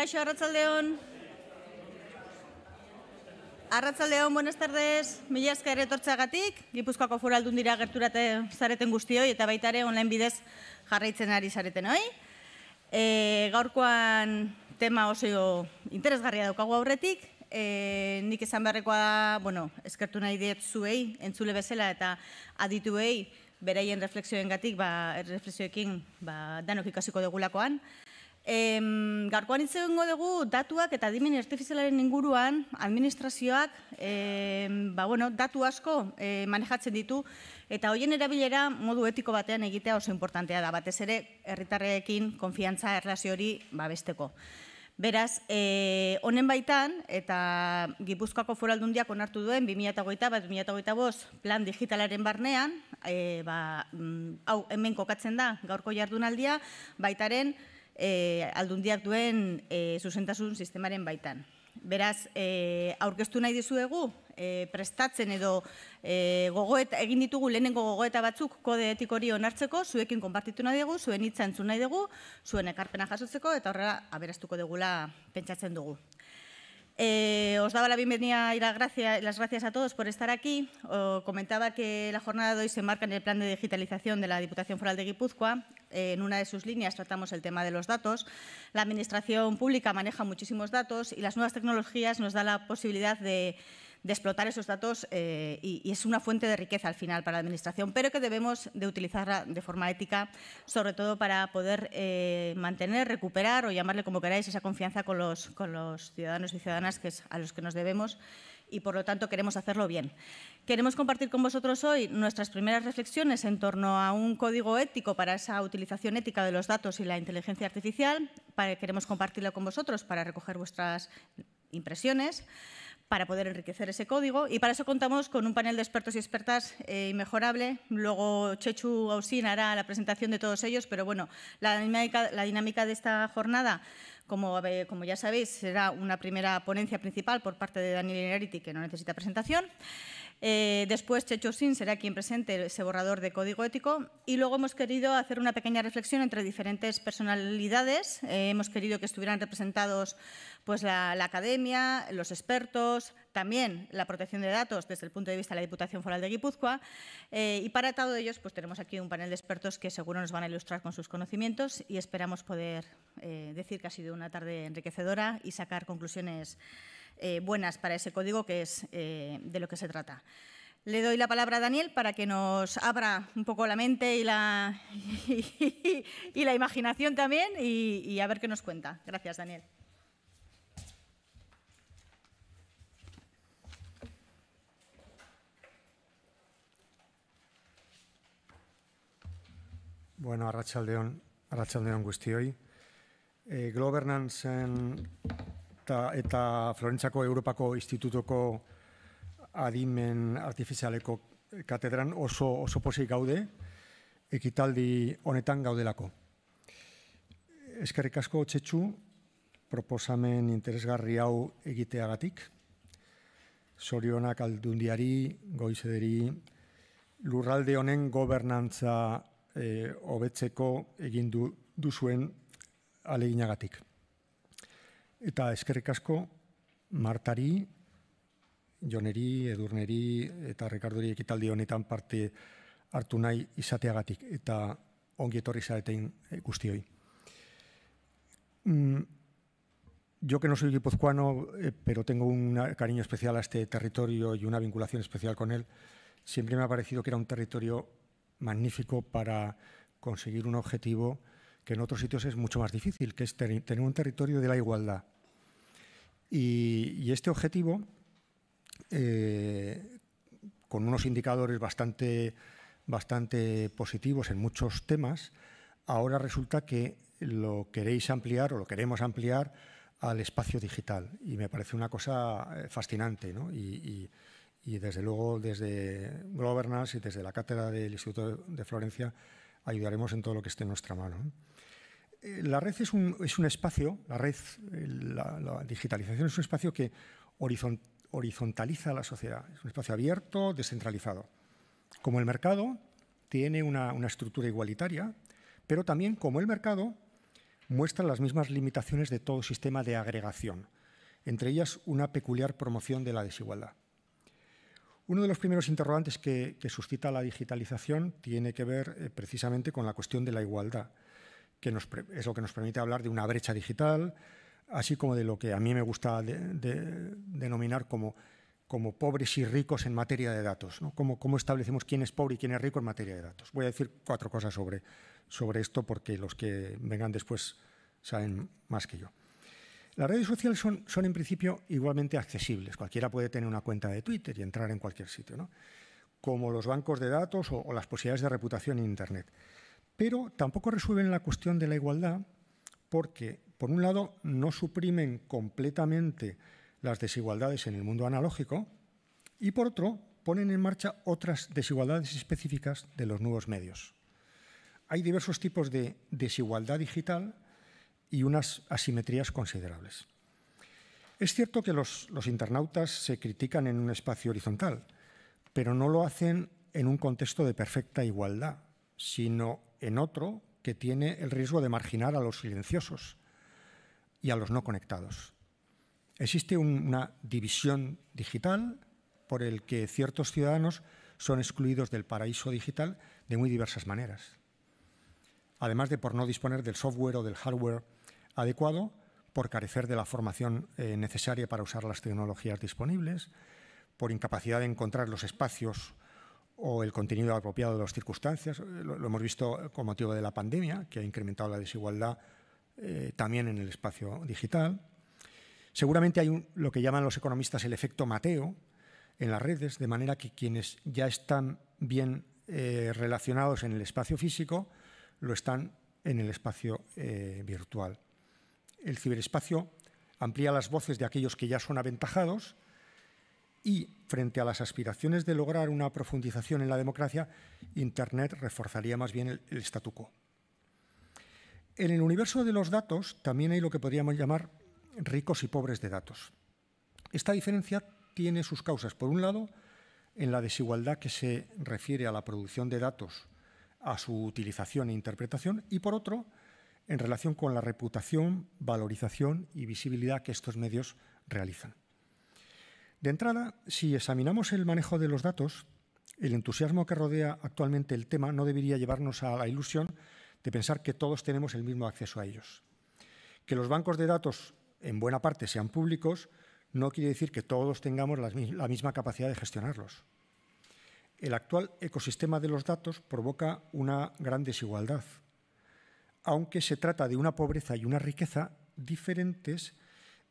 Kaixo, arratzaldeon. hon, buenas tardes. Mila esker etortzeagatik, Gipuzkoako foraldun dira gerturate zareten guztioi eta baita ere online bidez jarraitzen ari zareten, oi? E, gaurkoan tema oso interesgarria daukagu aurretik. E, nik esan beharrekoa, bueno, eskertu nahi diet zuei, entzule bezala eta adituei, beraien refleksioen gatik, ba, refleksioekin ba, danok ikasiko degulakoan. Garkoan hitz egongo dugu datuak eta dimen artifizialaren inguruan administrazioak ba, bueno, datu asko eh, manejatzen ditu eta hoien erabilera modu etiko batean egitea oso importantea da, batez ere erritarrekin konfiantza errazio hori babesteko. Beraz, eh, honen baitan, eta Gipuzkoako foraldun diak onartu duen 2008-2008 plan digitalaren barnean, eh, ba, mm, hau hemen kokatzen da gaurko jardunaldia, baitaren eh, aldundiak duen eh, zuzentasun sistemaren baitan. Beraz, eh, aurkeztu nahi dizuegu, eh, prestatzen edo eh, gogoeta, egin ditugu lehenengo gogoeta batzuk kode etik hori onartzeko, zuekin konpartitu nahi dugu, zuen hitza entzun nahi dugu, zuen ekarpena jasotzeko, eta horrela aberastuko dugula pentsatzen dugu. Eh, os daba la bienvenida y las gracias a todos por estar aquí. comentaba que la jornada de hoy se marca en el plan de digitalización de la Diputación Foral de Guipúzcoa. Eh, en una de sus líneas tratamos el tema de los datos. La Administración Pública maneja muchísimos datos y las nuevas tecnologías nos dan la posibilidad de de explotar esos datos eh, y, es una fuente de riqueza al final para la Administración, pero que debemos de utilizarla de forma ética, sobre todo para poder eh, mantener, recuperar o llamarle como queráis esa confianza con los, ciudadanos y ciudadanas a los que nos debemos y por lo tanto queremos hacerlo bien. Queremos compartir con vosotros hoy nuestras primeras reflexiones en torno a un código ético para esa utilización ética de los datos y la inteligencia artificial. queremos compartirlo con vosotros para recoger vuestras impresiones para poder enriquecer ese código. Y para eso contamos con un panel de expertos y expertas eh, inmejorable. Luego Chechu Ausin hará la presentación de todos ellos, pero bueno, la dinámica, de esta jornada, como, eh, como, ya sabéis, será una primera ponencia principal por parte de Daniel Ineriti, que no necesita presentación. Eh, después, Checho Sin será quien presente ese borrador de código ético. Y luego hemos querido hacer una pequeña reflexión entre diferentes personalidades. Eh, hemos querido que estuvieran representados pues, la, academia, los expertos, también la protección de datos desde el punto de vista de la Diputación Foral de Guipúzcoa. Eh, y para todo ellos pues, tenemos aquí un panel de expertos que seguro nos van a ilustrar con sus conocimientos y esperamos poder decir que ha sido una tarde enriquecedora y sacar conclusiones eh, buenas para ese código, que es eh, de lo que se trata. Le doy la palabra a Daniel para que nos abra un poco la mente y la, y, la imaginación también y, a ver qué nos cuenta. Gracias, Daniel. Bueno, eh, en... eta, eta Florentzako Europako Institutoko adimen artifizialeko katedran oso, oso gaude, ekitaldi honetan gaudelako. Eskerrik asko txetxu, proposamen interesgarri hau egiteagatik, sorionak aldundiari, goizederi, lurralde honen gobernantza eh, hobetzeko egin duzuen aleginagatik. Eta eskerrik asko Martari, Joneri, Edurneri eta Ricardo ekitaldi honetan parte hartu nahi izateagatik eta ongi etorri eh, guztioi. Mm, yo que no soy guipuzcoano, eh, pero tengo un cariño especial a este territorio y una vinculación especial con él, siempre me ha parecido que era un territorio magnífico para conseguir un objetivo que en otros sitios es mucho más difícil, que es tener un territorio de la igualdad. Y, este objetivo, eh, con unos indicadores bastante, bastante positivos en muchos temas, ahora resulta que lo queréis ampliar o lo queremos ampliar al espacio digital. Y me parece una cosa eh, fascinante. Y, desde luego, desde Governance y desde la cátedra del Instituto de Florencia, ayudaremos en todo lo que esté en nuestra mano. Eh, la red es un, espacio, eh, la digitalización es un espacio que horizontaliza la sociedad. Es un espacio abierto, descentralizado. Como el mercado tiene una, estructura igualitaria, pero también como el mercado muestra las mismas limitaciones de todo sistema de agregación, entre ellas una peculiar promoción de la desigualdad. Uno de los primeros interrogantes que, suscita la digitalización tiene que ver eh, precisamente con la cuestión de la igualdad que es lo que nos permite hablar de una brecha digital, así como de lo que a mí me gusta denominar como, pobres y ricos en materia de datos. ¿no? ¿Cómo, establecemos quién es pobre y quién es rico en materia de datos? Voy a decir cuatro cosas sobre, sobre esto porque los que vengan después saben más que yo. Las redes sociales son, son en principio igualmente accesibles. Cualquiera puede tener una cuenta de Twitter y entrar en cualquier sitio, como los bancos de datos o las posibilidades de reputación en Internet pero tampoco resuelven la cuestión de la igualdad porque, por un lado, no suprimen completamente las desigualdades en el mundo analógico y, por otro, ponen en marcha otras desigualdades específicas de los nuevos medios. Hay diversos tipos de desigualdad digital y unas asimetrías considerables. Es cierto que los, internautas se critican en un espacio horizontal, pero no lo hacen en un contexto de perfecta igualdad, sino en otro que tiene el riesgo de marginar a los silenciosos y a los no conectados. Existe una división digital por el que ciertos ciudadanos son excluidos del paraíso digital de muy diversas maneras. Además de por no disponer del software o del hardware adecuado, por carecer de la formación eh, necesaria para usar las tecnologías disponibles, por incapacidad de encontrar los espacios o el contenido apropiado de las circunstancias. Eh, lo, hemos visto con motivo de la pandemia, que ha incrementado la desigualdad eh, también en el espacio digital. Seguramente hay lo que llaman los economistas el efecto Mateo en las redes, de manera que quienes ya están bien eh, relacionados en el espacio físico lo están en el espacio virtual. El ciberespacio amplía las voces de aquellos que ya son aventajados y frente a las aspiraciones de lograr una profundización en la democracia, Internet reforzaría más bien el, statu quo. En el universo de los datos también hay lo que podríamos llamar ricos y pobres de datos. Esta diferencia tiene sus causas, por un lado, en la desigualdad que se refiere a la producción de datos, a su utilización e interpretación, y por otro, en relación con la reputación, valorización y visibilidad que estos medios realizan. De entrada, si examinamos el manejo de los datos, el entusiasmo que rodea actualmente el tema no debería llevarnos a la ilusión de pensar que todos tenemos el mismo acceso a ellos. Que los bancos de datos en buena parte sean públicos no quiere decir que todos tengamos la misma capacidad de gestionarlos. El actual ecosistema de los datos provoca una gran desigualdad, aunque se trata de una pobreza y una riqueza diferentes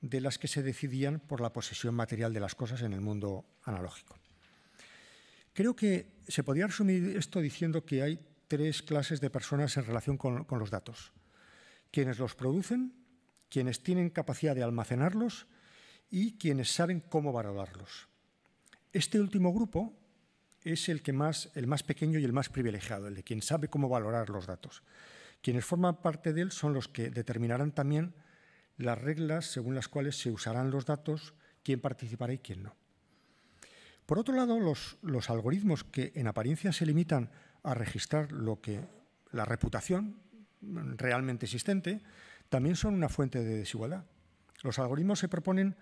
de las que se decidían por la posesión material de las cosas en el mundo analógico. Creo que se podría resumir esto diciendo que hay tres clases de personas en relación con, los datos. Quienes los producen, quienes tienen capacidad de almacenarlos y quienes saben cómo valorarlos. Este último grupo es el, que más, el más pequeño y el más privilegiado, el de quien sabe cómo valorar los datos. Quienes forman parte de él son los que determinarán también las reglas según las cuales se usarán los datos, quién participará y quién no. Por otro lado, los, algoritmos que en apariencia se limitan a registrar lo que la reputación realmente existente, también son una fuente de desigualdad. Los algoritmos se proponen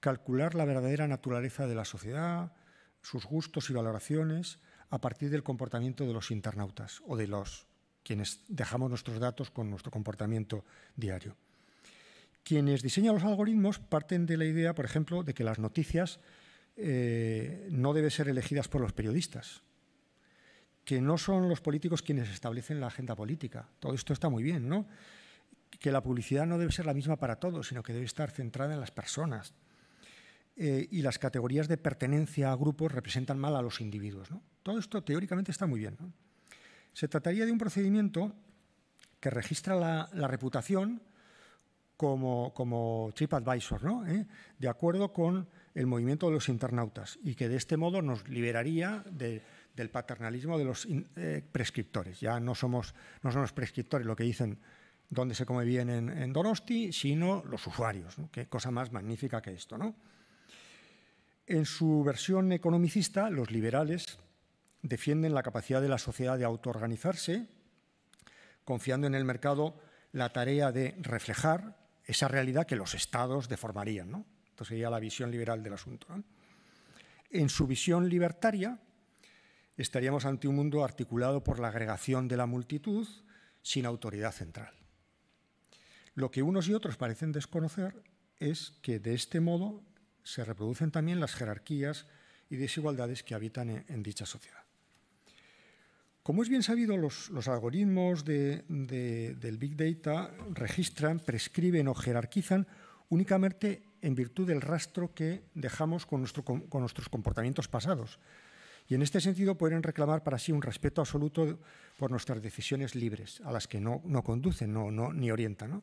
calcular la verdadera naturaleza de la sociedad, sus gustos y valoraciones, a partir del comportamiento de los internautas o de los quienes dejamos nuestros datos con nuestro comportamiento diario. Quienes diseñan los algoritmos parten de la idea, por ejemplo, de que las noticias eh, no deben ser elegidas por los periodistas, que no son los políticos quienes establecen la agenda política. Todo esto está muy bien, ¿no? Que la publicidad no debe ser la misma para todos, sino que debe estar centrada en las personas. Eh, y las categorías de pertenencia a grupos representan mal a los individuos. ¿no? Todo esto teóricamente está muy bien. Se trataría de un procedimiento que registra la reputación, como, como advisor, ¿no? ¿Eh? de acuerdo con el movimiento de los internautas y que de este modo nos liberaría del paternalismo de los eh, prescriptores. Ya no somos, no somos prescriptores lo que dicen dónde se come bien en, en Donosti, sino los usuarios. Qué cosa más magnífica que esto. ¿no? En su versión economicista, los liberales defienden la capacidad de la sociedad de autoorganizarse, confiando en el mercado la tarea de reflejar esa realidad que los estados deformarían. ¿no? Entonces sería la visión liberal del asunto. En su visión libertaria estaríamos ante un mundo articulado por la agregación de la multitud sin autoridad central. Lo que unos y otros parecen desconocer es que de este modo se reproducen también las jerarquías y desigualdades que habitan en dicha sociedad. Como es bien sabido, los, algoritmos del Big Data registran, prescriben o jerarquizan únicamente en virtud del rastro que dejamos con, nuestro, con, nuestros comportamientos pasados. Y en este sentido pueden reclamar para sí un respeto absoluto por nuestras decisiones libres, a las que no, conducen no, no, ni orientan.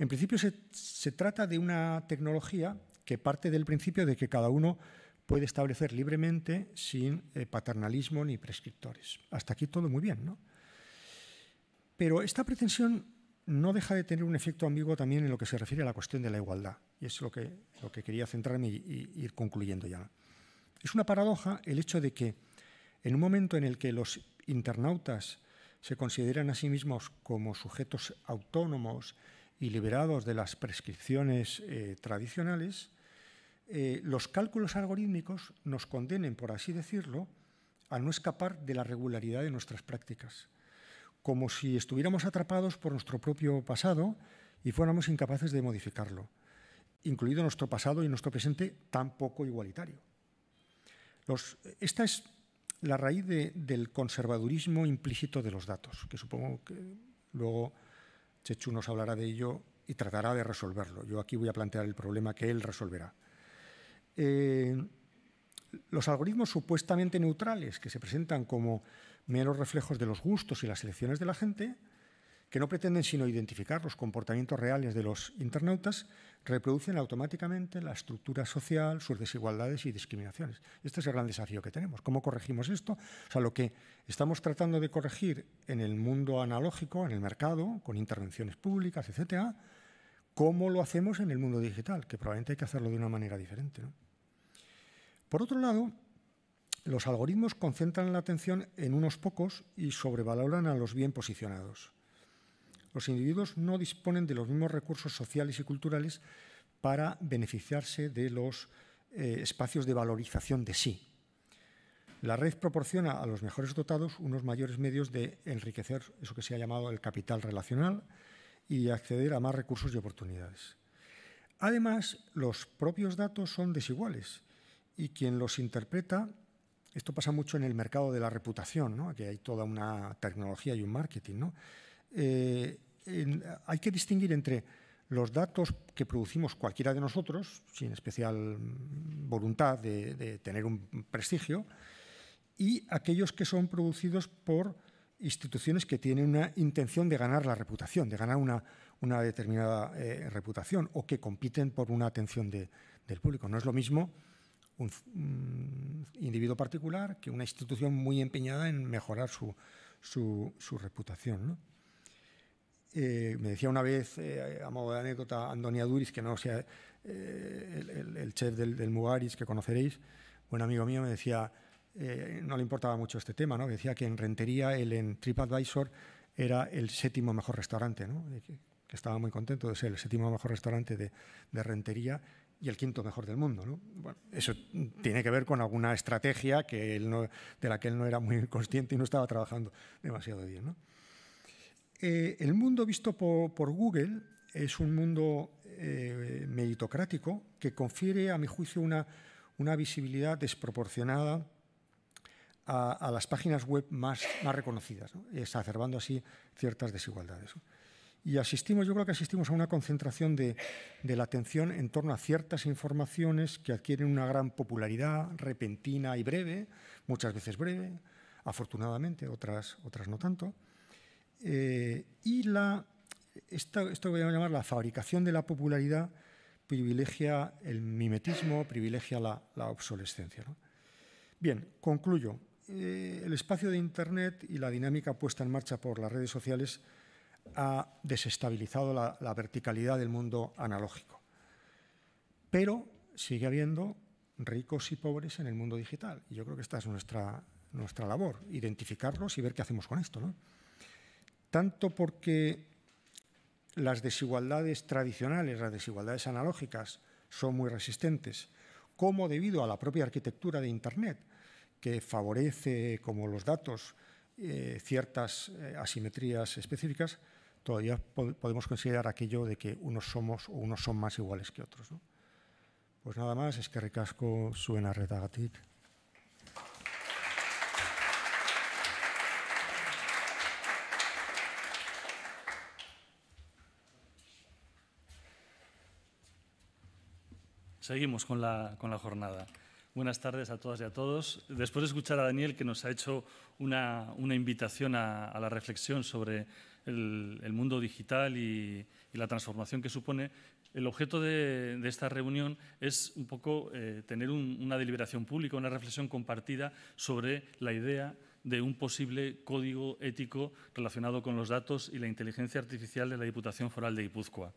En principio se, se, trata de una tecnología que parte del principio de que cada uno puede establecer libremente sin eh, paternalismo ni prescriptores. Hasta aquí todo muy bien, ¿no? Pero esta pretensión no deja de tener un efecto ambiguo también en lo que se refiere a la cuestión de la igualdad, y es lo que, lo que quería centrarme y, ir concluyendo ya. Es una paradoja el hecho de que en un momento en el que los internautas se consideran a sí mismos como sujetos autónomos y liberados de las prescripciones eh, tradicionales, eh, los cálculos algorítmicos nos condenen, por así decirlo, a no escapar de la regularidad de nuestras prácticas, como si estuviéramos atrapados por nuestro propio pasado y fuéramos incapaces de modificarlo, incluido nuestro pasado y nuestro presente tan poco igualitario. Los, esta es la raíz del conservadurismo implícito de los datos, que supongo que luego Chechu nos hablará de ello y tratará de resolverlo. Yo aquí voy a plantear el problema que él resolverá. Eh, los algoritmos supuestamente neutrales, que se presentan como meros reflejos de los gustos y las elecciones de la gente, que no pretenden sino identificar los comportamientos reales de los internautas, reproducen automáticamente la estructura social, sus desigualdades y discriminaciones. Este es el gran desafío que tenemos. ¿Cómo corregimos esto? O sea, lo que estamos tratando de corregir en el mundo analógico, en el mercado, con intervenciones públicas, etcétera, ¿cómo lo hacemos en el mundo digital? Que probablemente hay que hacerlo de una manera diferente. ¿no? Por otro lado, los algoritmos concentran la atención en unos pocos y sobrevaloran a los bien posicionados. Los individuos no disponen de los mismos recursos sociales y culturales para beneficiarse de los eh, espacios de valorización de sí. La red proporciona a los mejores dotados unos mayores medios de enriquecer eso que se ha llamado el capital relacional y acceder a más recursos y oportunidades. Además, los propios datos son desiguales y quien los interpreta, esto pasa mucho en el mercado de la reputación, ¿no? que hay toda una tecnología y un marketing. Eh, hay que distinguir entre los datos que producimos cualquiera de nosotros, sin especial voluntad de, tener un prestigio, y aquellos que son producidos por instituciones que tienen una intención de ganar la reputación, de ganar una, determinada eh, reputación o que compiten por una atención del público. No es lo mismo un, mm, individuo particular que una institución muy empeñada en mejorar su, su, reputación. ¿no? Eh, me decía una vez, eh, a modo de anécdota, Antonia Duris, que no sea eh, el, chef del, Mugaris, que conoceréis, un amigo mío me decía, no le importaba mucho este tema, ¿no? decía que en Rentería, él en TripAdvisor, era el séptimo mejor restaurante, ¿no? que estaba muy contento de ser el séptimo mejor restaurante de, de Rentería y el quinto mejor del mundo. eso tiene que ver con alguna estrategia que de la que él no era muy consciente y no estaba trabajando demasiado bien. Eh, el mundo visto por, Google es un mundo eh, meritocrático que confiere, a mi juicio, una, visibilidad desproporcionada a, las páginas web más, más reconocidas, exacerbando así ciertas desigualdades. Y asistimos, yo creo que asistimos a una concentración de, de, la atención en torno a ciertas informaciones que adquieren una gran popularidad repentina y breve, muchas veces breve, afortunadamente, otras, otras no tanto. Eh, y la, esta, esto voy a llamar la fabricación de la popularidad privilegia el mimetismo, privilegia la, la obsolescencia. Bien, concluyo. Eh, el espacio de Internet y la dinámica puesta en marcha por las redes sociales ha desestabilizado la, verticalidad del mundo analógico. Pero sigue habiendo ricos y pobres en el mundo digital. Y yo creo que esta es nuestra, labor, identificarlos y ver qué hacemos con esto. ¿no? Tanto porque las desigualdades tradicionales, las desigualdades analógicas, son muy resistentes, como debido a la propia arquitectura de Internet, que favorece, como los datos, eh, ciertas eh, asimetrías específicas, todavía podemos considerar aquello de que unos somos o unos son más iguales que otros. Pues nada más, es que recasco suena retagatit. Seguimos con la jornada. Buenas tardes a todas y a todos. Después de escuchar a Daniel, que nos ha hecho una, invitación a, la reflexión sobre el, mundo digital y, la transformación que supone, el objeto de, esta reunión es un poco eh, tener una deliberación pública, una reflexión compartida sobre la idea de un posible código ético relacionado con los datos y la inteligencia artificial de la Diputación Foral de Guipúzcoa.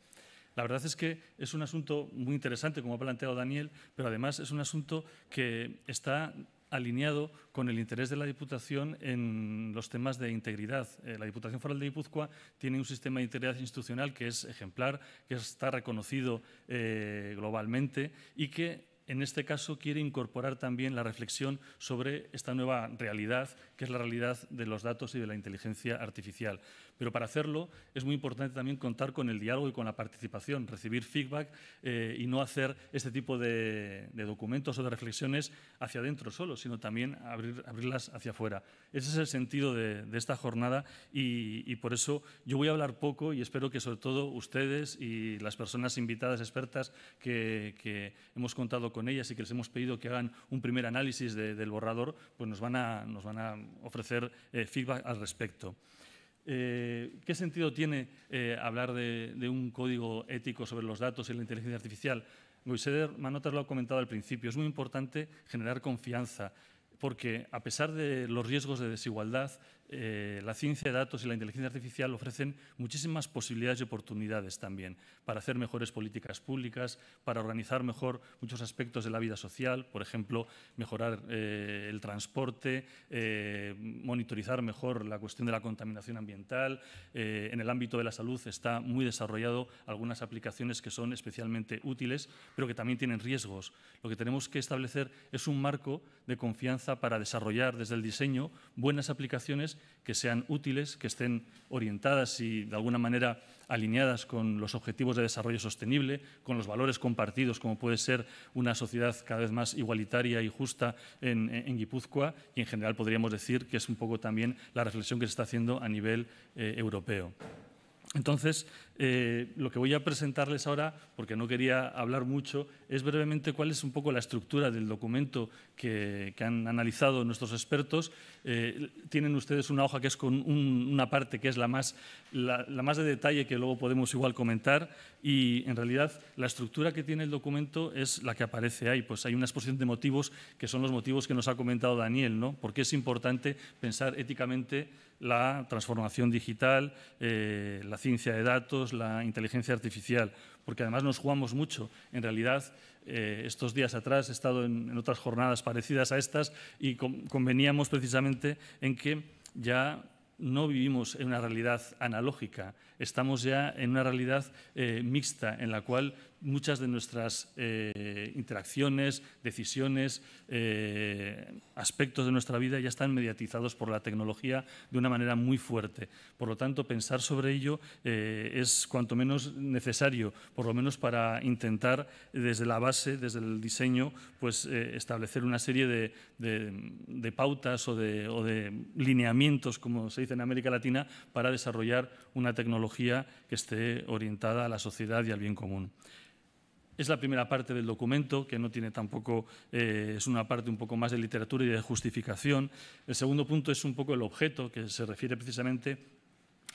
La verdad es que es un asunto muy interesante, como ha planteado Daniel, pero además es un asunto que está alineado con el interés de la Diputación en los temas de integridad. Eh, la Diputación Foral de Guipúzcoa tiene un sistema de integridad institucional que es ejemplar, que está reconocido eh, globalmente y que en este caso quiere incorporar también la reflexión sobre esta nueva realidad, que es la realidad de los datos y de la inteligencia artificial. Pero para hacerlo es muy importante también contar con el diálogo y con la participación, recibir feedback eh, y no hacer este tipo de, documentos o de reflexiones hacia adentro solo, sino también abrirlas hacia afuera. Ese es el sentido de, esta jornada y, por eso yo voy a hablar poco y espero que sobre todo ustedes y las personas invitadas expertas que, hemos contado con ellas y que les hemos pedido que hagan un primer análisis del borrador, pues nos van a, ofrecer eh, feedback al respecto. Eh, ¿Qué sentido tiene eh, hablar de, un código ético sobre los datos y la inteligencia artificial? Goiseder Manotas lo ha comentado al principio. Es muy importante generar confianza, porque a pesar de los riesgos de desigualdad, eh, la ciencia de datos y la inteligencia artificial ofrecen muchísimas posibilidades y oportunidades también para hacer mejores políticas públicas, para organizar mejor muchos aspectos de la vida social, por ejemplo, mejorar eh, el transporte, eh, monitorizar mejor la cuestión de la contaminación ambiental. en el ámbito de la salud está muy desarrollado algunas aplicaciones que son especialmente útiles, pero que también tienen riesgos. Lo que tenemos que establecer es un marco de confianza para desarrollar desde el diseño buenas aplicaciones que sean útiles, que estén orientadas y de alguna manera alineadas con los objetivos de desarrollo sostenible, con los valores compartidos, como puede ser una sociedad cada vez más igualitaria y justa en, Guipúzcoa, y en general podríamos decir que es un poco también la reflexión que se está haciendo a nivel eh, europeo. Entonces, eh, lo que voy a presentarles ahora, porque no quería hablar mucho, es brevemente cuál es un poco la estructura del documento que, han analizado nuestros expertos. Eh, tienen ustedes una hoja que es con una parte que es la más, la más de detalle que luego podemos igual comentar y en realidad la estructura que tiene el documento es la que aparece ahí. Pues hay una exposición de motivos que son los motivos que nos ha comentado Daniel, ¿no? Porque es importante pensar éticamente la transformación digital, eh, la ciencia de datos, la inteligencia artificial, porque además nos jugamos mucho. En realidad, eh, estos días atrás he estado en, otras jornadas parecidas a estas y conveníamos precisamente en que ya no vivimos en una realidad analógica, estamos ya en una realidad eh, mixta en la cual muchas de nuestras eh, interacciones, decisiones, eh, aspectos de nuestra vida ya están mediatizados por la tecnología de una manera muy fuerte. Por lo tanto, pensar sobre ello eh, es cuanto menos necesario, por lo menos para intentar desde la base, desde el diseño, pues establecer una serie de, pautas o de lineamientos, como se dice en América Latina, para desarrollar una tecnología que esté orientada a la sociedad y al bien común. Es la primera parte del documento, que no tiene tampoco, eh, es una parte un poco más de literatura y de justificación. El segundo punto es un poco el objeto, que se refiere precisamente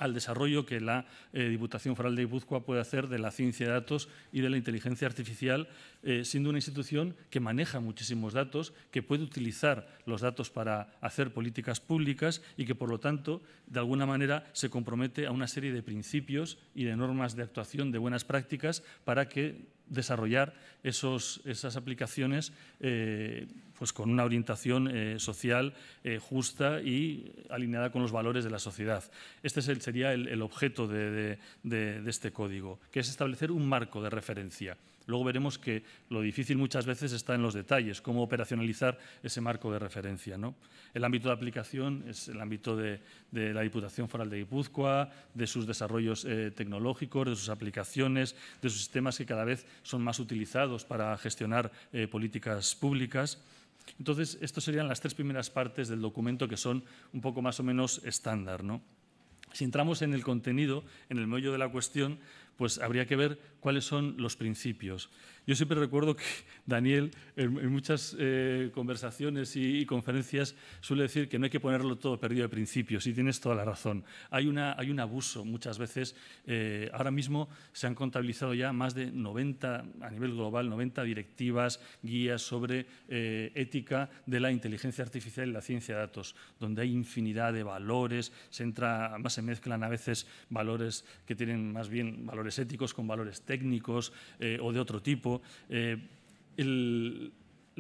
al desarrollo que la eh, Diputación Foral de Ibuzcoa puede hacer de la ciencia de datos y de la inteligencia artificial, eh, siendo una institución que maneja muchísimos datos, que puede utilizar los datos para hacer políticas públicas y que, por lo tanto, de alguna manera se compromete a una serie de principios y de normas de actuación, de buenas prácticas, para que desarrollar esas aplicaciones eh, pues con una orientación eh, social eh, justa y alineada con los valores de la sociedad. Este sería el, objeto de este código, que es establecer un marco de referencia. Luego veremos que lo difícil muchas veces está en los detalles, cómo operacionalizar ese marco de referencia. ¿no? El ámbito de aplicación es el ámbito de, la Diputación Foral de Guipúzcoa, de sus desarrollos eh, tecnológicos, de sus aplicaciones, de sus sistemas que cada vez son más utilizados para gestionar eh, políticas públicas. Entonces, estas serían las tres primeras partes del documento que son un poco más o menos estándar. Si entramos en el contenido, en el meollo de la cuestión, pues habría que ver cuáles son los principios. Yo siempre recuerdo que Daniel en, muchas eh, conversaciones y, conferencias suele decir que no hay que ponerlo todo perdido de principio, si tienes toda la razón. Hay, un abuso muchas veces. Eh, ahora mismo se han contabilizado ya más de 90, a nivel global, 90 directivas, guías sobre eh, ética de la inteligencia artificial y la ciencia de datos, donde hay infinidad de valores, se entra, más se mezclan a veces valores que tienen más bien valores éticos con valores técnicos o de otro tipo eh, el,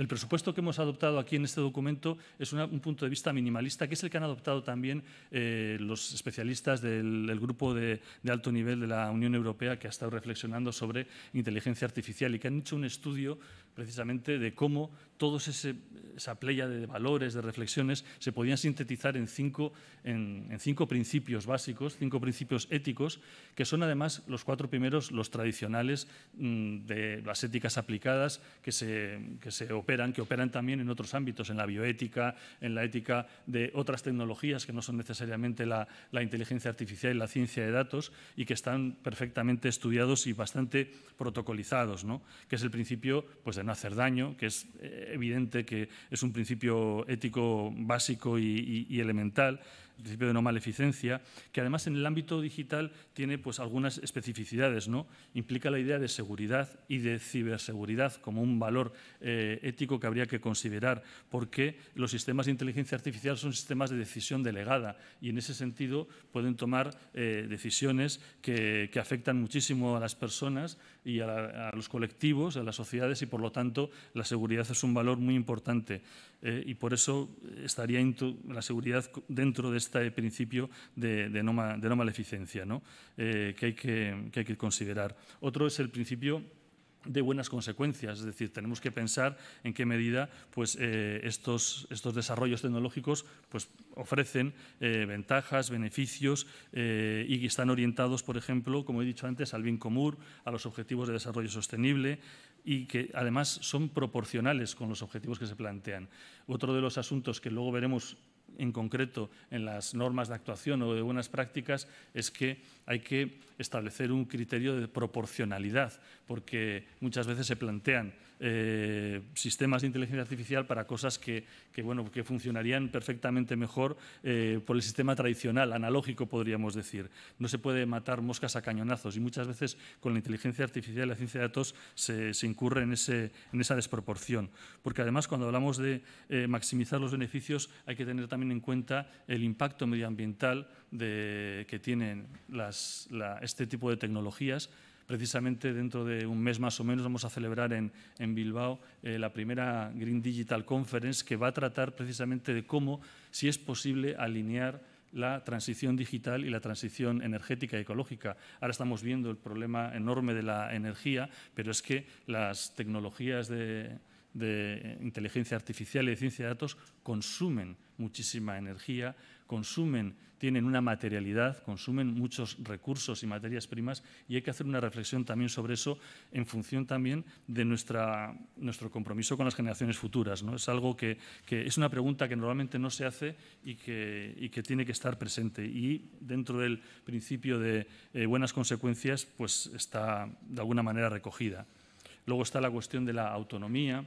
presupuesto que hemos adoptado aquí en este documento es un punto de vista minimalista, que es el que han adoptado también eh, los especialistas del, grupo de, de, alto nivel de la Unión Europea que ha estado reflexionando sobre inteligencia artificial y que han hecho un estudio precisamente de cómo toda esa playa de valores, de reflexiones, se podían sintetizar en cinco, en, cinco, principios básicos, cinco principios éticos, que son además los cuatro primeros, los tradicionales mm, de las éticas aplicadas que se, que se, operan, que operan también en otros ámbitos, en la bioética, en la ética de otras tecnologías que no son necesariamente la, la inteligencia artificial y la ciencia de datos y que están perfectamente estudiados y bastante protocolizados, ¿no? que es el principio pues, de hacer daño, que es eh, evidente que es un principio ético básico y, y elemental, principio de no maleficencia, que además en el ámbito digital tiene pues, algunas especificidades. ¿no? Implica la idea de seguridad y de ciberseguridad como un valor eh, ético que habría que considerar, porque los sistemas de inteligencia artificial son sistemas de decisión delegada y en ese sentido pueden tomar eh, decisiones que, que, afectan muchísimo a las personas y a, los colectivos, a las sociedades y por lo tanto la seguridad es un valor muy importante eh, y por eso estaría la seguridad dentro de este este principio de, no, de maleficencia eh, que, hay que, considerar. Otro es el principio de buenas consecuencias. Es decir, tenemos que pensar en qué medida pues, eh, estos, desarrollos tecnológicos pues, ofrecen eh, ventajas, beneficios y y están orientados, por ejemplo, como he dicho antes, al bien común, a los objetivos de desarrollo sostenible y que además son proporcionales con los objetivos que se plantean. Otro de los asuntos que luego veremos en concreto en las normas de actuación o de buenas prácticas es que hay que establecer un criterio de proporcionalidad, porque muchas veces se plantean eh, sistemas de inteligencia artificial para cosas que, bueno, que funcionarían perfectamente mejor eh, por el sistema tradicional, analógico podríamos decir. No se puede matar moscas a cañonazos y muchas veces con la inteligencia artificial y la ciencia de datos se, incurre en, esa desproporción. Porque además cuando hablamos de eh, maximizar los beneficios hay que tener también en cuenta el impacto medioambiental de, que tienen este tipo de tecnologías. Precisamente dentro de un mes más o menos vamos a celebrar en, Bilbao eh, la primera Green Digital Conference que va a tratar precisamente de cómo, si es posible, alinear la transición digital y la transición energética ecológica. Ahora estamos viendo el problema enorme de la energía, pero es que las tecnologías de, de inteligencia artificial y de ciencia de datos consumen muchísima energía, consumen, tienen una materialidad, consumen muchos recursos y materias primas y hay que hacer una reflexión también sobre eso en función también de nuestra, nuestro compromiso con las generaciones futuras. ¿no? Es algo que, es una pregunta que normalmente no se hace y que, y que tiene que estar presente y dentro del principio de eh, buenas consecuencias pues está de alguna manera recogida. Luego está la cuestión de la autonomía,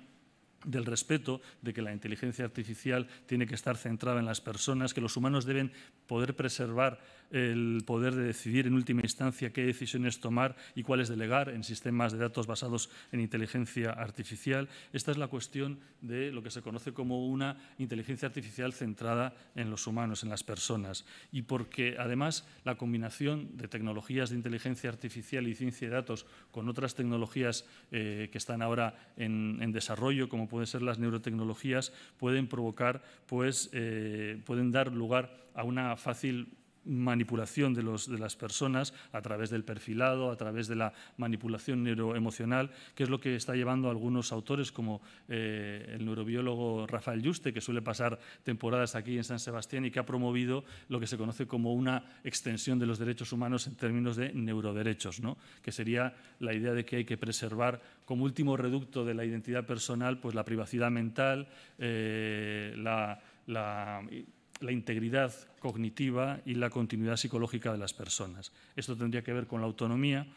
del respeto de que la inteligencia artificial tiene que estar centrada en las personas, que los humanos deben poder preservar el poder de decidir en última instancia qué decisiones tomar y cuáles delegar en sistemas de datos basados en inteligencia artificial. Esta es la cuestión de lo que se conoce como una inteligencia artificial centrada en los humanos, en las personas. Y porque además la combinación de tecnologías de inteligencia artificial y ciencia de datos con otras tecnologías eh, que están ahora en, desarrollo, como pueden ser las neurotecnologías, pueden provocar, pues, eh, pueden dar lugar a una fácil manipulación de, los, de las personas a través del perfilado, a través de la manipulación neuroemocional, que es lo que está llevando algunos autores como eh, el neurobiólogo Rafael Juste que suele pasar temporadas aquí en San Sebastián y que ha promovido lo que se conoce como una extensión de los derechos humanos en términos de neuroderechos, ¿no? que sería la idea de que hay que preservar como último reducto de la identidad personal pues la privacidad mental, eh, la la integridad cognitiva y la continuidad psicológica de las personas. Esto tendría que ver con la autonomía.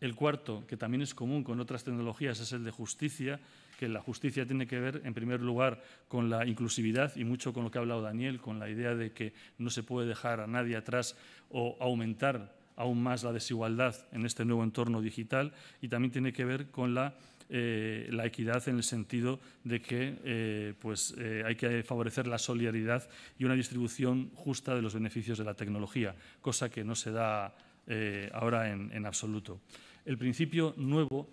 El cuarto, que también es común con otras tecnologías, es el de justicia, que la justicia tiene que ver, en primer lugar, con la inclusividad y mucho con lo que ha hablado Daniel, con la idea de que no se puede dejar a nadie atrás o aumentar aún más la desigualdad en este nuevo entorno digital y también tiene que ver con la eh, la equidad en el sentido de que eh, pues, eh, hay que favorecer la solidaridad y una distribución justa de los beneficios de la tecnología, cosa que no se da ahora en absoluto. El principio nuevo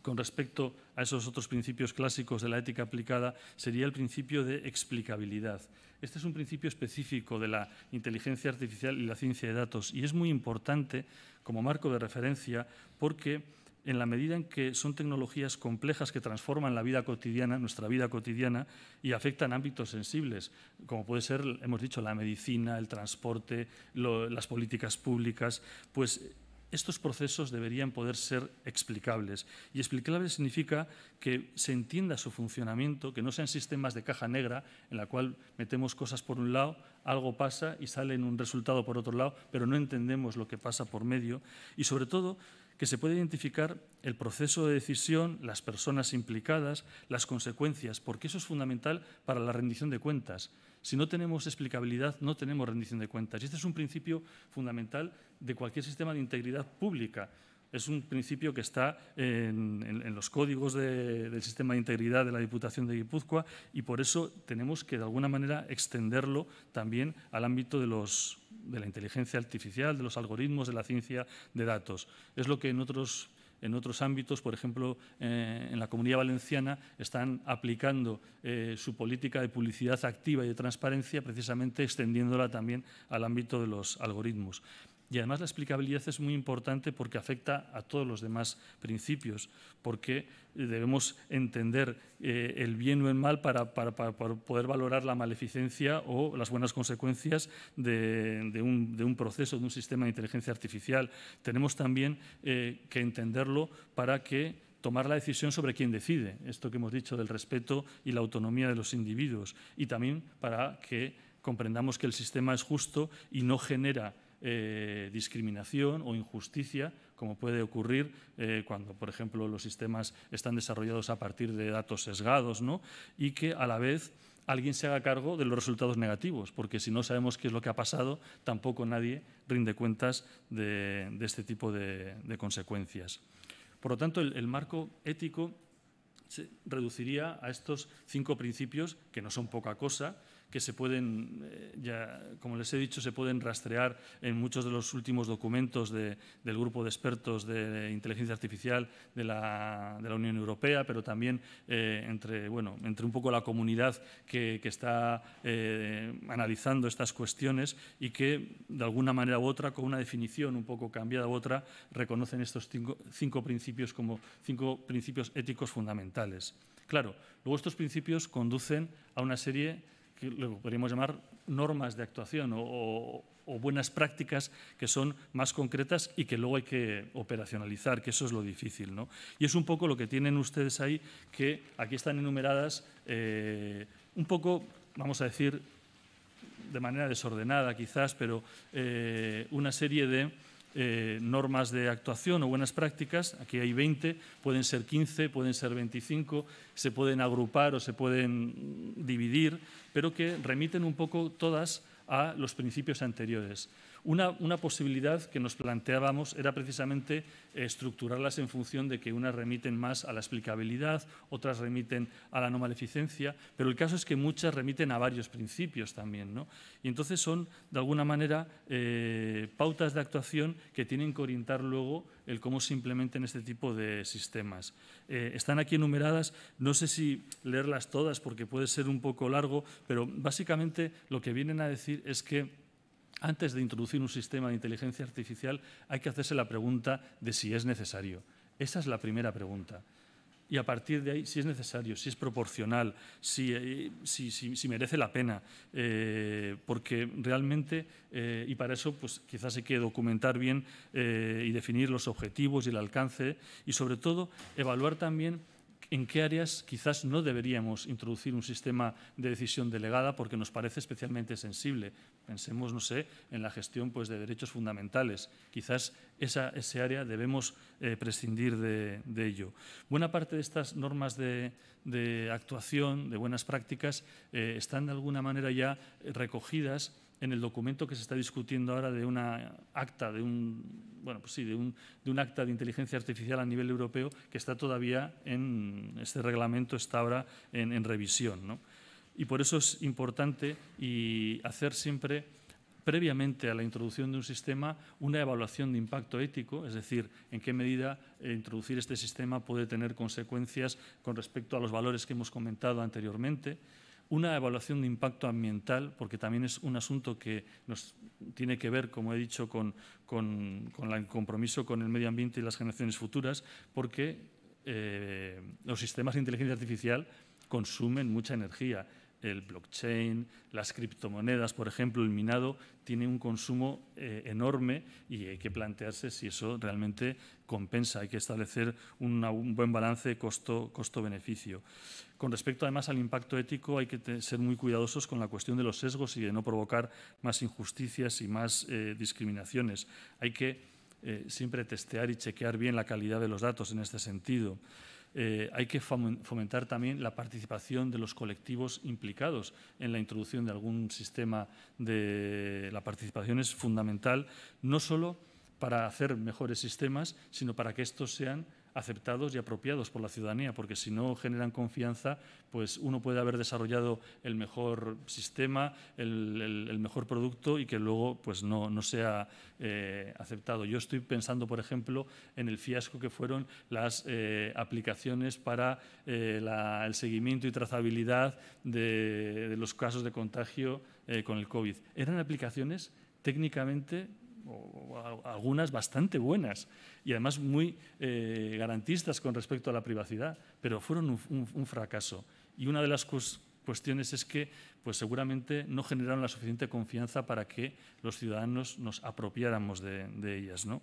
con respecto a esos otros principios clásicos de la ética aplicada sería el principio de explicabilidad. Este es un principio específico de la inteligencia artificial y la ciencia de datos y es muy importante como marco de referencia porque en la medida en que son tecnologías complejas que transforman la vida cotidiana, nuestra vida cotidiana, y afectan ámbitos sensibles, como puede ser, hemos dicho, la medicina, el transporte, las políticas públicas, pues estos procesos deberían poder ser explicables. Y explicable significa que se entienda su funcionamiento, que no sean sistemas de caja negra en la cual metemos cosas por un lado, algo pasa y sale en un resultado por otro lado, pero no entendemos lo que pasa por medio. Y sobre todo, que se puede identificar el proceso de decisión, las personas implicadas, las consecuencias, porque eso es fundamental para la rendición de cuentas. Si no tenemos explicabilidad, no tenemos rendición de cuentas. Y este es un principio fundamental de cualquier sistema de integridad pública es un principio que está en, los códigos del sistema de integridad de la Diputación de Guipúzcoa y por eso tenemos que de alguna manera extenderlo también al ámbito de, la inteligencia artificial, de los algoritmos, de la ciencia de datos. Es lo que en otros ámbitos, por ejemplo, eh, en la Comunidad Valenciana están aplicando eh, su política de publicidad activa y de transparencia, precisamente extendiéndola también al ámbito de los algoritmos. Y además la explicabilidad es muy importante porque afecta a todos los demás principios, porque eh, debemos entender eh, el bien o el mal para, poder valorar la maleficencia o las buenas consecuencias de, un, proceso, de un sistema de inteligencia artificial. Tenemos también eh, que entenderlo para que tomar la decisión sobre quién decide, esto que hemos dicho del respeto y la autonomía de los individuos, y también para que comprendamos que el sistema es justo y no genera eh, discriminación o injusticia, como puede ocurrir eh, cuando, por ejemplo, los sistemas están desarrollados a partir de datos sesgados, ¿no? y que a la vez alguien se haga cargo de los resultados negativos, porque si no sabemos qué es lo que ha pasado, tampoco nadie rinde cuentas de, este tipo de, consecuencias. Por lo tanto, el marco ético se reduciría a estos cinco principios, que no son poca cosa, que se pueden, eh, ya, como les he dicho, se pueden rastrear en muchos de los últimos documentos del grupo de expertos de inteligencia artificial de la, Unión Europea, pero también eh, entre, bueno, entre un poco la comunidad que, está eh, analizando estas cuestiones y que, de alguna manera u otra, con una definición un poco cambiada u otra, reconocen estos cinco principios como cinco principios éticos fundamentales. Claro, luego estos principios conducen a una serie que lo podríamos llamar normas de actuación o, buenas prácticas que son más concretas y que luego hay que operacionalizar, que eso es lo difícil. ¿no? Y es un poco lo que tienen ustedes ahí, que aquí están enumeradas eh, un poco, vamos a decir, de manera desordenada quizás, pero eh, una serie de eh, normas de actuación o buenas prácticas, aquí hay 20, pueden ser 15, pueden ser 25, se pueden agrupar o se pueden dividir, pero que remiten un poco todas a los principios anteriores. Una, posibilidad que nos planteábamos era precisamente eh, estructurarlas en función de que unas remiten más a la explicabilidad, otras remiten a la no maleficencia, pero el caso es que muchas remiten a varios principios también. ¿no? Y entonces son, de alguna manera, eh, pautas de actuación que tienen que orientar luego el cómo se implementen este tipo de sistemas. Eh, están aquí enumeradas, no sé si leerlas todas porque puede ser un poco largo, pero básicamente lo que vienen a decir es que antes de introducir un sistema de inteligencia artificial hay que hacerse la pregunta de si es necesario. Esa es la primera pregunta. Y a partir de ahí, si es necesario, si es proporcional, si, eh, merece la pena, eh, porque realmente, eh, y para eso pues, quizás hay que documentar bien y definir los objetivos y el alcance, y sobre todo evaluar también en qué áreas quizás no deberíamos introducir un sistema de decisión delegada porque nos parece especialmente sensible. Pensemos, no sé, en la gestión pues, de derechos fundamentales. Quizás esa, ese área debemos eh, prescindir de, ello. Buena parte de estas normas de, actuación, de buenas prácticas, eh, están de alguna manera ya recogidas en el documento que se está discutiendo ahora de una acta pues de un de un, acta de inteligencia artificial a nivel europeo que está todavía en este reglamento está ahora en, revisión y por eso es importante y hacer siempre previamente a la introducción de un sistema una evaluación de impacto ético, es decir, en qué medida eh, introducir este sistema puede tener consecuencias con respecto a los valores que hemos comentado anteriormente, una evaluación de impacto ambiental, porque también es un asunto que nos tiene que ver, como he dicho, con, el compromiso con el medio ambiente y las generaciones futuras, porque eh, los sistemas de inteligencia artificial consumen mucha energía el blockchain, las criptomonedas, por ejemplo, el minado, tiene un consumo eh, enorme y hay que plantearse si eso realmente compensa. Hay que establecer un buen balance costo-beneficio. con respecto además al impacto ético, hay que ser muy cuidadosos con la cuestión de los sesgos y de no provocar más injusticias y más eh, discriminaciones. Hay que eh, siempre testear y chequear bien la calidad de los datos en este sentido. Eh, hay que fomentar también la participación de los colectivos implicados en la introducción de algún sistema de la participación es fundamental, no solo para hacer mejores sistemas, sino para que estos sean aceptados y apropiados por la ciudadanía, porque si no generan confianza, pues uno puede haber desarrollado el mejor sistema, el, mejor producto y que luego pues no, sea eh, aceptado. Yo estoy pensando, por ejemplo, en el fiasco que fueron las eh, aplicaciones para eh, el seguimiento y trazabilidad de, de los casos de contagio con el COVID. Eran aplicaciones técnicamente algunas bastante buenas y además muy eh, garantistas con respecto a la privacidad, pero fueron un, fracaso. Y una de las cuestiones es que pues seguramente no generaron la suficiente confianza para que los ciudadanos nos apropiáramos de, de ellas. ¿no?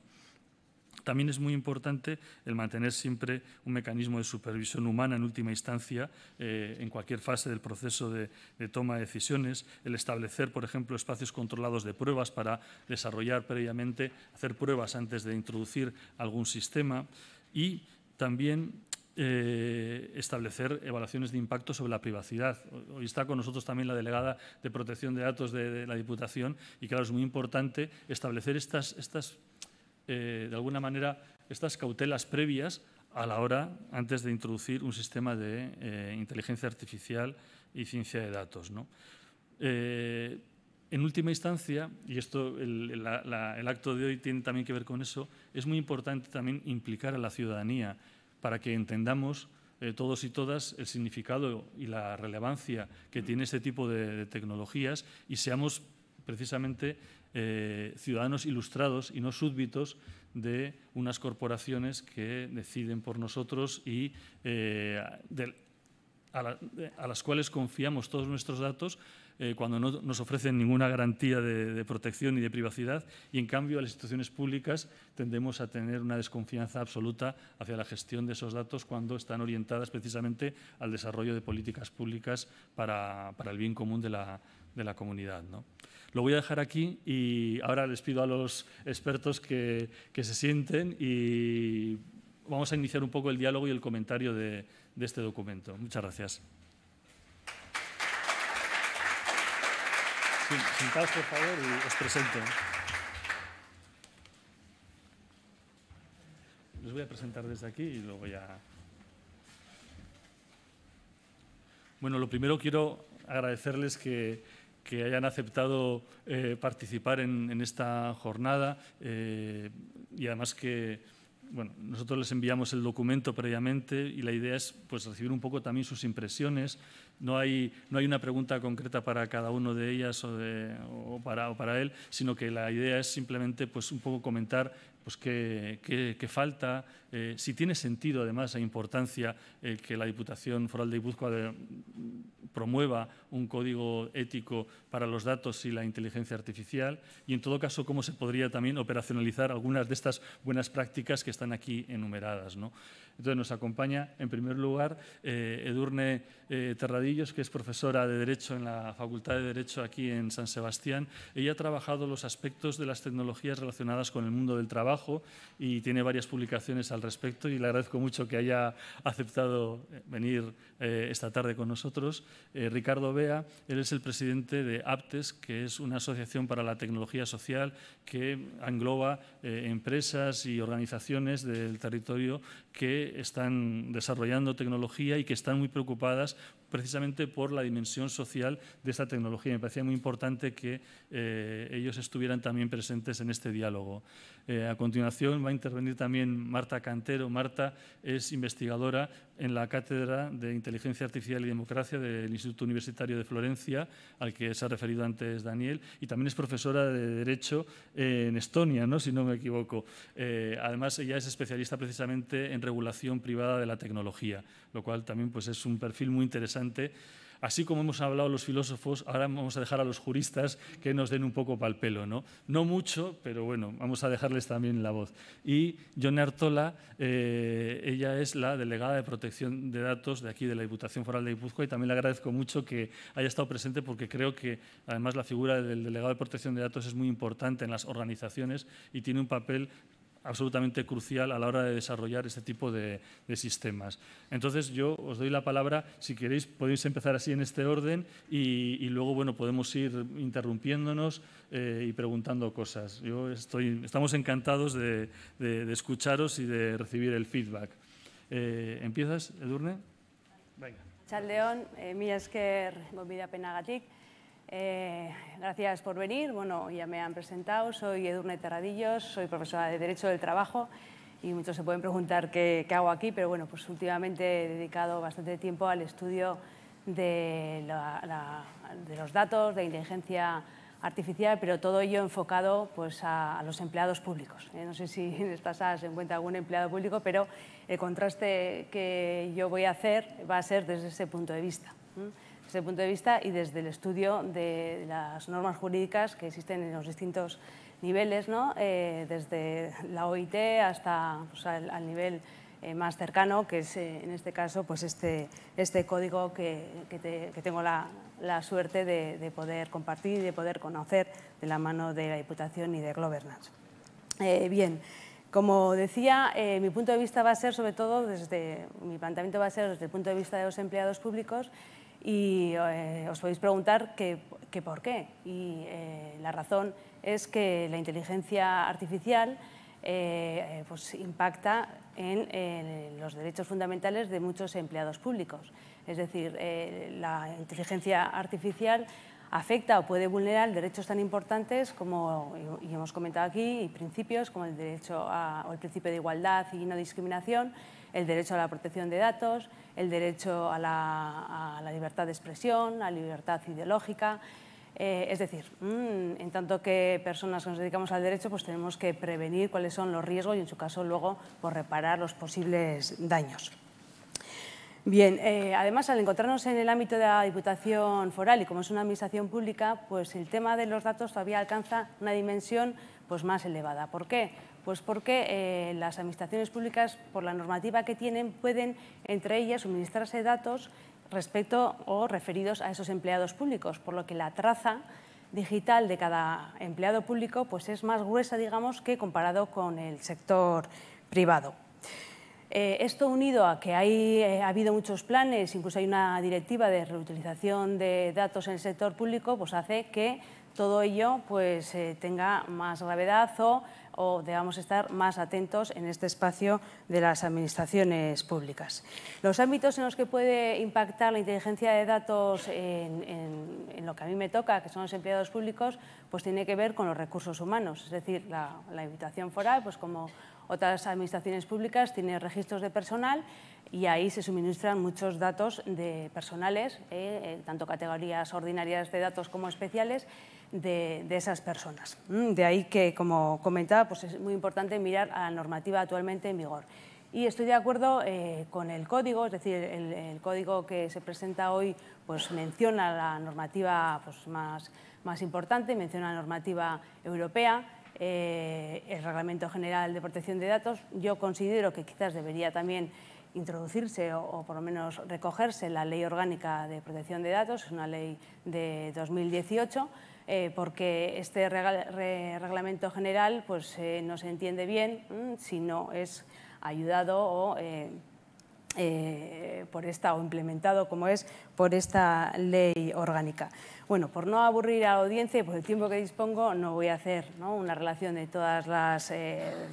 También es muy importante el mantener siempre un mecanismo de supervisión humana en última instancia eh, en cualquier fase del proceso de, toma de decisiones, el establecer, por ejemplo, espacios controlados de pruebas para desarrollar previamente, hacer pruebas antes de introducir algún sistema y también eh, establecer evaluaciones de impacto sobre la privacidad. Hoy está con nosotros también la delegada de protección de datos de, la Diputación y claro, es muy importante establecer estas, estas eh, de alguna manera, estas cautelas previas a la hora, antes de introducir un sistema de eh, inteligencia artificial y ciencia de datos. ¿no? Eh, en última instancia, y esto el, acto de hoy tiene también que ver con eso, es muy importante también implicar a la ciudadanía para que entendamos todos y todas el significado y la relevancia que tiene este tipo de, de tecnologías y seamos precisamente eh, ciudadanos ilustrados y no súbditos de unas corporaciones que deciden por nosotros y eh, a, las cuales confiamos todos nuestros datos eh, cuando no nos ofrecen ninguna garantía de, protección y de privacidad y en cambio a las instituciones públicas tendemos a tener una desconfianza absoluta hacia la gestión de esos datos cuando están orientadas precisamente al desarrollo de políticas públicas para, el bien común de la, comunidad. Lo voy a dejar aquí y ahora les pido a los expertos que, que se sienten y vamos a iniciar un poco el diálogo y el comentario de, de este documento. Muchas gracias. Sentaos, por favor, y os presento. Los voy a presentar desde aquí y luego ya... Bueno, lo primero quiero agradecerles que, que hayan aceptado eh, participar en, esta jornada eh, y además que bueno, nosotros les enviamos el documento previamente y la idea es pues, recibir un poco también sus impresiones. No hay, no hay una pregunta concreta para cada uno de ellas o, para, o para, él, sino que la idea es simplemente pues, un poco comentar pues, que, falta, eh, si tiene sentido además e importancia eh, que la Diputación Foral de Ibuzcoa eh, promueva un código ético para los datos y la inteligencia artificial y en todo caso cómo se podría también operacionalizar algunas de estas buenas prácticas que están aquí enumeradas. Entonces nos acompaña, en primer lugar, eh, Edurne eh, Terradillos, que es profesora de Derecho en la Facultad de Derecho aquí en San Sebastián. Ella ha trabajado los aspectos de las tecnologías relacionadas con el mundo del trabajo y tiene varias publicaciones al respecto y le agradezco mucho que haya aceptado eh, venir esta tarde con nosotros. Ricardo Bea, él es el presidente de APTES, que es una asociación para la tecnología social que engloba empresas y organizaciones del territorio que están desarrollando tecnología y que están muy preocupadas precisamente por la dimensión social de esta tecnología. Me parecía muy importante que eh, ellos estuvieran también presentes en este diálogo. Eh, a continuación va a intervenir también Marta Cantero. Marta es investigadora en la Cátedra de Inteligencia Artificial y Democracia del Instituto Universitario de Florencia, al que se ha referido antes Daniel, y también es profesora de Derecho en Estonia, ¿no? si no me equivoco. Eh, además, ella es especialista precisamente en regulación privada de la tecnología, lo cual también pues, es un perfil muy interesante Así como hemos hablado los filósofos, ahora vamos a dejar a los juristas que nos den un poco pal pelo, ¿no? No mucho, pero bueno, vamos a dejarles también la voz. Y yo Artola, eh, ella es la delegada de protección de datos de aquí, de la Diputación Foral de Guipúzcoa, y también le agradezco mucho que haya estado presente porque creo que además la figura del delegado de protección de datos es muy importante en las organizaciones y tiene un papel absolutamente crucial a la hora de desarrollar este tipo de, sistemas. Entonces yo os doy la palabra, si queréis podéis empezar así en este orden y, luego bueno, podemos ir interrumpiéndonos eh, y preguntando cosas. Yo estoy, estamos encantados de, escucharos y de recibir el feedback. Eh, ¿Empiezas, Edurne? Venga. Chaldeón, eh, mi esker, eh, gracias por venir. Bueno, ya me han presentado. Soy Edurne Terradillos, soy profesora de Derecho del Trabajo y muchos se pueden preguntar qué, hago aquí, pero bueno, pues últimamente he dedicado bastante tiempo al estudio de, los datos, de inteligencia artificial, pero todo ello enfocado pues, a, los empleados públicos. Eh, no sé si en esta sala se encuentra algún empleado público, pero el contraste que yo voy a hacer va a ser desde ese punto de vista desde el punto de vista y desde el estudio de las normas jurídicas que existen en los distintos niveles, eh, desde la OIT hasta el pues, al, nivel eh, más cercano, que es eh, en este caso pues, este, este código que, tengo la, suerte de, poder compartir y de poder conocer de la mano de la Diputación y de Globernance. bien. Como decía, mi punto de vista va a ser sobre todo desde, mi planteamiento va a ser desde el punto de vista de los empleados públicos y eh, os podéis preguntar qué por qué. Y eh, la razón es que la inteligencia artificial eh, pues impacta en, los derechos fundamentales de muchos empleados públicos. Es decir, la inteligencia artificial afecta o puede vulnerar derechos tan importantes como, y hemos comentado aquí, y principios como el derecho o el principio de igualdad y no discriminación, el derecho a la protección de datos, el derecho a la, libertad de expresión, a la libertad ideológica. Eh, es decir, mm, en tanto que personas que nos dedicamos al derecho, pues tenemos que prevenir cuáles son los riesgos y en su caso luego pues, reparar los posibles daños. Bien, eh, además al encontrarnos en el ámbito de la Diputación Foral y como es una administración pública, pues el tema de los datos todavía alcanza una dimensión pues, más elevada. ¿Por qué? Pues porque eh, las administraciones públicas, por la normativa que tienen, pueden entre ellas suministrarse datos respecto o referidos a esos empleados públicos, por lo que la traza digital de cada empleado público pues es más gruesa, digamos, que comparado con el sector privado. Eh, esto unido a que hay, eh, ha habido muchos planes, incluso hay una directiva de reutilización de datos en el sector público, pues hace que todo ello pues, tenga más gravedad o o debamos estar más atentos en este espacio de las administraciones públicas. Los ámbitos en los que puede impactar la inteligencia de datos en, lo que a mí me toca, que son los empleados públicos, pues tiene que ver con los recursos humanos, es decir, la, invitación foral, pues como otras administraciones públicas tiene registros de personal y ahí se suministran muchos datos de personales, eh, eh, tanto categorías ordinarias de datos como especiales, de, esas personas. Mm, de ahí que, como comentaba, pues es muy importante mirar a la normativa actualmente en vigor. Y estoy de acuerdo eh, con el código, es decir, el, código que se presenta hoy pues, menciona la normativa pues, más, importante, menciona la normativa europea, eh, el Reglamento General de Protección de Datos. Yo considero que quizás debería también introducirse o, o, por lo menos recogerse la Ley Orgánica de Protección de Datos, es una ley de 2018. Eh, porque este reglamento general pues, eh, no se entiende bien mm, si no es ayudado o, eh, por esta, o implementado como es por esta ley orgánica. Bueno, por no aburrir a la audiencia y por el tiempo que dispongo, no voy a hacer una relación de todas las,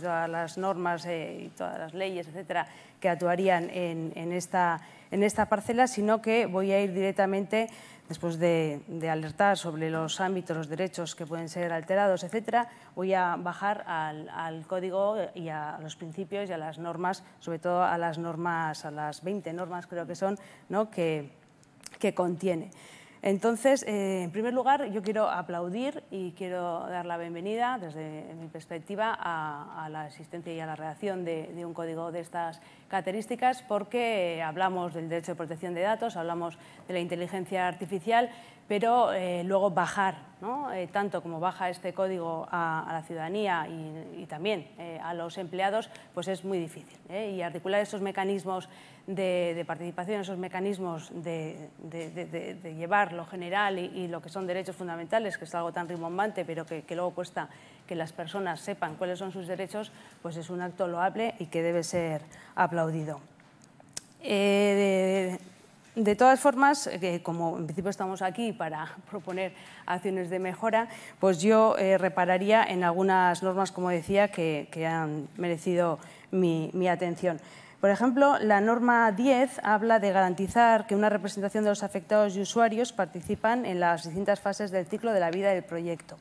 las normas y todas las leyes, etcétera, que actuarían esta, en esta parcela, sino que voy a ir directamente después de, alertar sobre los ámbitos, los derechos que pueden ser alterados, etcétera, voy a bajar al, código y a los principios y a las normas, sobre todo a las normas, a las 20 normas creo que son, ¿no? que contiene. Entonces, eh, en primer lugar, yo quiero aplaudir y quiero dar la bienvenida desde mi perspectiva a, la existencia y a la redacción de, un código de estas características porque hablamos del derecho de protección de datos, hablamos de la inteligencia artificial, pero eh, luego bajar, eh, tanto como baja este código a, la ciudadanía y, y también a los empleados, pues es muy difícil. Y articular esos mecanismos de, participación en esos mecanismos de, llevar lo general y, lo que son derechos fundamentales, que es algo tan rimbombante, pero que, luego cuesta que las personas sepan cuáles son sus derechos, pues es un acto loable y que debe ser aplaudido. Eh, de todas formas, eh, como en principio estamos aquí para proponer acciones de mejora, pues yo eh, repararía en algunas normas, como decía, que, han merecido mi atención. Por ejemplo, la norma 10 habla de garantizar que una representación de los afectados y usuarios participan en las distintas fases del ciclo de la vida del proyecto,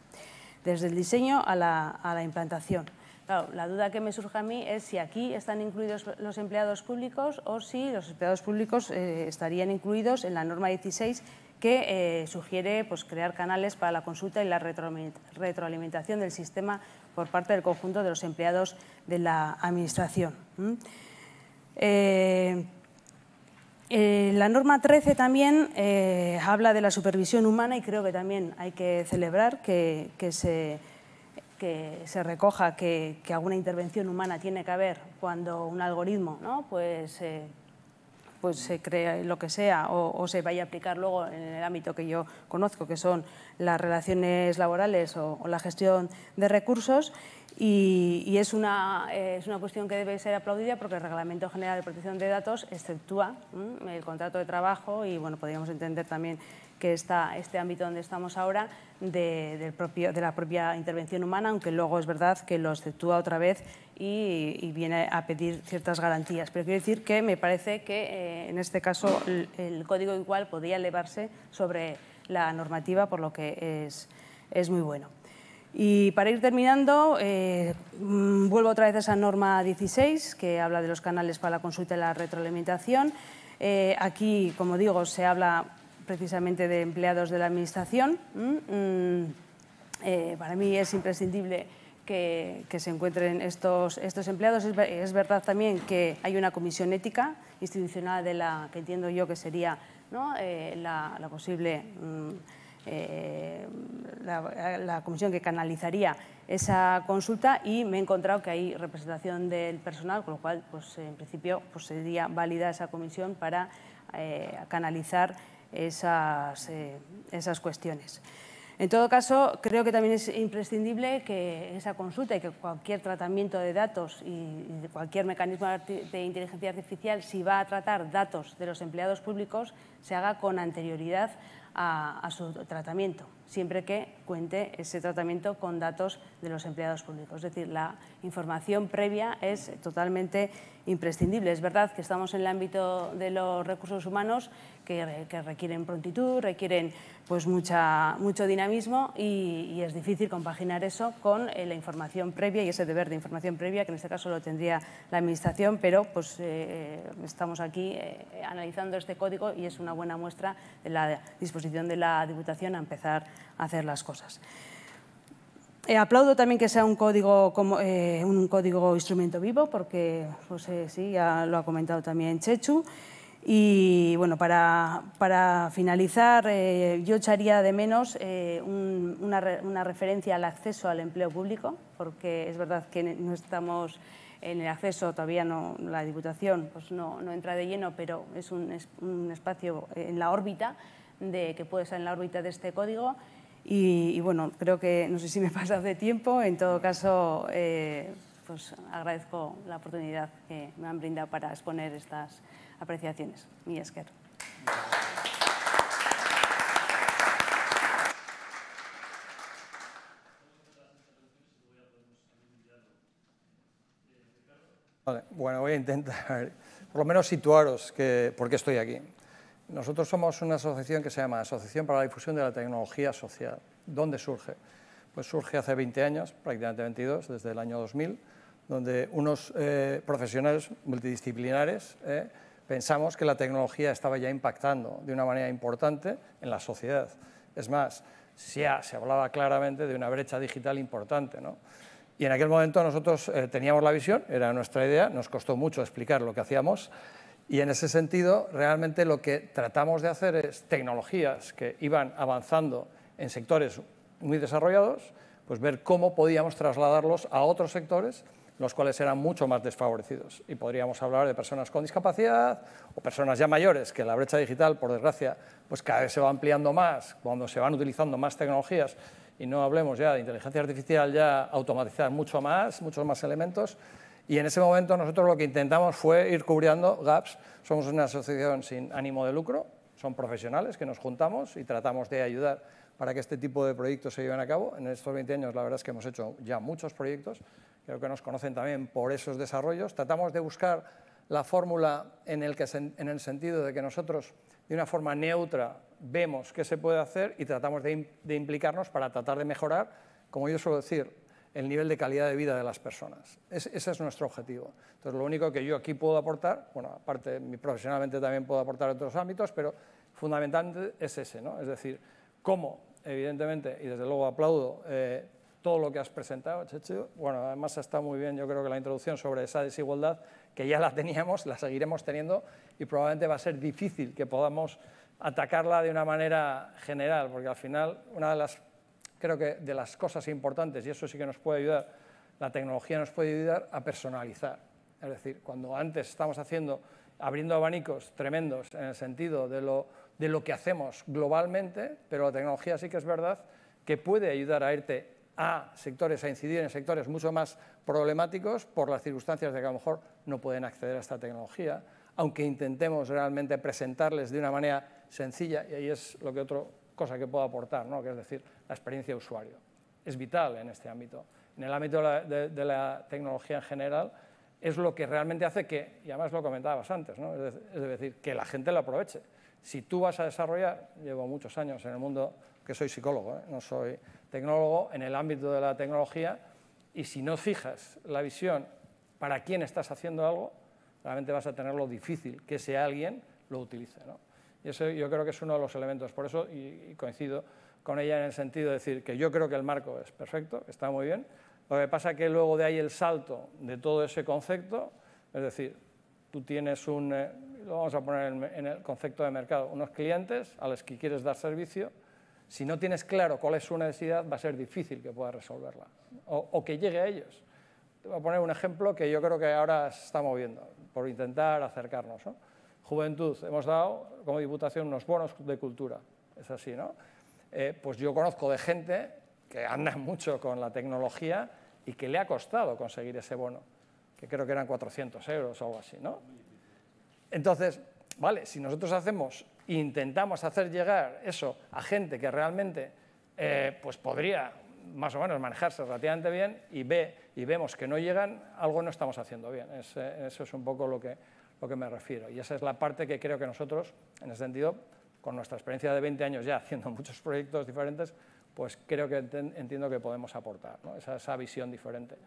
desde el diseño a la, implantación. la duda que me surge a mí es si aquí están incluidos los empleados públicos o si los empleados públicos eh, estarían incluidos en la norma 16 que eh, sugiere pues, crear canales para la consulta y la retroalimentación del sistema por parte del conjunto de los empleados de la Administración. Eh, eh, la norma 13 también eh, habla de la supervisión humana y creo que también hay que celebrar que, se, recoja que, alguna intervención humana tiene que haber cuando un algoritmo pues, pues, se crea lo que sea o, se vaya a aplicar luego en el ámbito que yo conozco, que son las relaciones laborales o la gestión de recursos. Y, eh, es, una, cuestión que debe ser aplaudida porque el Reglamento General de Protección de Datos exceptúa mm, el contrato de trabajo y bueno, podríamos entender también que está este ámbito donde estamos ahora de, la propia intervención humana, aunque luego es verdad que lo exceptúa otra vez y, viene a pedir ciertas garantías. Pero quiero decir que me parece que eh, en este caso el, código igual podría elevarse sobre la normativa, por lo que es muy bueno. Y para ir terminando, eh, mm, vuelvo otra vez a esa norma 16 que habla de los canales para la consulta y la retroalimentación. Eh, aquí, como digo, se habla precisamente de empleados de la Administración. Mm, eh, para mí es imprescindible que, se encuentren estos, estos empleados. Es, verdad también que hay una comisión ética institucional de la que entiendo yo que sería la, posible mm, eh, la, comisión que canalizaría esa consulta y me he encontrado que hay representación del personal, con lo cual, pues, en principio, pues, sería válida esa comisión para eh, canalizar esas, eh, esas cuestiones. En todo caso, creo que también es imprescindible que esa consulta y que cualquier tratamiento de datos y cualquier mecanismo de inteligencia artificial, si va a tratar datos de los empleados públicos, se haga con anterioridad a, su tratamiento siempre que cuente ese tratamiento con datos de los empleados públicos. Es decir, la información previa es totalmente imprescindible. Es verdad que estamos en el ámbito de los recursos humanos que, requieren prontitud, requieren pues, mucha, mucho dinamismo y, es difícil compaginar eso con eh, la información previa y ese deber de información previa que en este caso lo tendría la Administración, pero pues, eh, eh, estamos aquí analizando este código y es una buena muestra de la disposición de la Diputación a empezar hacer las cosas. Eh, aplaudo también que sea un código, como, eh, un código instrumento vivo, porque pues, sí, ya lo ha comentado también Chechu. Y bueno, para, para finalizar, eh, yo echaría de menos eh, una, una, referencia al acceso al empleo público, porque es verdad que no estamos en el acceso, todavía no, la Diputación pues no, no entra de lleno, pero es un, es un espacio en la órbita de que puede ser en la órbita de este código. Y, bueno, creo que no sé si me he pasado de tiempo, en todo caso, eh, pues agradezco la oportunidad que me han brindado para exponer estas apreciaciones. Mi esker. bueno, voy a intentar por lo menos situaros que, por qué estoy aquí. Nosotros somos una asociación que se llama Asociación para la Difusión de la Tecnología Social. ¿Dónde surge? Pues surge hace 20 años, prácticamente 22, desde el año 2000, donde unos eh, profesionales multidisciplinares eh, pensamos que la tecnología estaba ya impactando de una manera importante en la sociedad. Es más, ya se hablaba claramente de una brecha digital importante. ¿no? Y en aquel momento nosotros eh, teníamos la visión, era nuestra idea, nos costó mucho explicar lo que hacíamos, y en ese sentido, realmente lo que tratamos de hacer es tecnologías que iban avanzando en sectores muy desarrollados, pues ver cómo podíamos trasladarlos a otros sectores los cuales eran mucho más desfavorecidos. Y podríamos hablar de personas con discapacidad o personas ya mayores, que la brecha digital, por desgracia, pues cada vez se va ampliando más, cuando se van utilizando más tecnologías, y no hablemos ya de inteligencia artificial, ya automatizar mucho más, muchos más elementos, y en ese momento nosotros lo que intentamos fue ir cubriendo gaps. Somos una asociación sin ánimo de lucro, son profesionales que nos juntamos y tratamos de ayudar para que este tipo de proyectos se lleven a cabo. En estos 20 años la verdad es que hemos hecho ya muchos proyectos, creo que nos conocen también por esos desarrollos. Tratamos de buscar la fórmula en el, sentido de que nosotros de una forma neutra vemos qué se puede hacer y tratamos de, de implicarnos para tratar de mejorar como yo suelo decir, el nivel de calidad de vida de las personas. ese es nuestro objetivo. Entonces, lo único que yo aquí puedo aportar, bueno, aparte profesionalmente también puedo aportar otros ámbitos, pero fundamentalmente es ese, ¿no? Es decir, cómo, evidentemente, y desde luego aplaudo eh, todo lo que has presentado, Chechu. Bueno, además está muy bien, yo creo que la introducción sobre esa desigualdad, que ya la teníamos, la seguiremos teniendo y probablemente va a ser difícil que podamos atacarla de una manera general, porque al final una de las creo que de las cosas importantes, y eso sí que nos puede ayudar, la tecnología nos puede ayudar a personalizar. Es decir, cuando antes estamos haciendo, abriendo abanicos tremendos en el sentido de lo, de lo que hacemos globalmente, pero la tecnología sí que es verdad que puede ayudar a irte a sectores, a incidir en sectores mucho más problemáticos por las circunstancias de que a lo mejor no pueden acceder a esta tecnología, aunque intentemos realmente presentarles de una manera sencilla, y ahí es lo que otra cosa que puedo aportar, ¿no? que es decir, la experiencia de usuario. Es vital en este ámbito. En el ámbito de la, tecnología en general, es lo que realmente hace que, y además lo comentabas antes, es, decir, que la gente lo aproveche. Si tú vas a desarrollar, llevo muchos años en el mundo, que soy psicólogo, ¿eh? no soy tecnólogo, en el ámbito de la tecnología, y si no fijas la visión para quién estás haciendo algo, realmente vas a tener lo difícil que ese alguien lo utilice. ¿no? Y eso yo creo que es uno de los elementos. Por eso, y coincido, con ella en el sentido de decir que yo creo que el marco es perfecto, está muy bien. Lo que pasa es que luego de ahí el salto de todo ese concepto, es decir, tú tienes un, eh, lo vamos a poner en, el concepto de mercado, unos clientes a los que quieres dar servicio, si no tienes claro cuál es su necesidad, va a ser difícil que puedas resolverla o, que llegue a ellos. Te voy a poner un ejemplo que yo creo que ahora se está moviendo, por intentar acercarnos. Juventud, hemos dado como Diputación unos bonos de cultura, es así, ¿no? Eh, pues yo conozco de gente que anda mucho con la tecnología y que le ha costado conseguir ese bono, que creo que eran 400 euros o algo así, ¿no? Entonces, vale, si nosotros hacemos, intentamos hacer llegar eso a gente que realmente eh, pues podría más o menos manejarse relativamente bien y, ve, y vemos que no llegan, algo no estamos haciendo bien. Eh, eso es un poco lo que me refiero. Y esa es la parte que creo que nosotros, en ese sentido, con nuestra experiencia de 20 años ya haciendo muchos proyectos diferentes, pues creo que entiendo que podemos aportar esa, visión diferente.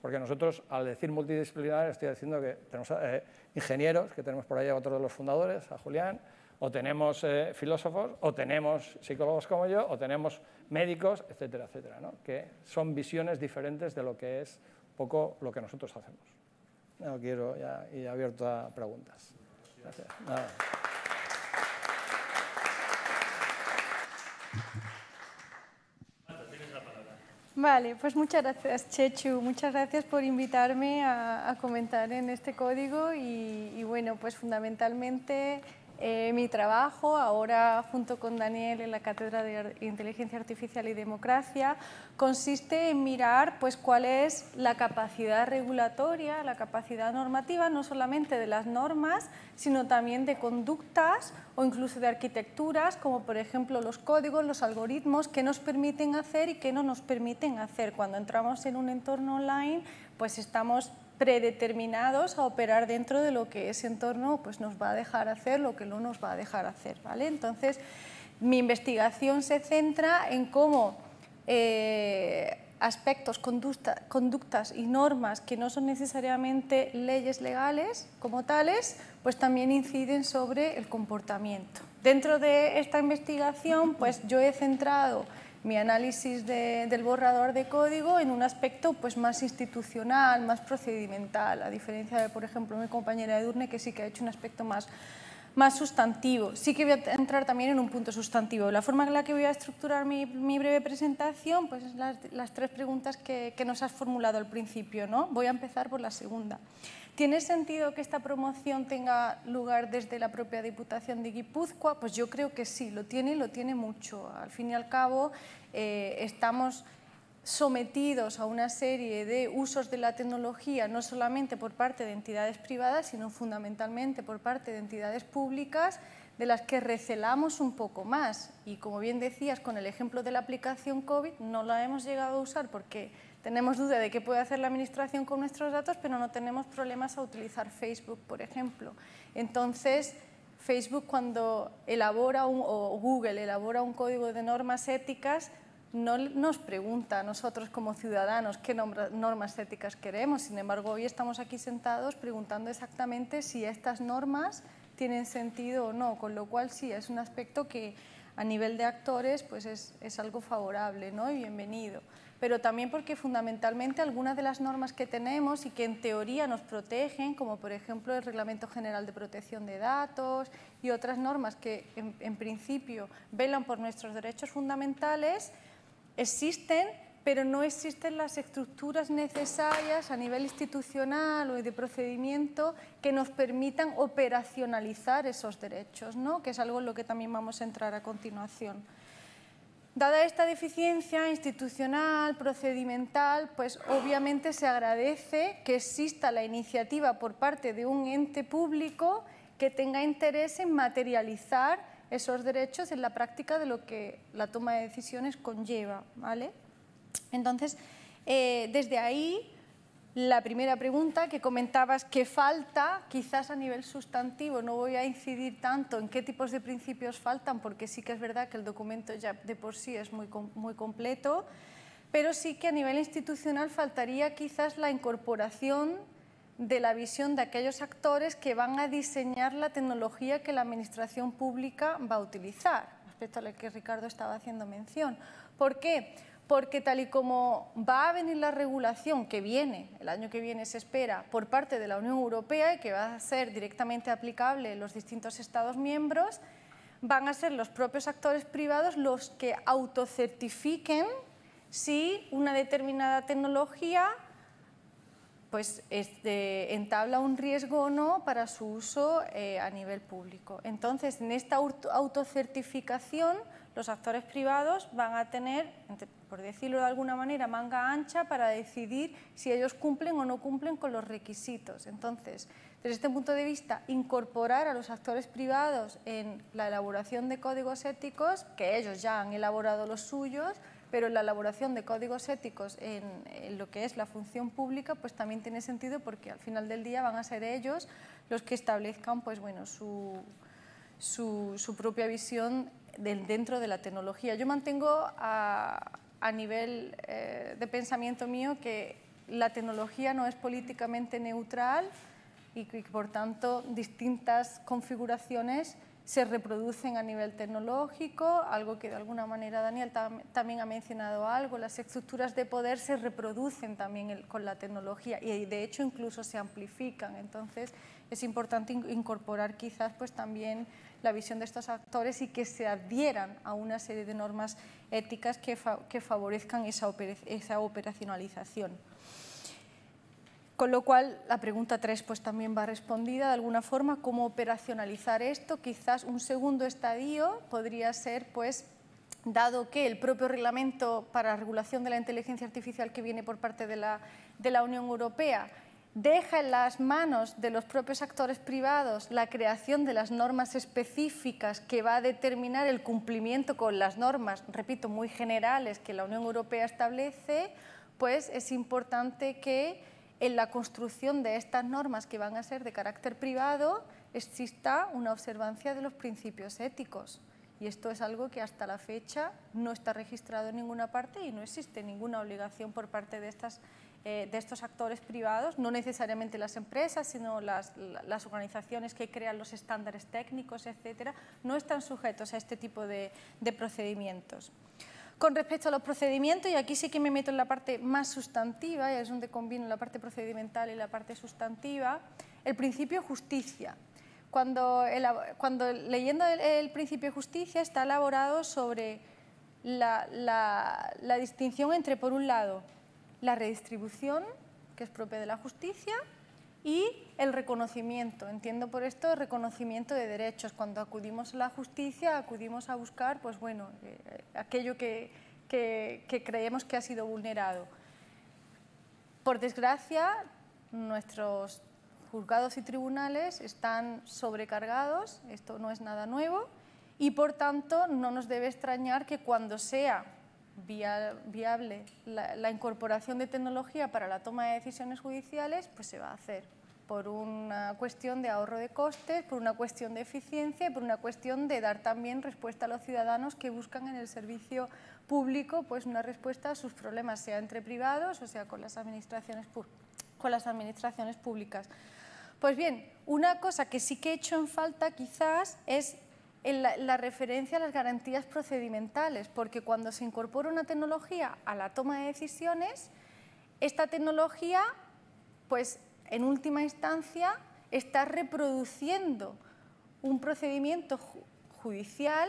Porque nosotros, al decir multidisciplinar, estoy diciendo que tenemos eh, ingenieros, que tenemos por ahí a otro de los fundadores, a Julián, o tenemos eh, filósofos, o tenemos psicólogos como yo, o tenemos médicos, etcétera, etcétera, que son visiones diferentes de lo que es poco lo que nosotros hacemos. No quiero ya ir abierto a preguntas. Gracias. Vale, pues muchas gracias Chechu, muchas gracias por invitarme a, comentar en este código y, y bueno, pues fundamentalmente eh, mi trabajo, ahora junto con Daniel en la Cátedra de Inteligencia Artificial y Democracia, consiste en mirar pues, cuál es la capacidad regulatoria, la capacidad normativa, no solamente de las normas, sino también de conductas o incluso de arquitecturas, como por ejemplo los códigos, los algoritmos, que nos permiten hacer y que no nos permiten hacer. Cuando entramos en un entorno online, pues estamos predeterminados a operar dentro de lo que ese entorno pues, nos va a dejar hacer, lo que no nos va a dejar hacer. ¿vale? Entonces, mi investigación se centra en cómo eh, aspectos, conductas y normas que no son necesariamente leyes legales como tales, pues también inciden sobre el comportamiento. Dentro de esta investigación, pues yo he centrado mi análisis del borrador de código en un aspecto pues, más institucional, más procedimental, a diferencia de, por ejemplo, mi compañera Edurne, que sí que ha hecho un aspecto más más sustantivo. Sí que voy a entrar también en un punto sustantivo. La forma en la que voy a estructurar mi, mi breve presentación pues las, las tres preguntas que, que, nos has formulado al principio. ¿no? Voy a empezar por la segunda. ¿Tiene sentido que esta promoción tenga lugar desde la propia Diputación de Guipúzcoa? Pues yo creo que sí, lo tiene y lo tiene mucho. Al fin y al cabo, eh, estamos sometidos a una serie de usos de la tecnología, no solamente por parte de entidades privadas, sino fundamentalmente por parte de entidades públicas, de las que recelamos un poco más. Y como bien decías, con el ejemplo de la aplicación COVID, no la hemos llegado a usar porque tenemos duda de qué puede hacer la administración con nuestros datos, pero no tenemos problemas a utilizar Facebook, por ejemplo. Entonces, Facebook cuando elabora o Google elabora un código de normas éticas, no nos pregunta a nosotros como ciudadanos qué normas éticas queremos. Sin embargo, hoy estamos aquí sentados preguntando exactamente si estas normas tienen sentido o no, con lo cual sí, es un aspecto que a nivel de actores pues es, algo favorable ¿no? y bienvenido pero también porque fundamentalmente algunas de las normas que tenemos y que en teoría nos protegen, como por ejemplo el Reglamento General de Protección de Datos y otras normas que en, principio velan por nuestros derechos fundamentales, existen pero no existen las estructuras necesarias a nivel institucional o de procedimiento que nos permitan operacionalizar esos derechos, ¿no? que es algo en lo que también vamos a entrar a continuación. Dada esta deficiencia institucional, procedimental, pues obviamente se agradece que exista la iniciativa por parte de un ente público que tenga interés en materializar esos derechos en la práctica de lo que la toma de decisiones conlleva. ¿vale? Entonces, eh, desde ahí la primera pregunta que comentabas que falta, quizás a nivel sustantivo, no voy a incidir tanto en qué tipos de principios faltan, porque sí que es verdad que el documento ya de por sí es muy, muy completo, pero sí que a nivel institucional faltaría quizás la incorporación de la visión de aquellos actores que van a diseñar la tecnología que la administración pública va a utilizar, respecto a la que Ricardo estaba haciendo mención. ¿Por qué? porque tal y como va a venir la regulación que viene, el año que viene se espera, por parte de la Unión Europea y que va a ser directamente aplicable en los distintos Estados miembros, van a ser los propios actores privados los que autocertifiquen si una determinada tecnología pues entabla un riesgo o no para su uso eh, a nivel público. Entonces, en esta autocertificación los actores privados van a tener, por decirlo de alguna manera, manga ancha para decidir si ellos cumplen o no cumplen con los requisitos. Entonces, desde este punto de vista, incorporar a los actores privados en la elaboración de códigos éticos, que ellos ya han elaborado los suyos, pero en la elaboración de códigos éticos en, lo que es la función pública pues también tiene sentido porque al final del día van a ser ellos los que establezcan pues bueno su propia visión dentro de la tecnología. Yo mantengo a, nivel eh, de pensamiento mío que la tecnología no es políticamente neutral y que por tanto distintas configuraciones se reproducen a nivel tecnológico, algo que de alguna manera Daniel también ha mencionado algo, las estructuras de poder se reproducen también con la tecnología y de hecho incluso se amplifican, entonces es importante incorporar quizás pues también la visión de estos actores y que se adhieran a una serie de normas éticas que, favorezcan esa, operacionalización. Con lo cual, la pregunta 3 pues, también va respondida de alguna forma, cómo operacionalizar esto. Quizás un segundo estadio podría ser, pues, dado que el propio reglamento para regulación de la inteligencia artificial que viene por parte de la, de la Unión Europea deja en las manos de los propios actores privados la creación de las normas específicas que va a determinar el cumplimiento con las normas, repito, muy generales que la Unión Europea establece, pues es importante que en la construcción de estas normas que van a ser de carácter privado exista una observancia de los principios éticos. Y esto es algo que hasta la fecha no está registrado en ninguna parte y no existe ninguna obligación por parte de estas eh, de estos actores privados, no necesariamente las empresas, sino las, organizaciones que crean los estándares técnicos, etcétera, no están sujetos a este tipo de, procedimientos. Con respecto a los procedimientos, y aquí sí que me meto en la parte más sustantiva, y es donde combino la parte procedimental y la parte sustantiva, el principio de justicia. Cuando, leyendo el, principio de justicia está elaborado sobre la distinción entre, por un lado, la redistribución, que es propia de la justicia, y el reconocimiento. Entiendo por esto reconocimiento de derechos. Cuando acudimos a la justicia, acudimos a buscar pues bueno, eh, aquello que, que creemos que ha sido vulnerado. Por desgracia, nuestros juzgados y tribunales están sobrecargados, esto no es nada nuevo, y por tanto no nos debe extrañar que cuando sea viable la, incorporación de tecnología para la toma de decisiones judiciales, pues se va a hacer por una cuestión de ahorro de costes, por una cuestión de eficiencia y por una cuestión de dar también respuesta a los ciudadanos que buscan en el servicio público pues una respuesta a sus problemas, sea entre privados o sea con las administraciones, con las administraciones públicas. Pues bien, una cosa que sí que he hecho en falta quizás es en la, referencia a las garantías procedimentales, porque cuando se incorpora una tecnología a la toma de decisiones, esta tecnología, pues en última instancia, está reproduciendo un procedimiento judicial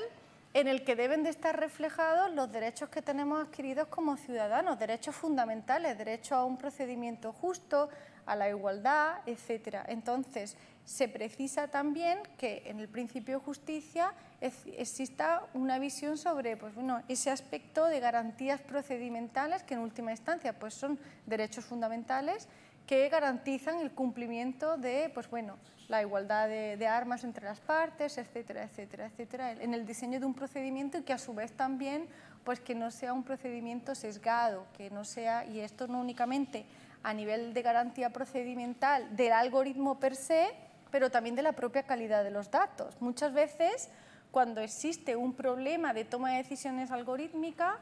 en el que deben de estar reflejados los derechos que tenemos adquiridos como ciudadanos, derechos fundamentales, derecho a un procedimiento justo, a la igualdad, etcétera. Entonces, se precisa también que en el principio de justicia exista una visión sobre pues, bueno, ese aspecto de garantías procedimentales que en última instancia pues, son derechos fundamentales que garantizan el cumplimiento de pues, bueno, la igualdad de, armas entre las partes, etcétera, etcétera, etcétera, en el diseño de un procedimiento y que a su vez también pues, que no sea un procedimiento sesgado, que no sea, y esto no únicamente a nivel de garantía procedimental del algoritmo per se, pero también de la propia calidad de los datos. Muchas veces, cuando existe un problema de toma de decisiones algorítmica,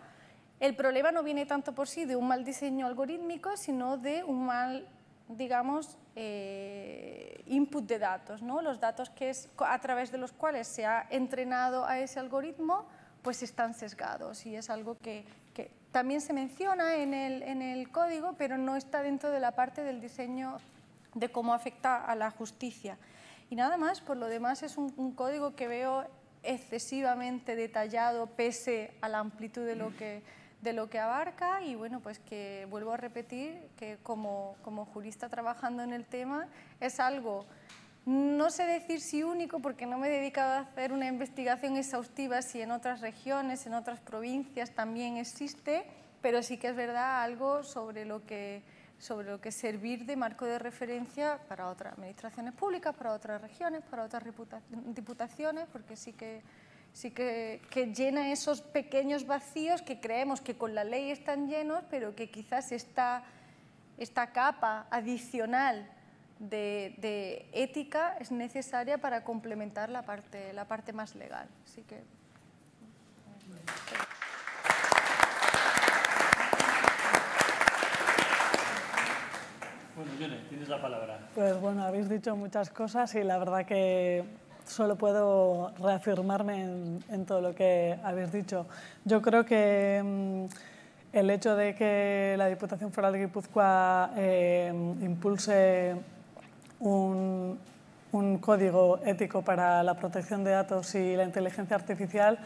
el problema no viene tanto por sí de un mal diseño algorítmico, sino de un mal, digamos, eh, input de datos. ¿no? Los datos que es, a través de los cuales se ha entrenado a ese algoritmo, pues están sesgados y es algo que, también se menciona en el, en el código, pero no está dentro de la parte del diseño de cómo afecta a la justicia. Y nada más, por lo demás es un, código que veo excesivamente detallado pese a la amplitud de lo que, de lo que abarca y bueno, pues que vuelvo a repetir que como, como jurista trabajando en el tema es algo no sé decir si único, porque no me he dedicado a hacer una investigación exhaustiva si en otras regiones, en otras provincias también existe, pero sí que es verdad algo sobre lo que sobre lo que servir de marco de referencia para otras administraciones públicas, para otras regiones, para otras diputaciones, porque sí que sí que, llena esos pequeños vacíos que creemos que con la ley están llenos, pero que quizás esta, esta capa adicional de, ética es necesaria para complementar la parte, la parte más legal. que Bueno, Yone, tienes la palabra. Pues bueno, habéis dicho muchas cosas y la verdad que solo puedo reafirmarme en, todo lo que habéis dicho. Yo creo que mm, el hecho de que la Diputación Foral de Guipúzcoa eh, impulse un, código ético para la protección de datos y la inteligencia artificial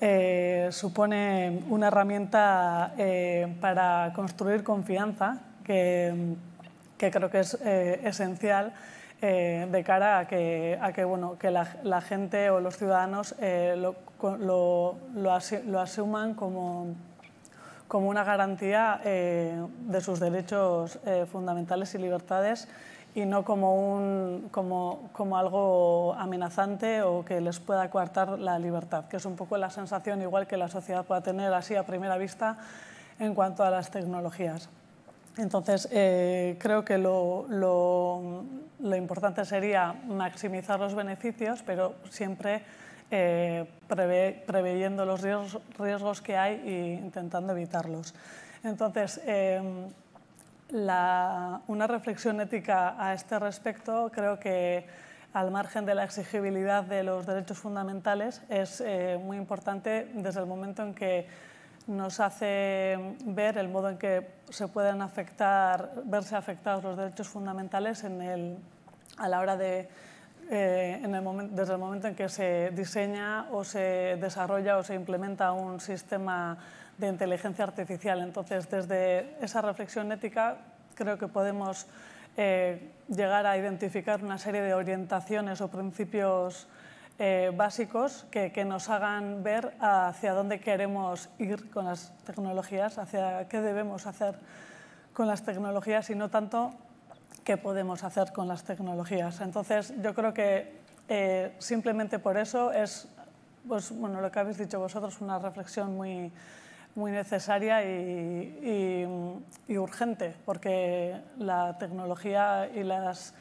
eh, supone una herramienta eh, para construir confianza que que creo que es eh, esencial eh, de cara a que, que, la, gente o los ciudadanos eh, lo, asuman como, una garantía de sus derechos fundamentales y libertades y no como, como, algo amenazante o que les pueda coartar la libertad, que es un poco la sensación igual que la sociedad pueda tener así a primera vista en cuanto a las tecnologías. Entonces, eh, creo que lo, importante sería maximizar los beneficios, pero siempre eh, preveyendo los riesgos, que hay e intentando evitarlos. Entonces, em, una reflexión ética a este respecto creo que al margen de la exigibilidad de los derechos fundamentales es eh, muy importante desde el momento en que nos hace ver el modo en que se pueden afectar, verse afectados los derechos fundamentales a la hora de, eh, desde el momento en que se diseña o se desarrolla o se implementa un sistema de inteligencia artificial. Entonces, desde esa reflexión ética, creo que podemos eh, llegar a identificar una serie de orientaciones o principios eh, básicos que, nos hagan ver hacia dónde queremos ir con las tecnologías, hacia qué debemos hacer con las tecnologías y no tanto qué podemos hacer con las tecnologías. Entonces, yo creo que eh, simplemente por eso es pues, bueno, lo que habéis dicho vosotros, una reflexión muy, muy necesaria y urgente, porque la tecnología y las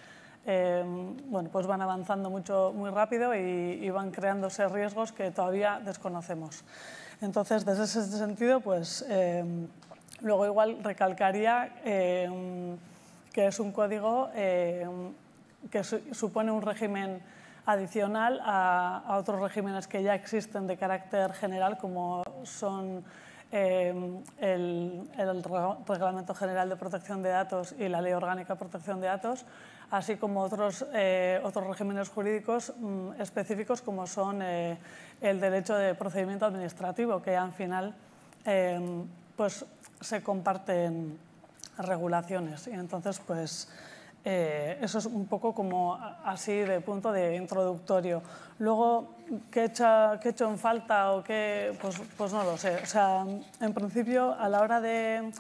Em, bueno, pues van avanzando mucho, muy rápido y, van creándose riesgos que todavía desconocemos. Entonces, desde ese sentido, pues em, luego igual recalcaría em, que es un código que supone un régimen adicional a, otros regímenes que ya existen de carácter general, como son el, Reglamento General de Protección de Datos y la Ley Orgánica de Protección de Datos, así como otros, eh, otros regímenes jurídicos mm, específicos como son eh, el derecho de procedimiento administrativo, que al final em, pues, se comparten regulaciones. Y entonces, pues, eh, eso es un poco como así de punto de introductorio. Luego, ¿qué he hecho, qué hecho en falta o qué? Pues, pues, no lo sé. O sea, en principio, a la hora de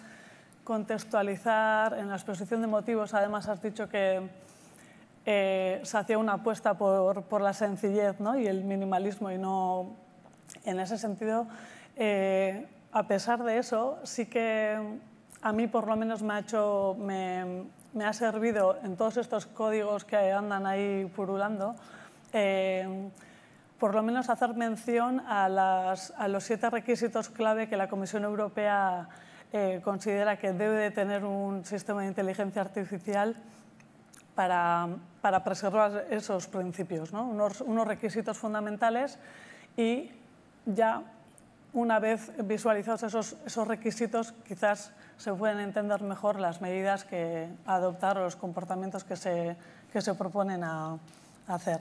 contextualizar, en la exposición de motivos además has dicho que eh, se hacía una apuesta por, por la sencillez ¿no? y el minimalismo y no, en ese sentido, eh, a pesar de eso, sí que a mí por lo menos me ha, me, me ha servido en todos estos códigos que andan ahí purulando. Eh, por lo menos hacer mención a, las, a, los siete requisitos clave que la Comisión Europea eh, considera que debe de tener un sistema de inteligencia artificial para, preservar esos principios, unos, requisitos fundamentales y ya una vez visualizados esos, requisitos, quizás se pueden entender mejor las medidas que adoptar o los comportamientos que se, proponen a, hacer.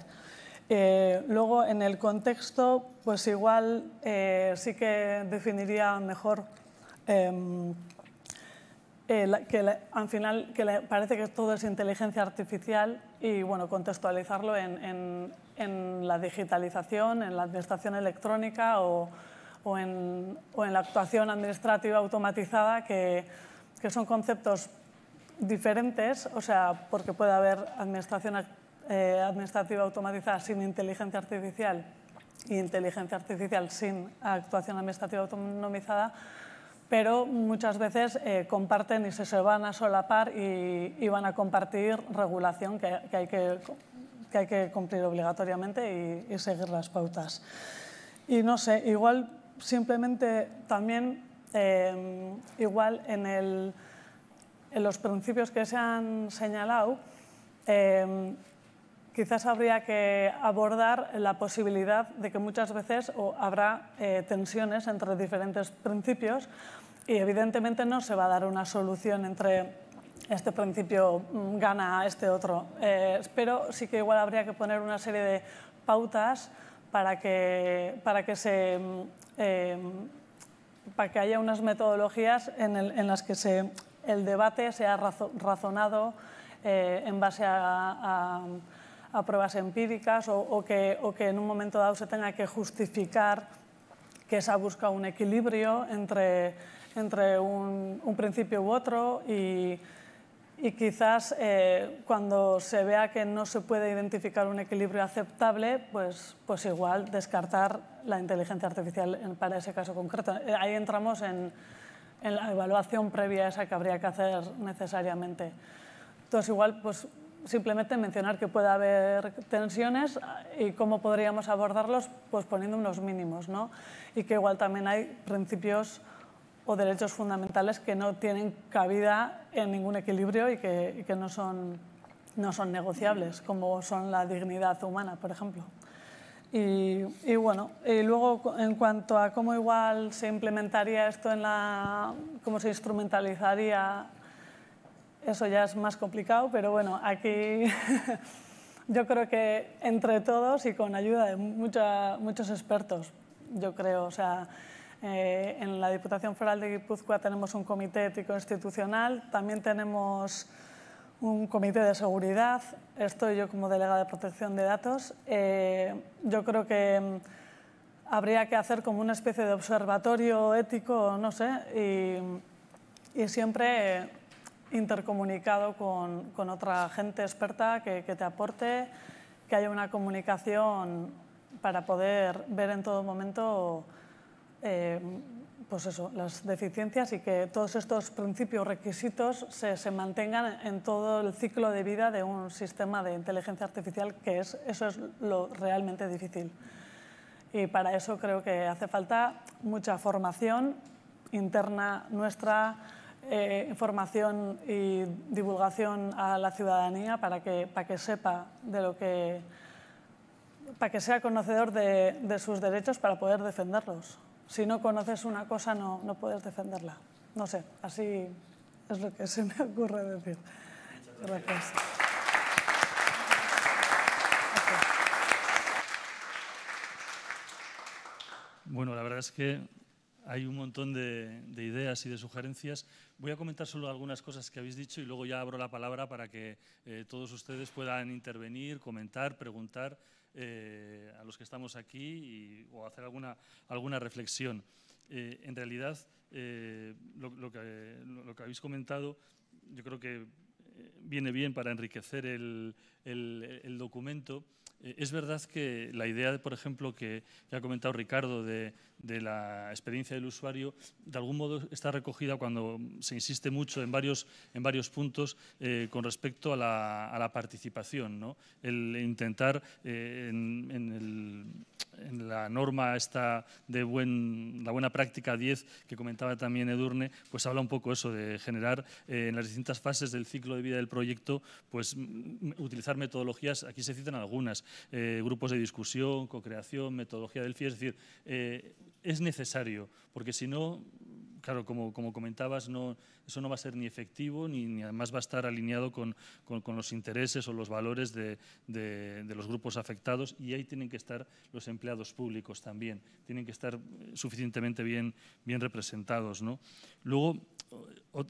Eh, luego, en el contexto, pues igual eh, sí que definiría mejor Em, eh, que al final que parece que todo es inteligencia artificial y bueno, contextualizarlo en, la digitalización, en la administración electrónica o, en, la actuación administrativa automatizada, que, son conceptos diferentes, o sea, porque puede haber administración eh, administrativa automatizada sin inteligencia artificial y inteligencia artificial sin actuación administrativa autonomizada, pero muchas veces eh, comparten y se, van a solapar y, van a compartir regulación que, que, hay, que, cumplir obligatoriamente y, seguir las pautas. Y no sé, igual simplemente también, eh, igual en, en, los principios que se han señalado, eh, quizás habría que abordar la posibilidad de que muchas veces habrá eh, tensiones entre diferentes principios y evidentemente no se va a dar una solución entre este principio mm, gana a este otro, eh, pero sí que igual habría que poner una serie de pautas para que, para que se... Mm, em, para que haya unas metodologías en, las que se, el debate sea razonado eh, en base a a pruebas empíricas o, que, o que en un momento dado se tenga que justificar que se ha buscado un equilibrio entre, entre un, principio u otro y, quizás eh, cuando se vea que no se puede identificar un equilibrio aceptable, pues, pues igual descartar la inteligencia artificial para ese caso concreto. Eh, ahí entramos en, en la evaluación previa esa que habría que hacer necesariamente. Entonces igual pues simplemente mencionar que puede haber tensiones eh, y cómo podríamos abordarlos pues poniendo unos mínimos, ¿no? Y que igual también hay principios o derechos fundamentales que no tienen cabida en ningún equilibrio y que, no, son, no son negociables, como son la dignidad humana, por ejemplo. Y, bueno, y luego en cuanto a cómo igual se implementaría esto en la, cómo se instrumentalizaría eso ya es más complicado, pero bueno, aquí yo creo que entre todos y con ayuda de muchos expertos, yo creo, o sea, eh, en la Diputación Foral de Guipúzcoa tenemos un comité ético institucional, también tenemos un comité de seguridad, estoy yo como delegada de protección de datos. Eh, yo creo que mm, habría que hacer como una especie de observatorio ético, no sé, y, y siempre intercomunicado con, otra gente experta que, te aporte, que haya una comunicación para poder ver en todo momento eh, pues eso, las deficiencias y que todos estos principios requisitos se, se, mantengan en todo el ciclo de vida de un sistema de inteligencia artificial, que es, eso es lo realmente difícil. Y para eso creo que hace falta mucha formación interna nuestra, eh, información y divulgación a la ciudadanía para que, para que sepa de lo que para que sea conocedor de, sus derechos para poder defenderlos. Si no conoces una cosa no, no puedes defenderla. No sé, así es lo que se me ocurre decir. Gracias. Bueno, la verdad es que hay un montón de, ideas y de sugerencias. Voy a comentar solo algunas cosas que habéis dicho y luego ya abro la palabra para que eh, todos ustedes puedan intervenir, comentar, preguntar eh, a los que estamos aquí y, o hacer alguna, alguna reflexión. Eh, en realidad, lo, que, habéis comentado, yo creo que viene bien para enriquecer el documento. Eh, es verdad que la idea, por ejemplo, que, ya ha comentado Ricardo de, la experiencia del usuario, de algún modo está recogida cuando se insiste mucho en varios, en varios puntos eh, con respecto a la, participación. ¿no? El intentar eh, en, la norma esta de buen, la buena práctica 10 que comentaba también Edurne, pues habla un poco eso de generar en las distintas fases del ciclo de vida del proyecto, pues utilizar metodologías, aquí se citan algunas, eh, grupos de discusión, co-creación, metodología del FIE, es decir, eh, es necesario, porque si no, claro, como, comentabas, eso no va a ser ni efectivo ni, además va a estar alineado con, los intereses o los valores de, los grupos afectados y ahí tienen que estar los empleados públicos también, tienen que estar suficientemente bien, bien representados. ¿no? Luego,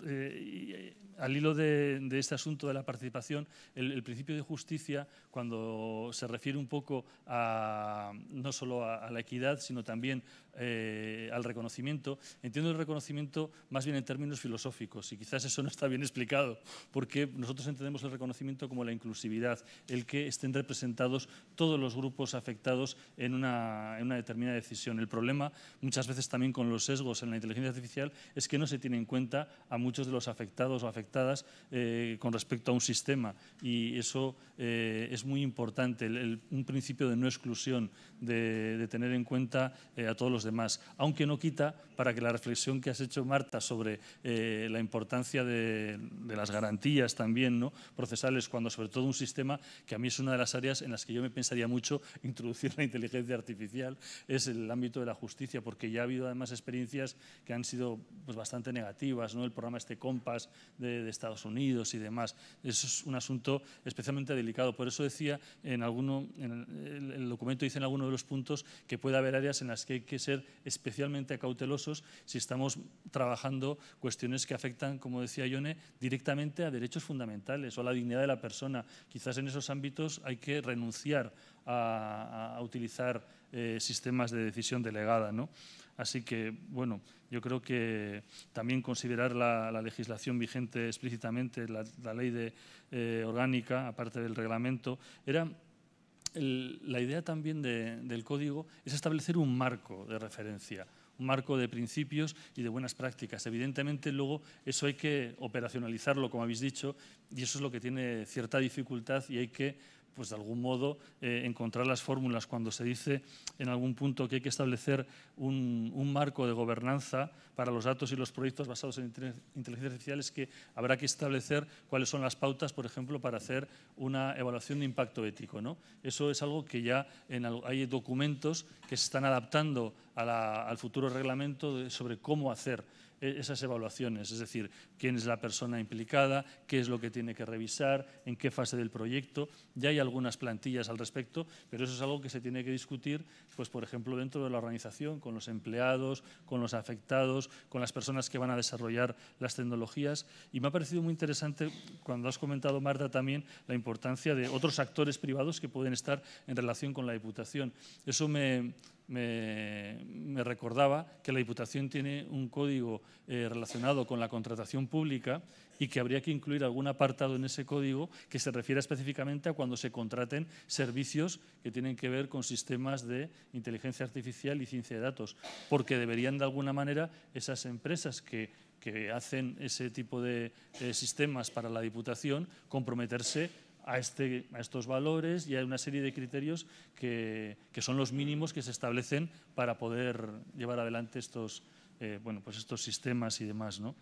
eh, eh, al hilo de, este asunto de la participación, el, principio de justicia, cuando se refiere un poco a, no solo a, la equidad, sino también eh, al reconocimiento, entiendo el reconocimiento más bien en términos filosóficos, y quizás eso no está bien explicado, porque nosotros entendemos el reconocimiento como la inclusividad, el que estén representados todos los grupos afectados en una, en una determinada decisión. El problema, muchas veces también con los sesgos en la inteligencia artificial, es que no se tiene en cuenta a a muchos de los afectados o afectadas eh, con respecto a un sistema. Y eso eh, es muy importante, un principio de no exclusión, de, tener en cuenta eh, a todos los demás. Aunque no quita para que la reflexión que has hecho, Marta, sobre la importancia de, las garantías también ¿no? procesales, cuando sobre todo un sistema, que a mí es una de las áreas en las que yo me pensaría mucho introducir la inteligencia artificial, es el ámbito de la justicia, porque ya ha habido además experiencias que han sido pues, bastante negativas. ¿no? este COMPAS de, Estados Unidos y demás. Eso es un asunto especialmente delicado. Por eso decía, en alguno, en el, documento dice en alguno de los puntos que puede haber áreas en las que hay que ser especialmente cautelosos si estamos trabajando cuestiones que afectan, como decía Ione, directamente a derechos fundamentales o a la dignidad de la persona. Quizás en esos ámbitos hay que renunciar a, utilizar eh, sistemas de decisión delegada. ¿no? Así que, bueno, yo creo que también considerar la, legislación vigente explícitamente, la, ley de, eh, orgánica, aparte del reglamento, era la idea también del código es establecer un marco de referencia, un marco de principios y de buenas prácticas. Evidentemente, luego eso hay que operacionalizarlo, como habéis dicho, y eso es lo que tiene cierta dificultad y hay que pues de algún modo eh, encontrar las fórmulas. Cuando se dice en algún punto que hay que establecer un, marco de gobernanza para los datos y los proyectos basados en inteligencia artificial, es que habrá que establecer cuáles son las pautas, por ejemplo, para hacer una evaluación de impacto ético. ¿no? Eso es algo que ya hay documentos que se están adaptando al futuro reglamento sobre cómo hacer e-, esas evaluaciones, es decir, quién es la persona implicada, qué es lo que tiene que revisar, en qué fase del proyecto. Ya hay algunas plantillas al respecto, pero eso es algo que se tiene que discutir, pues, por ejemplo, dentro de la organización, con los empleados, con los afectados, con las personas que van a desarrollar las tecnologías. Y me ha parecido muy interesante, cuando has comentado, Marta, también la importancia de otros actores privados que pueden estar en relación con la Diputación. Eso me, me, recordaba que la Diputación tiene un código eh, relacionado con la contratación pública y que habría que incluir algún apartado en ese código que se refiera específicamente a cuando se contraten servicios que tienen que ver con sistemas de inteligencia artificial y ciencia de datos, porque deberían de alguna manera esas empresas que, hacen ese tipo de eh, sistemas para la Diputación comprometerse este, a, estos valores y a una serie de criterios que, que, son los mínimos que se establecen para poder llevar adelante estos, eh, bueno, pues estos sistemas y demás. ¿no?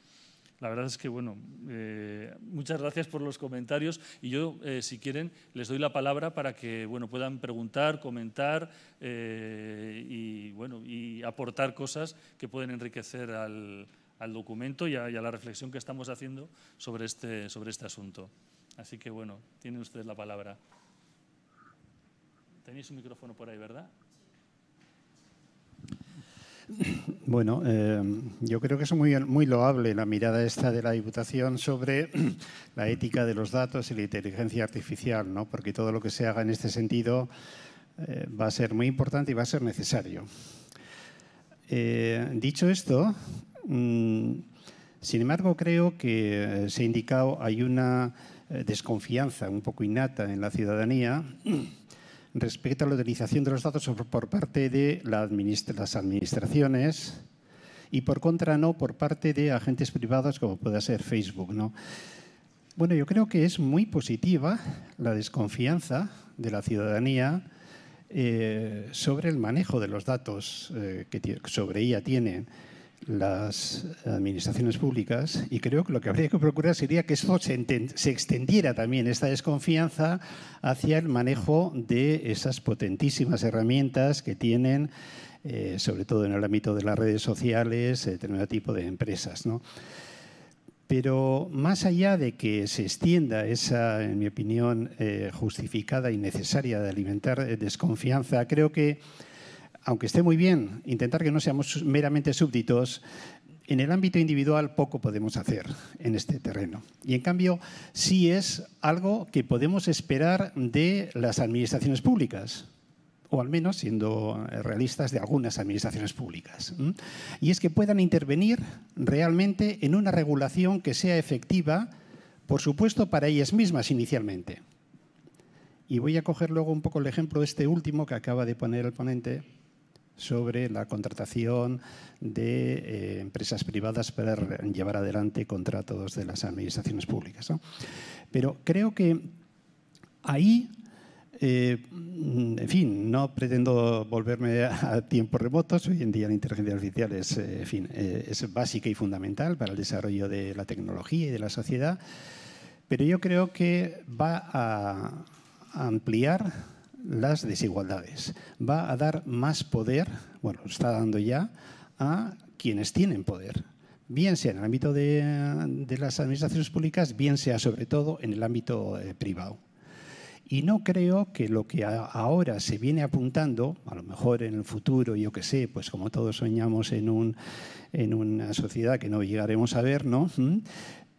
La verdad es que, bueno, eh, muchas gracias por los comentarios y yo, eh, si quieren, les doy la palabra para que, bueno, puedan preguntar, comentar y, bueno, y aportar cosas que pueden enriquecer al, al documento y a, y a, la reflexión que estamos haciendo sobre este, sobre este asunto. Así que bueno, tiene ustedes la palabra. Tenéis un micrófono por ahí, ¿verdad? Bueno, eh, yo creo que es muy, muy loable la mirada esta de la Diputación sobre la ética de los datos y la inteligencia artificial, ¿no? porque todo lo que se haga en este sentido eh, va a ser muy importante y va a ser necesario. Eh, dicho esto, mm, sin embargo, creo que se ha indicado, hay una eh, desconfianza un poco innata en la ciudadanía respecto a la utilización de los datos por parte de las administraciones y por contra no por parte de agentes privados como puede ser Facebook. ¿no? Bueno, yo creo que es muy positiva la desconfianza de la ciudadanía eh, sobre el manejo de los datos eh, que sobre ella tienen las administraciones públicas y creo que lo que habría que procurar sería que se, extendiera también, esta desconfianza, hacia el manejo de esas potentísimas herramientas que tienen, eh, sobre todo en el ámbito de las redes sociales, eh, determinado tipo de empresas. Pero más allá de que se extienda esa, en mi opinión, eh, justificada y necesaria de alimentar desconfianza, creo que aunque esté muy bien intentar que no seamos meramente súbditos, en el ámbito individual poco podemos hacer en este terreno. Y en cambio, sí es algo que podemos esperar de las administraciones públicas o al menos siendo realistas de algunas administraciones públicas. Y es que puedan intervenir realmente en una regulación que sea efectiva, por supuesto, para ellas mismas inicialmente. Y voy a coger luego un poco el ejemplo de este último que acaba de poner el ponente, sobre la contratación de eh, empresas privadas para llevar adelante contratos de las administraciones públicas. ¿no? Pero creo que ahí eh, en fin, no pretendo volverme a tiempos remotos. Hoy en día la inteligencia artificial es, eh, en fin, es básica y fundamental para el desarrollo de la tecnología y de la sociedad, pero yo creo que va a ampliar las desigualdades. Va a dar más poder, bueno, está dando ya, a quienes tienen poder, bien sea en el ámbito de, las administraciones públicas, bien sea sobre todo en el ámbito eh, privado. Y no creo que lo que ahora se viene apuntando, a lo mejor en el futuro, yo qué sé, pues como todos soñamos en, un, en una sociedad que no llegaremos a ver, ¿no? ¿Mm?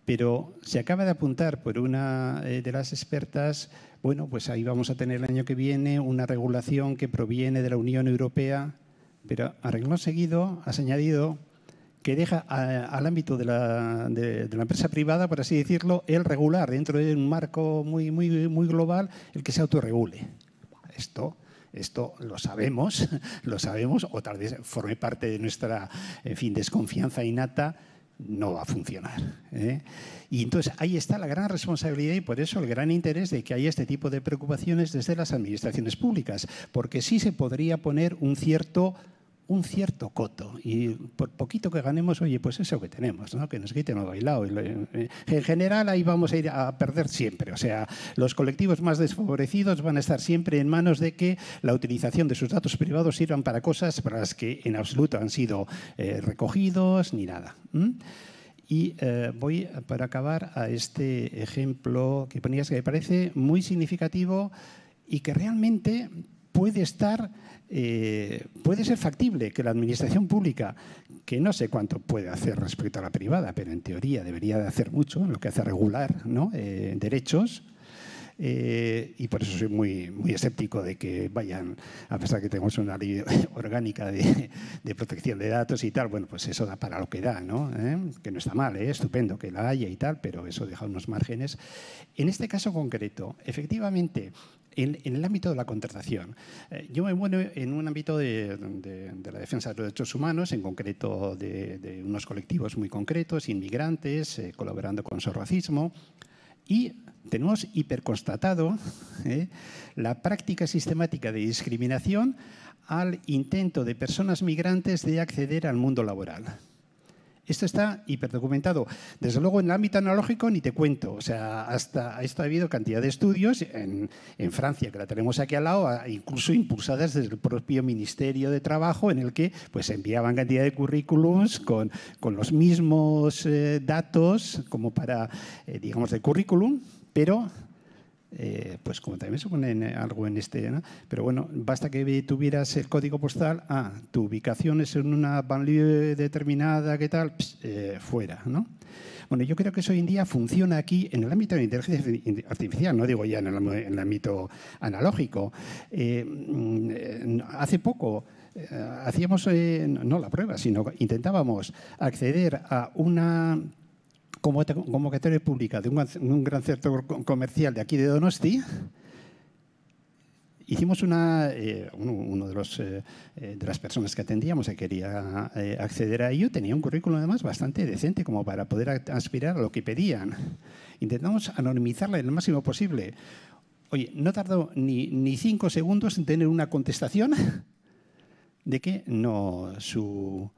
Pero se acaba de apuntar por una eh, de las expertas bueno, pues ahí vamos a tener el año que viene una regulación que proviene de la Unión Europea, pero renglón seguido has añadido que deja al ámbito de la, empresa privada, por así decirlo, el regular dentro de un marco muy, muy, muy global, el que se autorregule. Esto, esto lo sabemos, lo sabemos, o tal vez forme parte de nuestra, fin, desconfianza innata no va a funcionar. ¿eh? Y entonces ahí está la gran responsabilidad y por eso el gran interés de que haya este tipo de preocupaciones desde las administraciones públicas, porque sí se podría poner un cierto un cierto coto. Y por poquito que ganemos, oye, pues eso que tenemos, que nos quiten lo bailado. Eh, en general, ahí vamos a ir a perder siempre. O sea, los colectivos más desfavorecidos van a estar siempre en manos de que la utilización de sus datos privados sirvan para cosas para las que en absoluto han sido eh, recogidos ni nada. Y eh, voy para acabar a este ejemplo que ponías que me parece muy significativo y que realmente puede estar eh, puede ser factible que la administración pública, que no sé cuánto puede hacer respecto a la privada, pero en teoría debería de hacer mucho lo que hace regular eh, derechos, eh, y por eso soy muy, muy escéptico de que vayan, a pesar que tenemos una ley orgánica de, protección de datos y tal, bueno, pues eso da para lo que da, ¿no? Que no está mal, estupendo que la haya y tal, pero eso deja unos márgenes. En este caso concreto, efectivamente, en, el ámbito de la contratación. Eh, yo me muevo en un ámbito de, la defensa de los derechos humanos, en concreto de, unos colectivos muy concretos, inmigrantes, eh, colaborando con su racismo, y tenemos hiperconstatado eh, la práctica sistemática de discriminación al intento de personas migrantes de acceder al mundo laboral. Esto está hiperdocumentado. Desde luego, en el ámbito analógico ni te cuento. O sea, hasta esto ha habido cantidad de estudios en, Francia, que la tenemos aquí al lado, incluso impulsadas desde el propio Ministerio de Trabajo, en el que pues enviaban cantidad de currículums con, los mismos eh, datos como para, eh, digamos, el currículum, pero eh, pues como también se pone eh, algo en este, pero bueno, basta que tuvieras el código postal, ah, tu ubicación es en una banlieue determinada, ¿qué tal? Eh, fuera, ¿no? Bueno, yo creo que eso hoy en día funciona aquí en el ámbito de la inteligencia artificial, no digo ya en el, ámbito analógico. Mm, hace poco hacíamos, no la prueba, sino intentábamos acceder a una como este, convocatoria este pública de un, gran centro comercial de aquí de Donosti, hicimos una, eh, uno, de, los, eh, eh, de las personas que atendíamos que quería acceder a ello tenía un currículum además bastante decente como para poder aspirar a lo que pedían. Intentamos anonimizarla en lo máximo posible. Oye, no tardó ni, ni cinco segundos en tener una contestación de que no, su,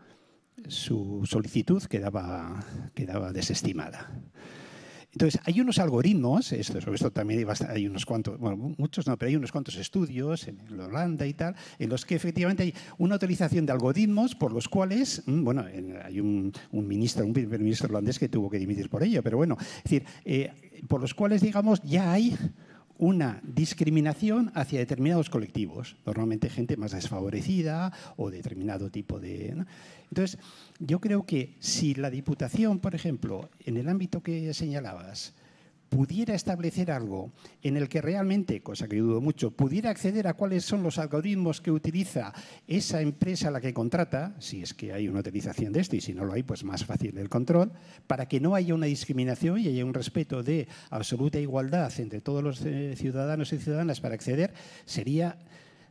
su solicitud quedaba, quedaba desestimada. Entonces, hay unos algoritmos, esto, sobre esto también hay, unos cuantos, bueno, muchos no, pero hay unos cuantos estudios en Holanda y tal, en los que efectivamente hay una utilización de algoritmos por los cuales, mm, bueno, hay un, un ministro, un primer ministro holandés que tuvo que dimitir por ello, pero bueno, es decir, eh, por los cuales, digamos, ya hay una discriminación hacia determinados colectivos, normalmente gente más desfavorecida o determinado tipo de... Entonces, yo creo que si la Diputación, por ejemplo, en el ámbito que señalabas, pudiera establecer algo en el que realmente, cosa que yo dudo mucho, pudiera acceder a cuáles son los algoritmos que utiliza esa empresa a la que contrata, si es que hay una utilización de esto y si no lo hay, pues más fácil el control, para que no haya una discriminación y haya un respeto de absoluta igualdad entre todos los eh, ciudadanos y ciudadanas para acceder, sería,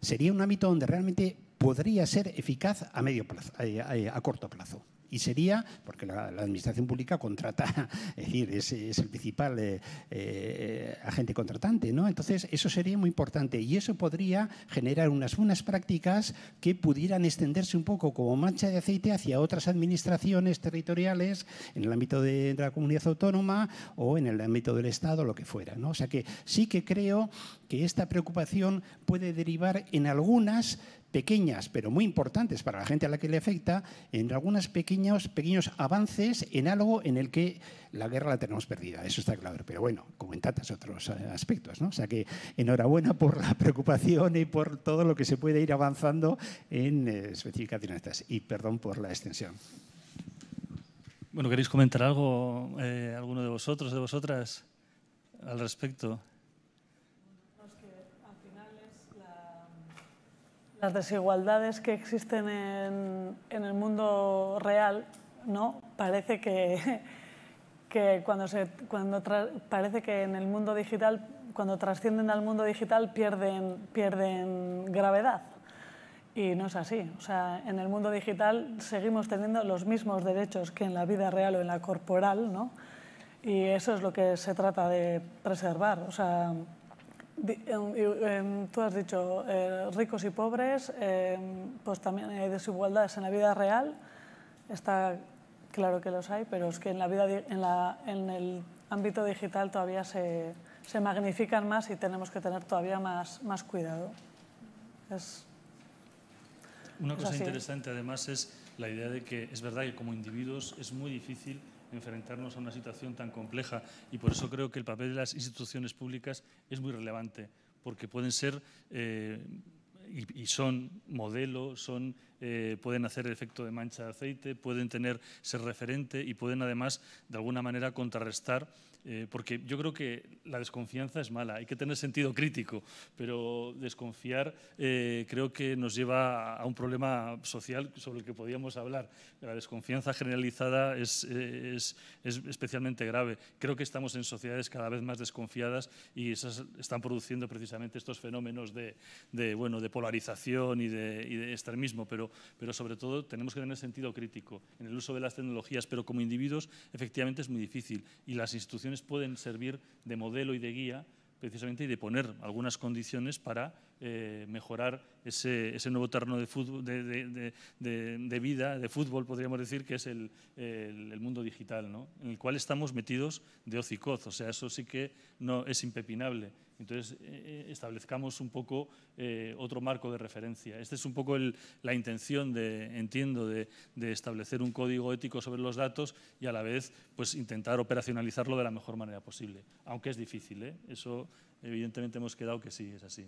sería un ámbito donde realmente podría ser eficaz a medio plazo, eh, eh, a corto plazo y sería, porque la, Administración Pública contrata, es decir, es, el principal eh, eh, agente contratante, ¿no? Entonces, eso sería muy importante y eso podría generar unas buenas prácticas que pudieran extenderse un poco como mancha de aceite hacia otras administraciones territoriales en el ámbito de, la comunidad autónoma o en el ámbito del Estado, lo que fuera, O sea que sí que creo que esta preocupación puede derivar en algunas pequeñas, pero muy importantes para la gente a la que le afecta, en algunos pequeños, pequeños avances en algo en el que la guerra la tenemos perdida. Eso está claro. Pero bueno, como otros eh, aspectos. ¿no? O sea que enhorabuena por la preocupación y por todo lo que se puede ir avanzando en eh, especificaciones estas. Y perdón por la extensión. Bueno, ¿queréis comentar algo, eh, alguno de vosotros, de vosotras, al respecto? las desigualdades que existen en, el mundo real, ¿no? Parece que, que cuando se, cuando parece que en el mundo digital, cuando trascienden al mundo digital, pierden, pierden gravedad. Y no es así. O sea, en el mundo digital seguimos teniendo los mismos derechos que en la vida real o en la corporal, ¿no? Y eso es lo que se trata de preservar. O sea, Em, em, tú has dicho eh, ricos y pobres, em, pues también hay desigualdades en la vida real, está claro que los hay, pero es que en, la vida, en, el ámbito digital todavía se, magnifican más y tenemos que tener todavía más, más cuidado. Una cosa interesante además es la idea de que es verdad que como individuos es muy difícil enfrentarnos a una situación tan compleja y por eso creo que el papel de las instituciones públicas es muy relevante, porque pueden ser eh, y, y, son modelo, son eh, pueden hacer efecto de mancha de aceite, pueden tener, ser referente y pueden además de alguna manera contrarrestar, eh, porque yo creo que la desconfianza es mala, hay que tener sentido crítico, pero desconfiar eh, creo que nos lleva a un problema social sobre el que podíamos hablar. La desconfianza generalizada es, es, especialmente grave. Creo que estamos en sociedades cada vez más desconfiadas y esas están produciendo precisamente estos fenómenos de, bueno, de polarización y de, y de extremismo, pero pero, sobre todo tenemos que tener sentido crítico en el uso de las tecnologías, pero como individuos efectivamente es muy difícil y las instituciones pueden servir de modelo y de guía precisamente y de poner algunas condiciones para eh, mejorar ese, nuevo terreno de, vida, de fútbol podríamos decir, que es el, mundo digital, en el cual estamos metidos de hocicoz, o sea, eso sí que no es impepinable entonces, eh, eh, establezcamos un poco eh, otro marco de referencia. Esta es un poco la intención, de, entiendo, de, establecer un código ético sobre los datos y a la vez pues, intentar operacionalizarlo de la mejor manera posible, aunque es difícil. ¿eh? Eso, evidentemente, hemos quedado que sí, es así.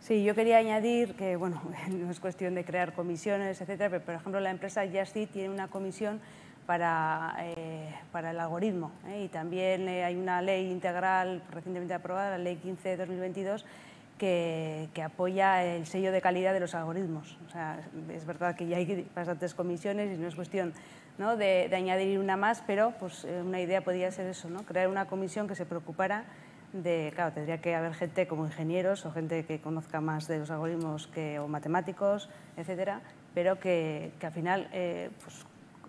Sí, yo quería añadir que, bueno, no es cuestión de crear comisiones, etcétera, pero, por ejemplo, la empresa Just tiene una comisión para, eh, para el algoritmo. ¿eh? Y también eh, hay una ley integral recientemente aprobada, la Ley 15 de 2022, que, que, apoya el sello de calidad de los algoritmos. O sea, es verdad que ya hay bastantes comisiones y no es cuestión ¿no? De, de, añadir una más, pero pues, una idea podría ser eso, ¿no? crear una comisión que se preocupara de, claro, tendría que haber gente como ingenieros o gente que conozca más de los algoritmos que, o matemáticos, etcétera, pero que, que al final pues,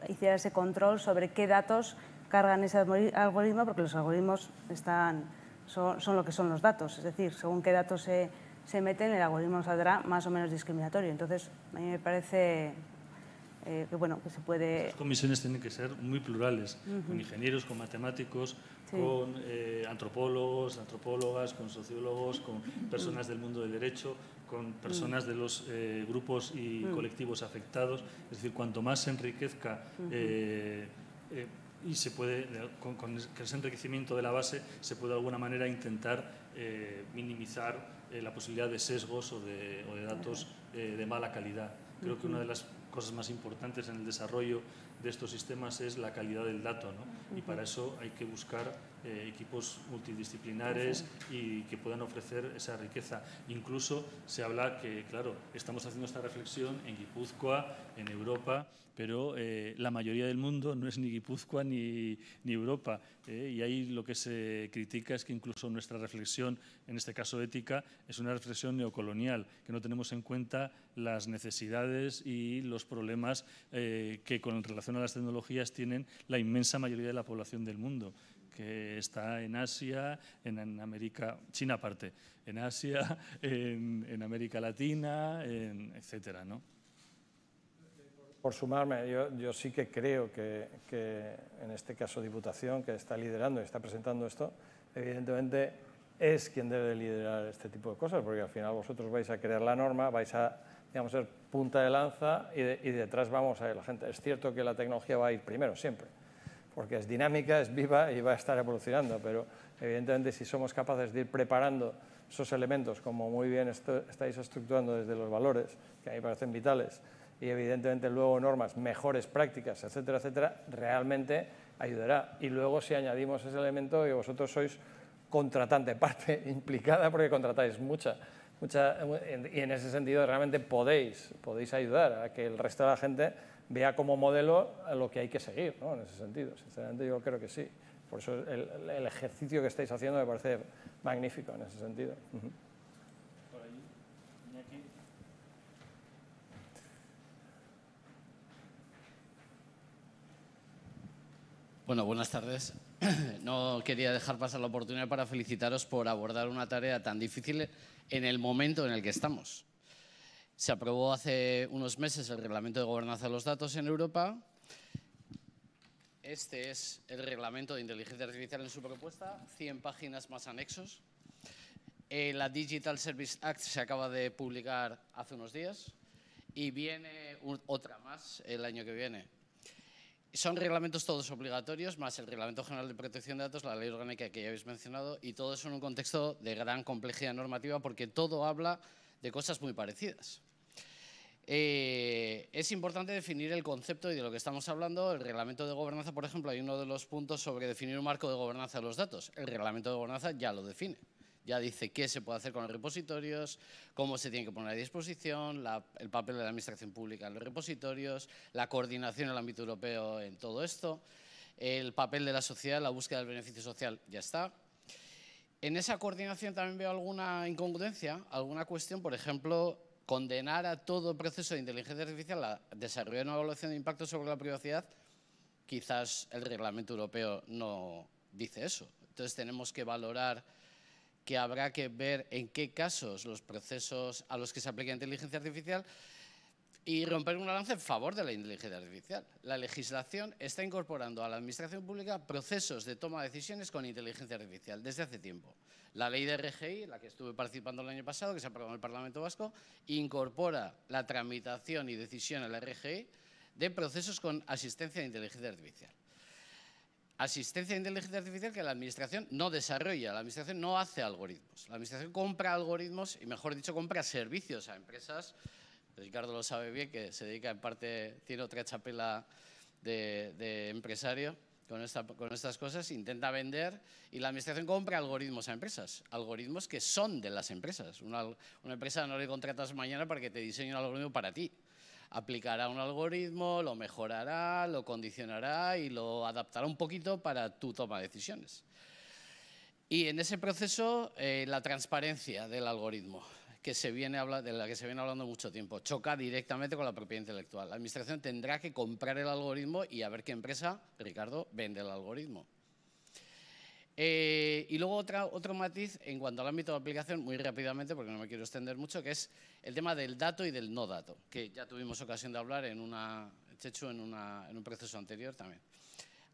hiciera ese control sobre qué datos cargan ese algoritmo, porque los algoritmos están, son, lo que son los datos. Es decir, según qué datos se, meten, el algoritmo saldrá más o menos discriminatorio. Entonces, a mí me parece eh, que bueno, que se puede... Las comisiones tienen que ser muy plurales, con ingenieros, con matemáticos, con eh, antropólogos, antropólogas, con sociólogos, con personas del mundo del derecho, con mm. personas de los eh, grupos y mm. colectivos afectados. Es decir, cuanto más se enriquezca eh, eh, y se puede, con, ese enriquecimiento de la base se puede de alguna manera intentar minimizar la posibilidad de sesgos o de, o de datos de mala calidad. Creo que una de las cosas más importantes en el desarrollo de estos sistemas es la calidad del dato ¿no? y para eso hay que buscar eh, equipos multidisciplinares y que puedan ofrecer esa riqueza. Incluso se habla que, claro, estamos haciendo esta reflexión en Guipúzcoa, en Europa, pero eh, la mayoría del mundo no es ni Guipúzcoa ni, Europa. Eh, y ahí lo que se critica es que incluso nuestra reflexión, en este caso ética, es una reflexión neocolonial, que no tenemos en cuenta las necesidades y los problemas que con relación a las tecnologías tienen la inmensa mayoría de la población del mundo que está en Asia, en, América, China aparte, en Asia, en, América Latina, en, etcétera, ¿no? Por sumarme, yo, sí que creo que, en este caso Diputación, que está liderando y está presentando esto, evidentemente es quien debe liderar este tipo de cosas, porque al final vosotros vais a crear la norma, vais a digamos, ser punta de lanza y, y detrás vamos a ir la gente. Es cierto que la tecnología va a ir primero siempre, porque es dinámica, es viva y va a estar evolucionando, pero evidentemente si somos capaces de ir preparando esos elementos, como muy bien estáis estructurando desde los valores, que a mí parecen vitales, y evidentemente luego normas, mejores prácticas, etcétera, etcétera, realmente ayudará. Y luego si añadimos ese elemento y vosotros sois contratante, parte implicada, porque contratáis mucha, mucha y en ese sentido realmente podéis, podéis ayudar a que el resto de la gente vea como modelo lo que hay que seguir, ¿no? En ese sentido, sinceramente yo creo que sí. Por eso el, ejercicio que estáis haciendo me parece magnífico en ese sentido. Bueno, buenas tardes. No quería dejar pasar la oportunidad para felicitaros por abordar una tarea tan difícil en el momento en el que estamos. Se aprobó hace unos meses el Reglamento de Gobernanza de los Datos en Europa. Este es el Reglamento de Inteligencia Artificial en su propuesta, 100 páginas más anexos. Eh, la Digital Service Act se acaba de publicar hace unos días y viene otra más el año que viene. Son reglamentos todos obligatorios, más el Reglamento General de Protección de Datos, la ley orgánica que ya habéis mencionado, y todo eso en un contexto de gran complejidad normativa porque todo habla de cosas muy parecidas. Eh, es importante definir el concepto y de lo que estamos hablando. El reglamento de gobernanza, por ejemplo, hay uno de los puntos sobre definir un marco de gobernanza de los datos. El reglamento de gobernanza ya lo define. Ya dice qué se puede hacer con los repositorios, cómo se tiene que poner a disposición, el papel de la administración pública en los repositorios, la coordinación en el ámbito europeo en todo esto, el papel de la sociedad, la búsqueda del beneficio social, ya está. En esa coordinación también veo alguna incongruencia, alguna cuestión, por ejemplo, condenar a todo proceso de inteligencia artificial a desarrollar una evaluación de impacto sobre la privacidad, quizás el reglamento europeo no dice eso. Entonces tenemos que valorar que habrá que ver en qué casos los procesos a los que se aplica inteligencia artificial y romper un lanza en favor de la inteligencia artificial. La legislación está incorporando a la administración pública procesos de toma de decisiones con inteligencia artificial desde hace tiempo. La ley de RGI, la que estuve participando el año pasado, que se aprobó en el Parlamento Vasco, incorpora la tramitación y decisión a la RGI de procesos con asistencia de inteligencia artificial. Asistencia de inteligencia artificial que la administración no desarrolla, la administración no hace algoritmos. La administración compra algoritmos y, mejor dicho, compra servicios a empresas Ricardo lo sabe bien, que se dedica en parte, tiene otra chapela de, empresario con, estas cosas, intenta vender y la administración compra algoritmos a empresas, algoritmos que son de las empresas. Una, empresa no le contratas mañana para que te diseñe un algoritmo para ti. Aplicará un algoritmo, lo mejorará, lo condicionará y lo adaptará un poquito para tu toma de decisiones. Y en ese proceso, eh, la transparencia del algoritmo se viene de la que se viene hablando mucho tiempo. Choca directamente con la propiedad intelectual. La administración tendrá que comprar el algoritmo y a ver qué empresa, Ricardo, vende el algoritmo. Eh, y luego otra, otro matiz en cuanto al ámbito de aplicación, muy rápidamente, porque no me quiero extender mucho, que es el tema del dato y del no dato, que ya tuvimos ocasión de hablar en una, en, una, en un proceso anterior también.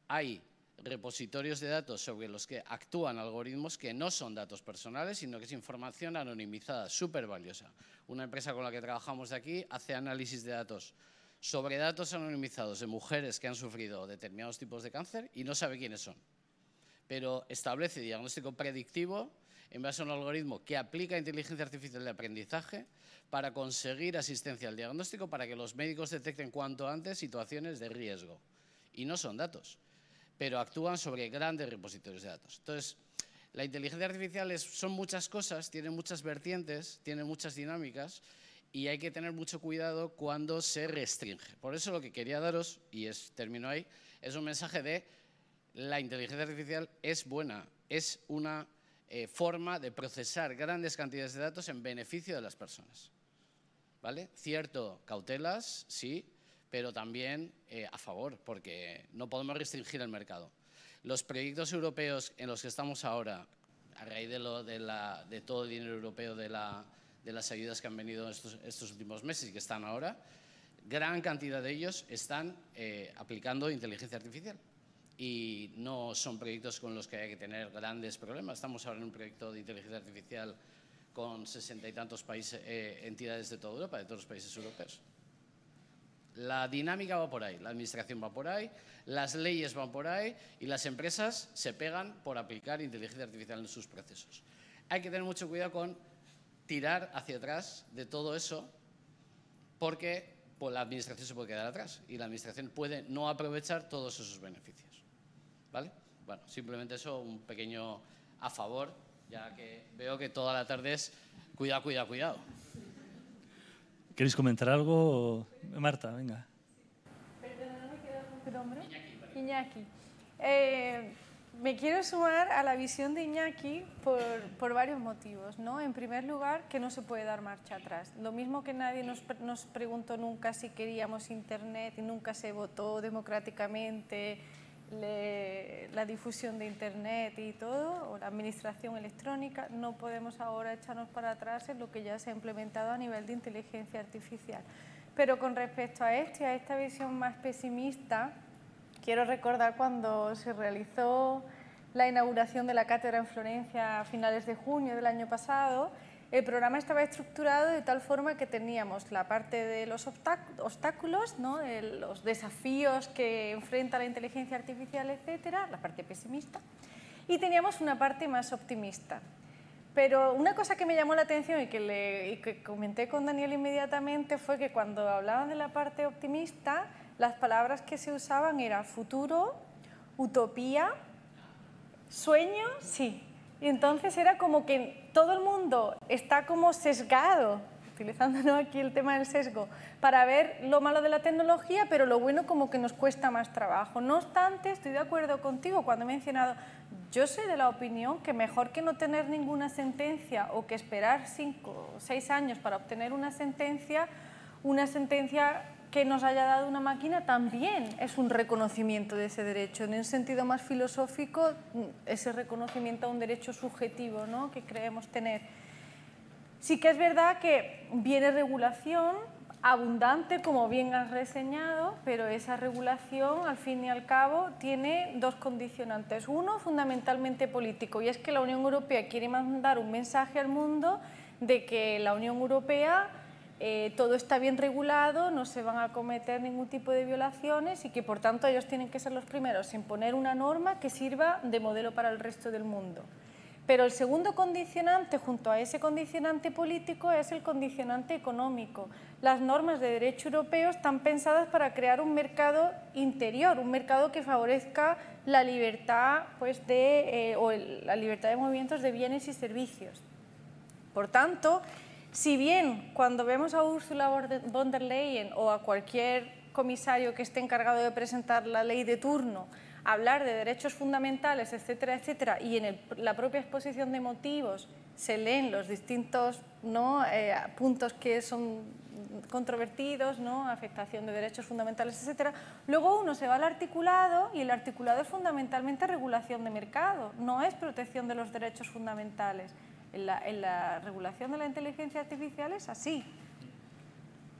Hay repositorios de datos sobre los que actúan algoritmos que no son datos personales, sino que es información anonimizada, súper valiosa. Una empresa con la que trabajamos de aquí hace análisis de datos sobre datos anonimizados de mujeres que han sufrido determinados tipos de cáncer y no sabe quiénes son. Pero establece diagnóstico predictivo en base a un algoritmo que aplica inteligencia artificial de aprendizaje para conseguir asistencia al diagnóstico para que los médicos detecten cuanto antes situaciones de riesgo. Y no son datos pero actúan sobre grandes repositorios de datos. Entonces, la inteligencia artificial es, son muchas cosas, tiene muchas vertientes, tiene muchas dinámicas y hay que tener mucho cuidado cuando se restringe. Por eso lo que quería daros, y es, termino ahí, es un mensaje de la inteligencia artificial es buena, es una eh, forma de procesar grandes cantidades de datos en beneficio de las personas. ¿Vale? Cierto, cautelas, sí, pero también eh, a favor, porque no podemos restringir el mercado. Los proyectos europeos en los que estamos ahora, a raíz de, todo el dinero europeo de, las ayudas que han venido estos, últimos meses y que están ahora, gran cantidad de ellos están eh, aplicando inteligencia artificial y no son proyectos con los que hay que tener grandes problemas. Estamos ahora en un proyecto de inteligencia artificial con sesenta y tantos países, eh, entidades de toda Europa, de todos los países europeos. La dinámica va por ahí, la administración va por ahí, las leyes van por ahí y las empresas se pegan por aplicar inteligencia artificial en sus procesos. Hay que tener mucho cuidado con tirar hacia atrás de todo eso porque pues, la administración se puede quedar atrás y la administración puede no aprovechar todos esos beneficios. ¿Vale? Bueno, simplemente eso, un pequeño a favor, ya que veo que toda la tarde es cuidado, cuidado, cuidado. ¿Queréis comentar algo? Marta, venga. Iñaki. Eh, me quiero sumar a la visión de Iñaki por, varios motivos. ¿no? En primer lugar, que no se puede dar marcha atrás. Lo mismo que nadie nos, nos preguntó nunca si queríamos Internet y nunca se votó democráticamente la difusión de Internet y todo, o la administración electrónica, no podemos ahora echarnos para atrás en lo que ya se ha implementado a nivel de inteligencia artificial. Pero con respecto a y este, a esta visión más pesimista, quiero recordar cuando se realizó la inauguración de la cátedra en Florencia a finales de junio del año pasado, el programa estaba estructurado de tal forma que teníamos la parte de los obstáculos, ¿no? los desafíos que enfrenta la inteligencia artificial, etcétera, la parte pesimista, y teníamos una parte más optimista. Pero una cosa que me llamó la atención y que, le, y que comenté con Daniel inmediatamente fue que cuando hablaban de la parte optimista, las palabras que se usaban eran futuro, utopía, sueño, sí, y entonces era como que todo el mundo está como sesgado, utilizando aquí el tema del sesgo, para ver lo malo de la tecnología, pero lo bueno como que nos cuesta más trabajo. No obstante, estoy de acuerdo contigo cuando he mencionado, yo soy de la opinión que mejor que no tener ninguna sentencia o que esperar cinco o seis años para obtener una sentencia, una sentencia que nos haya dado una máquina también es un reconocimiento de ese derecho. En un sentido más filosófico, mm, ese reconocimiento a un derecho subjetivo ¿no? que creemos tener. Sí que es verdad que viene regulación abundante, como bien has reseñado, pero esa regulación, al fin y al cabo, tiene dos condicionantes. Uno, fundamentalmente político, y es que la Unión Europea quiere mandar un mensaje al mundo de que la Unión Europea eh, todo está bien regulado, no se van a cometer ningún tipo de violaciones y que por tanto ellos tienen que ser los primeros en poner una norma que sirva de modelo para el resto del mundo. Pero el segundo condicionante, junto a ese condicionante político, es el condicionante económico. Las normas de derecho europeo están pensadas para crear un mercado interior, un mercado que favorezca la libertad, pues, de, eh, o la libertad de movimientos de bienes y servicios. Por tanto, si bien cuando vemos a Ursula von der Leyen o a cualquier comisario que esté encargado de presentar la ley de turno, hablar de derechos fundamentales, etcétera, etcétera, y en la propia exposición de motivos se leen los distintos eh, puntos que son controvertidos, afectación de derechos fundamentales, etcétera. Luego uno se va al articulado y el articulado es fundamentalmente regulación de mercado, no es protección de los derechos fundamentales. En la, regulación de la inteligencia artificial es así.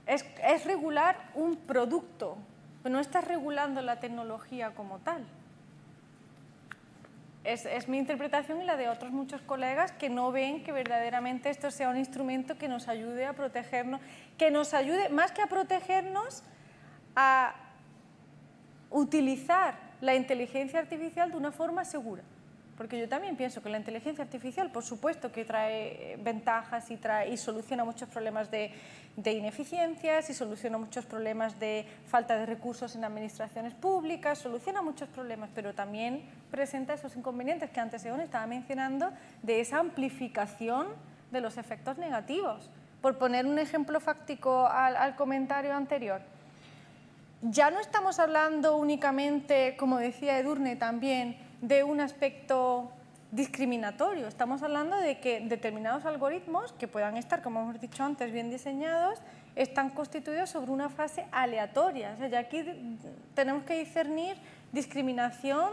Es, regular un producto, pero no estás regulando la tecnología como tal. Es, es, mi interpretación y la de otros muchos colegas que no ven que verdaderamente esto sea un instrumento que nos ayude a protegernos, que nos ayude más que a protegernos a utilizar la inteligencia artificial de una forma segura. Porque yo también pienso que la inteligencia artificial, por supuesto, que trae eh, ventajas y, soluciona muchos problemas de, ineficiencias y soluciona muchos problemas de falta de recursos en administraciones públicas, soluciona muchos problemas, pero también presenta esos inconvenientes que antes Egon estaba mencionando de esa amplificación de los efectos negativos. Por poner un ejemplo fáctico al, al comentario anterior, ya no estamos hablando únicamente, como decía Edurne también, de un aspecto discriminatorio. Estamos hablando de que determinados algoritmos que puedan estar, como hemos dicho antes, bien diseñados, están constituidos sobre una fase aleatoria. O sea, ya aquí tenemos que discernir discriminación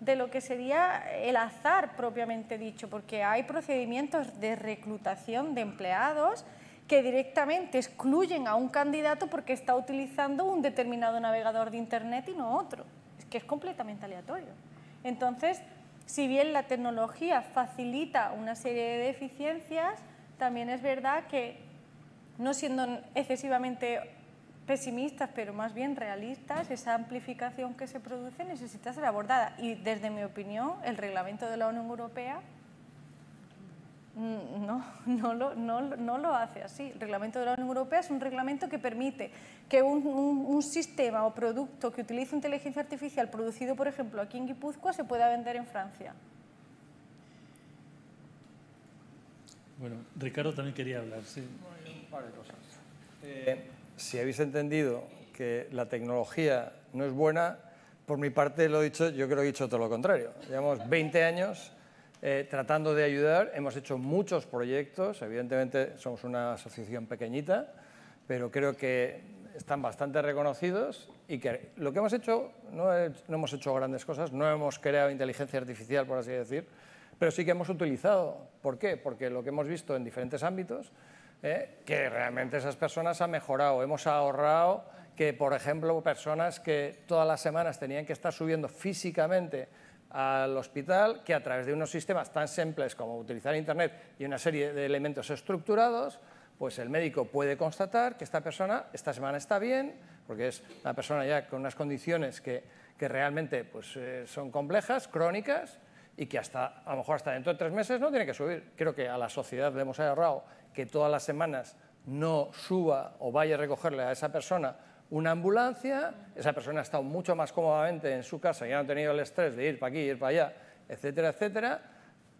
de lo que sería el azar propiamente dicho, porque hay procedimientos de reclutación de empleados que directamente excluyen a un candidato porque está utilizando un determinado navegador de Internet y no otro. Es que es completamente aleatorio. Entonces, si bien la tecnología facilita una serie de deficiencias, también es verdad que, no siendo excesivamente pesimistas, pero más bien realistas, esa amplificación que se produce necesita ser abordada. Y desde mi opinión, el reglamento de la Unión Europea Mm, no, no lo, hace así. El reglamento de la Unión Europea es un reglamento que permite que un, sistema o producto que utilice inteligencia artificial producido, por ejemplo, aquí en Guipúzcoa, se pueda vender en Francia. Bueno, Ricardo también quería hablar, sí. Eh, si habéis entendido que la tecnología no es buena, por mi parte lo he dicho, yo creo que he dicho todo lo contrario. Llevamos 20 años eh, tratando de ayudar. Hemos hecho muchos proyectos, evidentemente somos una asociación pequeñita, pero creo que están bastante reconocidos y que lo que hemos hecho, no, hemos hecho grandes cosas, no hemos creado inteligencia artificial, por así decir, pero sí que hemos utilizado. ¿Por qué? Porque lo que hemos visto en diferentes ámbitos, eh, que realmente esas personas han mejorado, hemos ahorrado que, por ejemplo, personas que todas las semanas tenían que estar subiendo físicamente al hospital que a través de unos sistemas tan simples como utilizar Internet y una serie de elementos estructurados, pues el médico puede constatar que esta persona esta semana está bien, porque es una persona ya con unas condiciones que, realmente pues, eh, son complejas, crónicas, y que hasta, a lo mejor hasta dentro de tres meses no tiene que subir. Creo que a la sociedad le hemos ahorrado que todas las semanas no suba o vaya a recogerle a esa persona una ambulancia, esa persona ha estado mucho más cómodamente en su casa, ya no ha tenido el estrés de ir para aquí, ir para allá, etcétera, etcétera.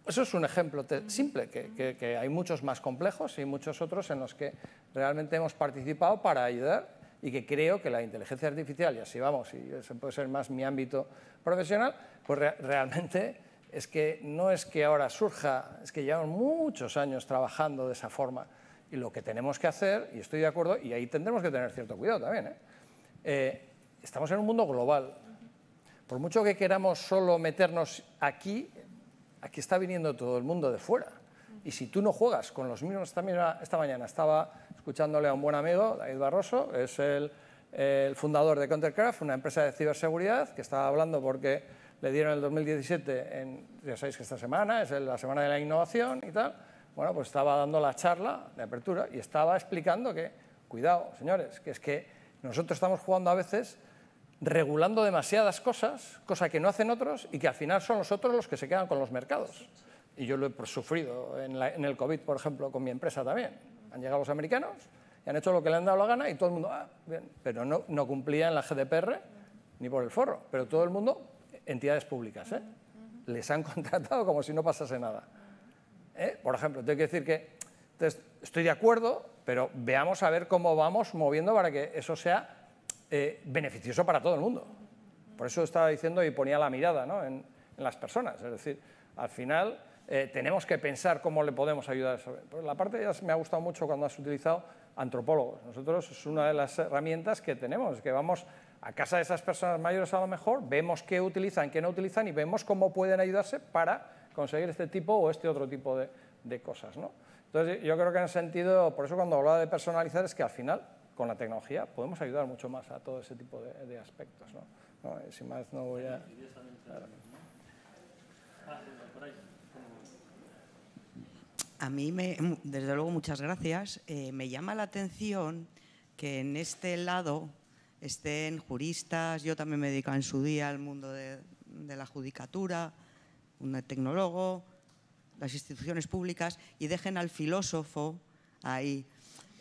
Eso es un ejemplo simple, que, hay muchos más complejos y muchos otros en los que realmente hemos participado para ayudar y que creo que la inteligencia artificial, y así vamos, y ese puede ser más mi ámbito profesional, pues realmente es que no es que ahora surja, es que llevamos muchos años trabajando de esa forma y lo que tenemos que hacer, y estoy de acuerdo, y ahí tendremos que tener cierto cuidado también, ¿eh? Eh, estamos en un mundo global. Por mucho que queramos solo meternos aquí, aquí está viniendo todo el mundo de fuera. Y si tú no juegas con los mismos, esta, esta mañana estaba escuchándole a un buen amigo, David Barroso, es el, el fundador de Countercraft, una empresa de ciberseguridad, que estaba hablando porque le dieron el 2017, en, ya sabéis que esta semana es la semana de la innovación y tal, bueno, pues estaba dando la charla de apertura y estaba explicando que, cuidado, señores, que es que nosotros estamos jugando a veces regulando demasiadas cosas, cosas que no hacen otros y que al final son los otros los que se quedan con los mercados. Y yo lo he pues, sufrido en, el COVID, por ejemplo, con mi empresa también. Han llegado los americanos y han hecho lo que le han dado la gana y todo el mundo, ah, bien, pero no, cumplía en la GDPR ni por el forro, pero todo el mundo, entidades públicas, ¿eh? les han contratado como si no pasase nada. ¿Eh? Por ejemplo, tengo que decir que estoy de acuerdo, pero veamos a ver cómo vamos moviendo para que eso sea eh, beneficioso para todo el mundo. Por eso estaba diciendo y ponía la mirada en, las personas. Es decir, al final eh, tenemos que pensar cómo le podemos ayudar. Pues la parte ya me ha gustado mucho cuando has utilizado antropólogos. Nosotros es una de las herramientas que tenemos, que vamos a casa de esas personas mayores a lo mejor, vemos qué utilizan, qué no utilizan y vemos cómo pueden ayudarse para conseguir este tipo o este otro tipo de, cosas. ¿no? Entonces, yo creo que en ese sentido, por eso cuando hablaba de personalizar, es que al final, con la tecnología, podemos ayudar mucho más a todo ese tipo de, aspectos. ¿no? Eh, más, no voy a... A mí, desde luego, muchas gracias. Eh, me llama la atención que en este lado estén juristas, yo también me dedico en su día al mundo de la judicatura, un tecnólogo, las instituciones públicas y dejen al filósofo ahí.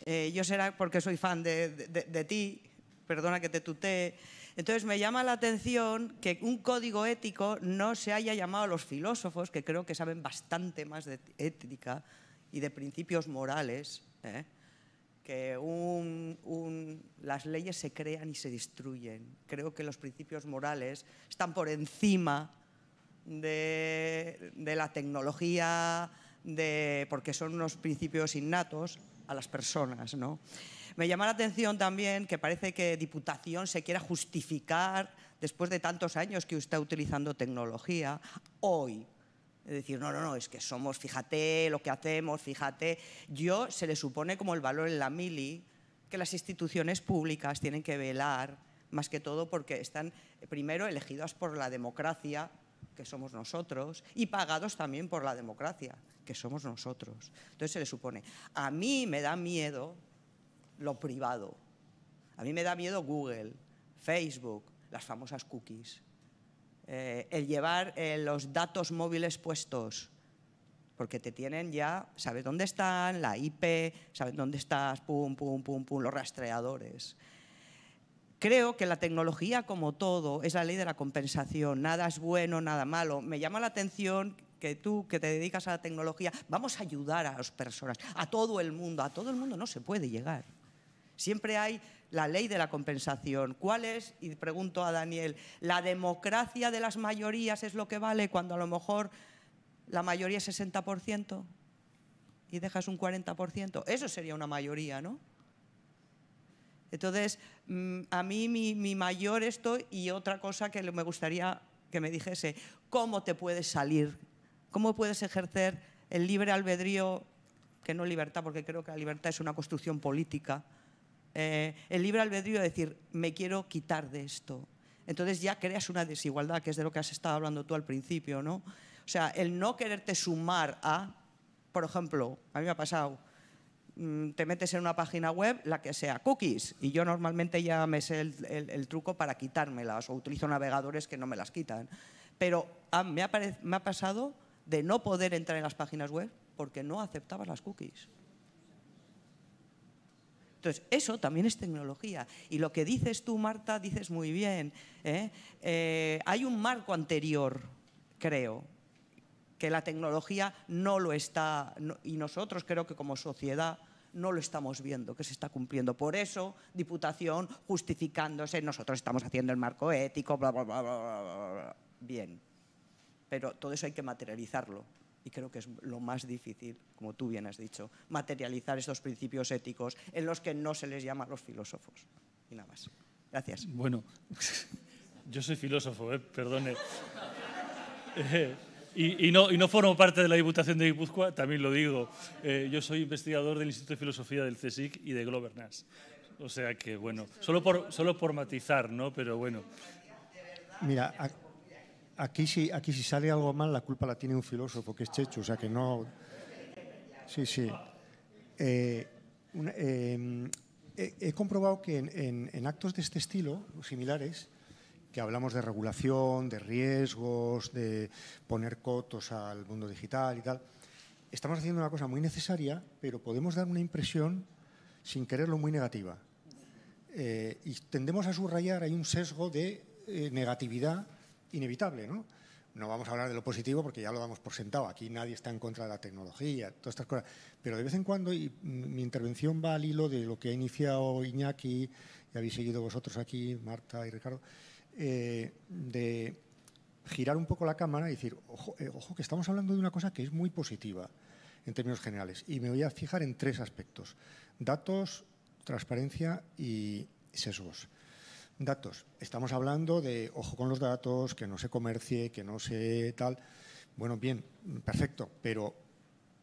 Eh, yo será porque soy fan de, de, ti, perdona que te tutee. Entonces me llama la atención que un código ético no se haya llamado a los filósofos, que creo que saben bastante más de ética y de principios morales, ¿eh? que un, las leyes se crean y se destruyen. Creo que los principios morales están por encima de, la tecnología, de, porque son unos principios innatos a las personas. ¿no? Me llama la atención también que parece que Diputación se quiera justificar después de tantos años que está utilizando tecnología hoy. Es decir, no, no, no, es que somos, fíjate lo que hacemos, fíjate. Yo se le supone como el valor en la mili que las instituciones públicas tienen que velar, más que todo porque están eh, primero elegidas por la democracia que somos nosotros, y pagados también por la democracia, que somos nosotros. Entonces se le supone, a mí me da miedo lo privado, a mí me da miedo Google, Facebook, las famosas cookies, eh, el llevar eh, los datos móviles puestos, porque te tienen ya, sabes dónde están, la IP, sabes dónde estás, pum, pum, pum, pum, los rastreadores. Creo que la tecnología, como todo, es la ley de la compensación. Nada es bueno, nada malo. Me llama la atención que tú, que te dedicas a la tecnología, vamos a ayudar a las personas, a todo el mundo. A todo el mundo no se puede llegar. Siempre hay la ley de la compensación. ¿Cuál es, y pregunto a Daniel, la democracia de las mayorías es lo que vale cuando a lo mejor la mayoría es 60% y dejas un 40%? Eso sería una mayoría, ¿no? Entonces, mm, a mí mi, mayor esto y otra cosa que me gustaría que me dijese, ¿cómo te puedes salir? ¿Cómo puedes ejercer el libre albedrío, que no libertad, porque creo que la libertad es una construcción política, eh, el libre albedrío de decir, me quiero quitar de esto. Entonces ya creas una desigualdad, que es de lo que has estado hablando tú al principio, ¿no? O sea, el no quererte sumar a, por ejemplo, a mí me ha pasado, Mm, te metes en una página web, la que sea, cookies. Y yo normalmente ya me sé el, truco para quitármelas o utilizo navegadores que no me las quitan. Pero ah, me, ha pasado de no poder entrar en las páginas web porque no aceptaba las cookies. Entonces, eso también es tecnología. Y lo que dices tú, Marta, dices muy bien. ¿eh? Eh, hay un marco anterior, creo, que la tecnología no lo está, y nosotros creo que como sociedad no lo estamos viendo, que se está cumpliendo. Por eso, Diputación, justificándose, nosotros estamos haciendo el marco ético, bla, bla, bla, bla, Bien, pero todo eso hay que materializarlo y creo que es lo más difícil, como tú bien has dicho, materializar estos principios éticos en los que no se les llama a los filósofos. Y nada más. Gracias. Bueno, yo soy filósofo, ¿eh? perdone. Eh, y, no, formo parte de la Diputación de Guipúzcoa, también lo digo. Eh, yo soy investigador del Instituto de Filosofía del CSIC y de Globernas. O sea que, bueno, solo por, solo por matizar, ¿no? Pero bueno. Mira, aquí si, aquí si sale algo mal, la culpa la tiene un filósofo, que es Checho, o sea que no... Sí, sí. Eh, em, he, comprobado que en, en actos de este estilo, similares, que hablamos de regulación, de riesgos, de poner cotos al mundo digital y tal, estamos haciendo una cosa muy necesaria, pero podemos dar una impresión, sin quererlo, muy negativa. Eh, y tendemos a subrayar, hay un sesgo de eh, negatividad inevitable, ¿no? No vamos a hablar de lo positivo porque ya lo damos por sentado. Aquí nadie está en contra de la tecnología, todas estas cosas. Pero de vez en cuando, y mi intervención va al hilo de lo que ha iniciado Iñaki y habéis seguido vosotros aquí, Marta y Ricardo, eh, de girar un poco la cámara y decir, eh, ojo, que estamos hablando de una cosa que es muy positiva en términos generales. Y me voy a fijar en tres aspectos. Datos, transparencia y sesgos. Datos. Estamos hablando de, ojo con los datos, que no se comercie, que no se tal. Bueno, bien, perfecto, pero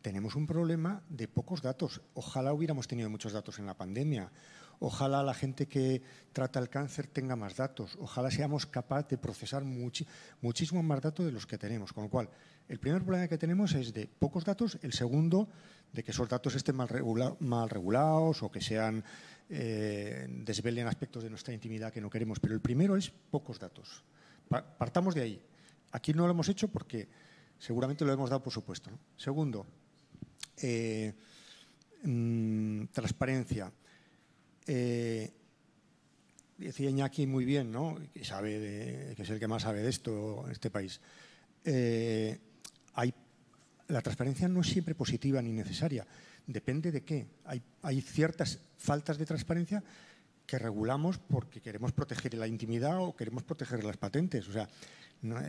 tenemos un problema de pocos datos. Ojalá hubiéramos tenido muchos datos en la pandemia. Ojalá la gente que trata el cáncer tenga más datos. Ojalá seamos capaces de procesar muchísimo muchísimos más datos de los que tenemos. Con lo cual, el primer problema que tenemos es de pocos datos. El segundo, de que esos datos estén mal, regulados o que sean eh, desvelen aspectos de nuestra intimidad que no queremos. Pero el primero es pocos datos. partamos de ahí. Aquí no lo hemos hecho porque seguramente lo hemos dado por supuesto. Segundo, eh, mm, transparencia. Eh, decía Iñaki muy bien, ¿no? que, sabe que es el que más sabe de esto en este país. Eh, hay, la transparencia no es siempre positiva ni necesaria. Depende de qué. Hay, ciertas faltas de transparencia que regulamos porque queremos proteger la intimidad o queremos proteger las patentes. O sea,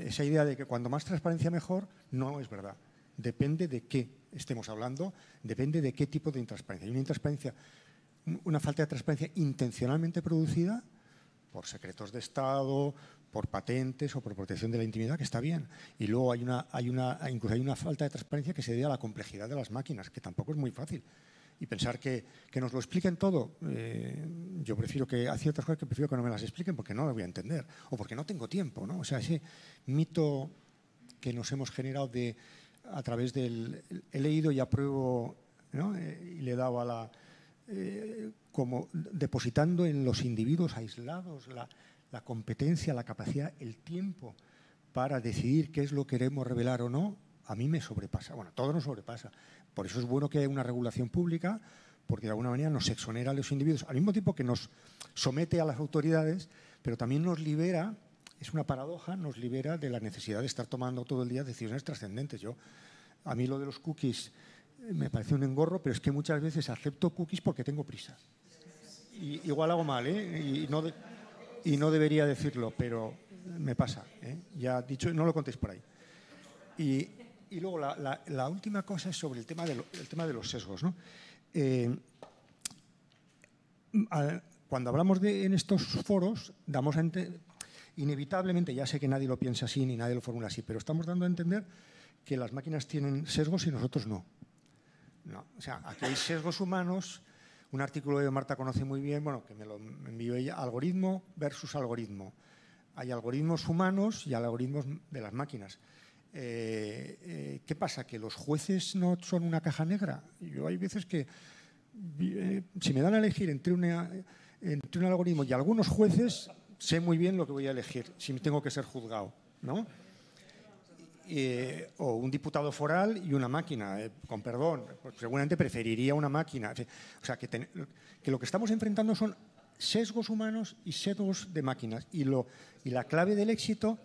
esa idea de que cuando más transparencia mejor no es verdad. Depende de qué estemos hablando, depende de qué tipo de intransparencia. Hay una intransparencia una falta de transparencia intencionalmente producida por secretos de Estado, por patentes o por protección de la intimidad, que está bien. Y luego hay una, hay una, incluso hay una falta de transparencia que se debe a la complejidad de las máquinas, que tampoco es muy fácil. Y pensar que, nos lo expliquen todo, eh, yo prefiero que, a ciertas cosas que prefiero que no me las expliquen porque no las voy a entender, o porque no tengo tiempo, O sea, ese mito que nos hemos generado de, a través del, he leído y apruebo, eh, y le he dado a la, eh, como depositando en los individuos aislados la, competencia, la capacidad, el tiempo para decidir qué es lo que queremos revelar o no, a mí me sobrepasa. Bueno, todo nos sobrepasa. Por eso es bueno que haya una regulación pública, porque de alguna manera nos exonera a los individuos, al mismo tiempo que nos somete a las autoridades, pero también nos libera, es una paradoja, nos libera de la necesidad de estar tomando todo el día decisiones trascendentes. Yo, a mí lo de los cookies me parece un engorro, pero es que muchas veces acepto cookies porque tengo prisa. Y, igual hago mal, ¿eh? Y no, debería decirlo, pero me pasa. ¿eh? Ya dicho, no lo contéis por ahí. Y, luego la, última cosa es sobre el tema de, tema de los sesgos. Eh, cuando hablamos de, en estos foros, damos inevitablemente, ya sé que nadie lo piensa así ni nadie lo formula así, pero estamos dando a entender que las máquinas tienen sesgos y nosotros no. No, o sea, aquí hay sesgos humanos, un artículo de Marta conoce muy bien, bueno, que me lo envió ella, algoritmo versus algoritmo. Hay algoritmos humanos y algoritmos de las máquinas. Eh, eh, ¿Qué pasa? ¿Que los jueces no son una caja negra? Yo hay veces que, eh, si me dan a elegir entre, entre un algoritmo y algunos jueces, sé muy bien lo que voy a elegir, si tengo que ser juzgado, ¿no? Eh, o un diputado foral y una máquina, eh, con perdón, pues seguramente preferiría una máquina. O sea, que, lo que estamos enfrentando son sesgos humanos y sesgos de máquinas. Y, la clave del éxito,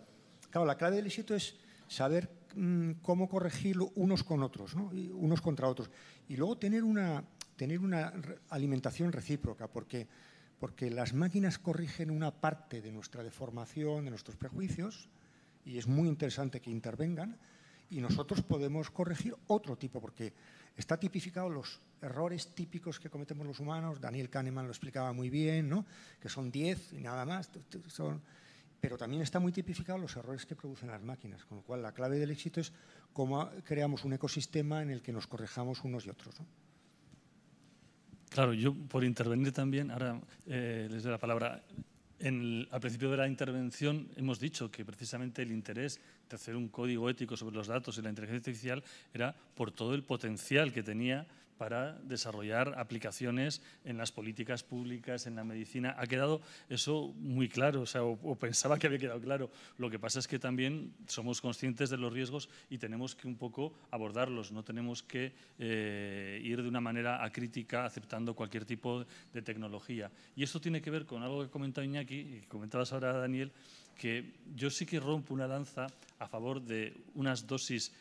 claro, la clave del éxito es saber mm, cómo corregir unos con otros, unos contra otros. Y luego tener una, tener una alimentación recíproca, porque, porque las máquinas corrigen una parte de nuestra deformación, de nuestros prejuicios, y es muy interesante que intervengan y nosotros podemos corregir otro tipo, porque está tipificado los errores típicos que cometemos los humanos, Daniel Kahneman lo explicaba muy bien, ¿no? que son 10 y nada más, son... pero también está muy tipificado los errores que producen las máquinas, con lo cual la clave del éxito es cómo creamos un ecosistema en el que nos corrijamos unos y otros. Claro, yo por intervenir también, ahora eh, les doy la palabra al principio de la intervención hemos dicho que precisamente el interés de hacer un código ético sobre los datos y la inteligencia artificial era por todo el potencial que tenía para desarrollar aplicaciones en las políticas públicas, en la medicina. Ha quedado eso muy claro, o, pensaba que había quedado claro. Lo que pasa es que también somos conscientes de los riesgos y tenemos que un poco abordarlos. No tenemos que eh, ir de una manera acrítica aceptando cualquier tipo de tecnología. Y esto tiene que ver con algo que comentaba Iñaki y que comentabas ahora, Daniel, que yo sí que rompo una lanza a favor de unas dosis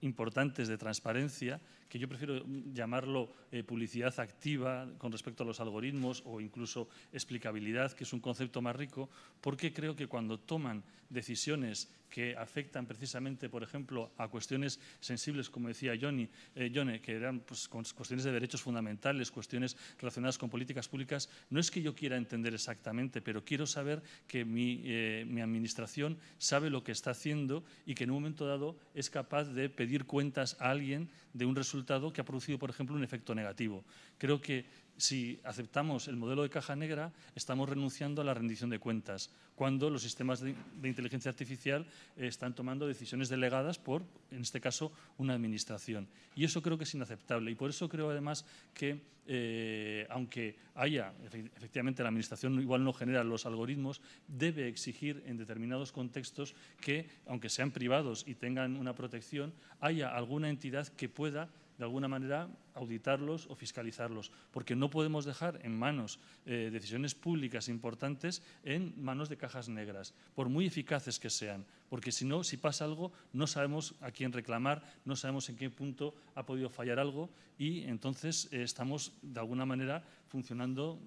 importantes de transparencia que yo prefiero llamarlo eh, publicidad activa con respecto a los algoritmos o incluso explicabilidad, que es un concepto más rico, porque creo que cuando toman decisiones que afectan precisamente, por ejemplo, a cuestiones sensibles, como decía Johnny, eh, que eran pues, cuestiones de derechos fundamentales, cuestiones relacionadas con políticas públicas, no es que yo quiera entender exactamente, pero quiero saber que mi, eh, mi administración sabe lo que está haciendo y que en un momento dado es capaz de pedir cuentas a alguien de un resultado que ha producido, por ejemplo, un efecto negativo. Creo que si aceptamos el modelo de caja negra, estamos renunciando a la rendición de cuentas, cuando los sistemas de, inteligencia artificial eh, están tomando decisiones delegadas por, en este caso, una administración. Y eso creo que es inaceptable. Y por eso creo, además, que eh, aunque haya, efectivamente, la administración igual no genera los algoritmos, debe exigir en determinados contextos que, aunque sean privados y tengan una protección, haya alguna entidad que pueda de alguna manera, auditarlos o fiscalizarlos, porque no podemos dejar en manos eh, decisiones públicas importantes en manos de cajas negras, por muy eficaces que sean, porque si no, si pasa algo, no sabemos a quién reclamar, no sabemos en qué punto ha podido fallar algo y entonces eh, estamos, de alguna manera, funcionando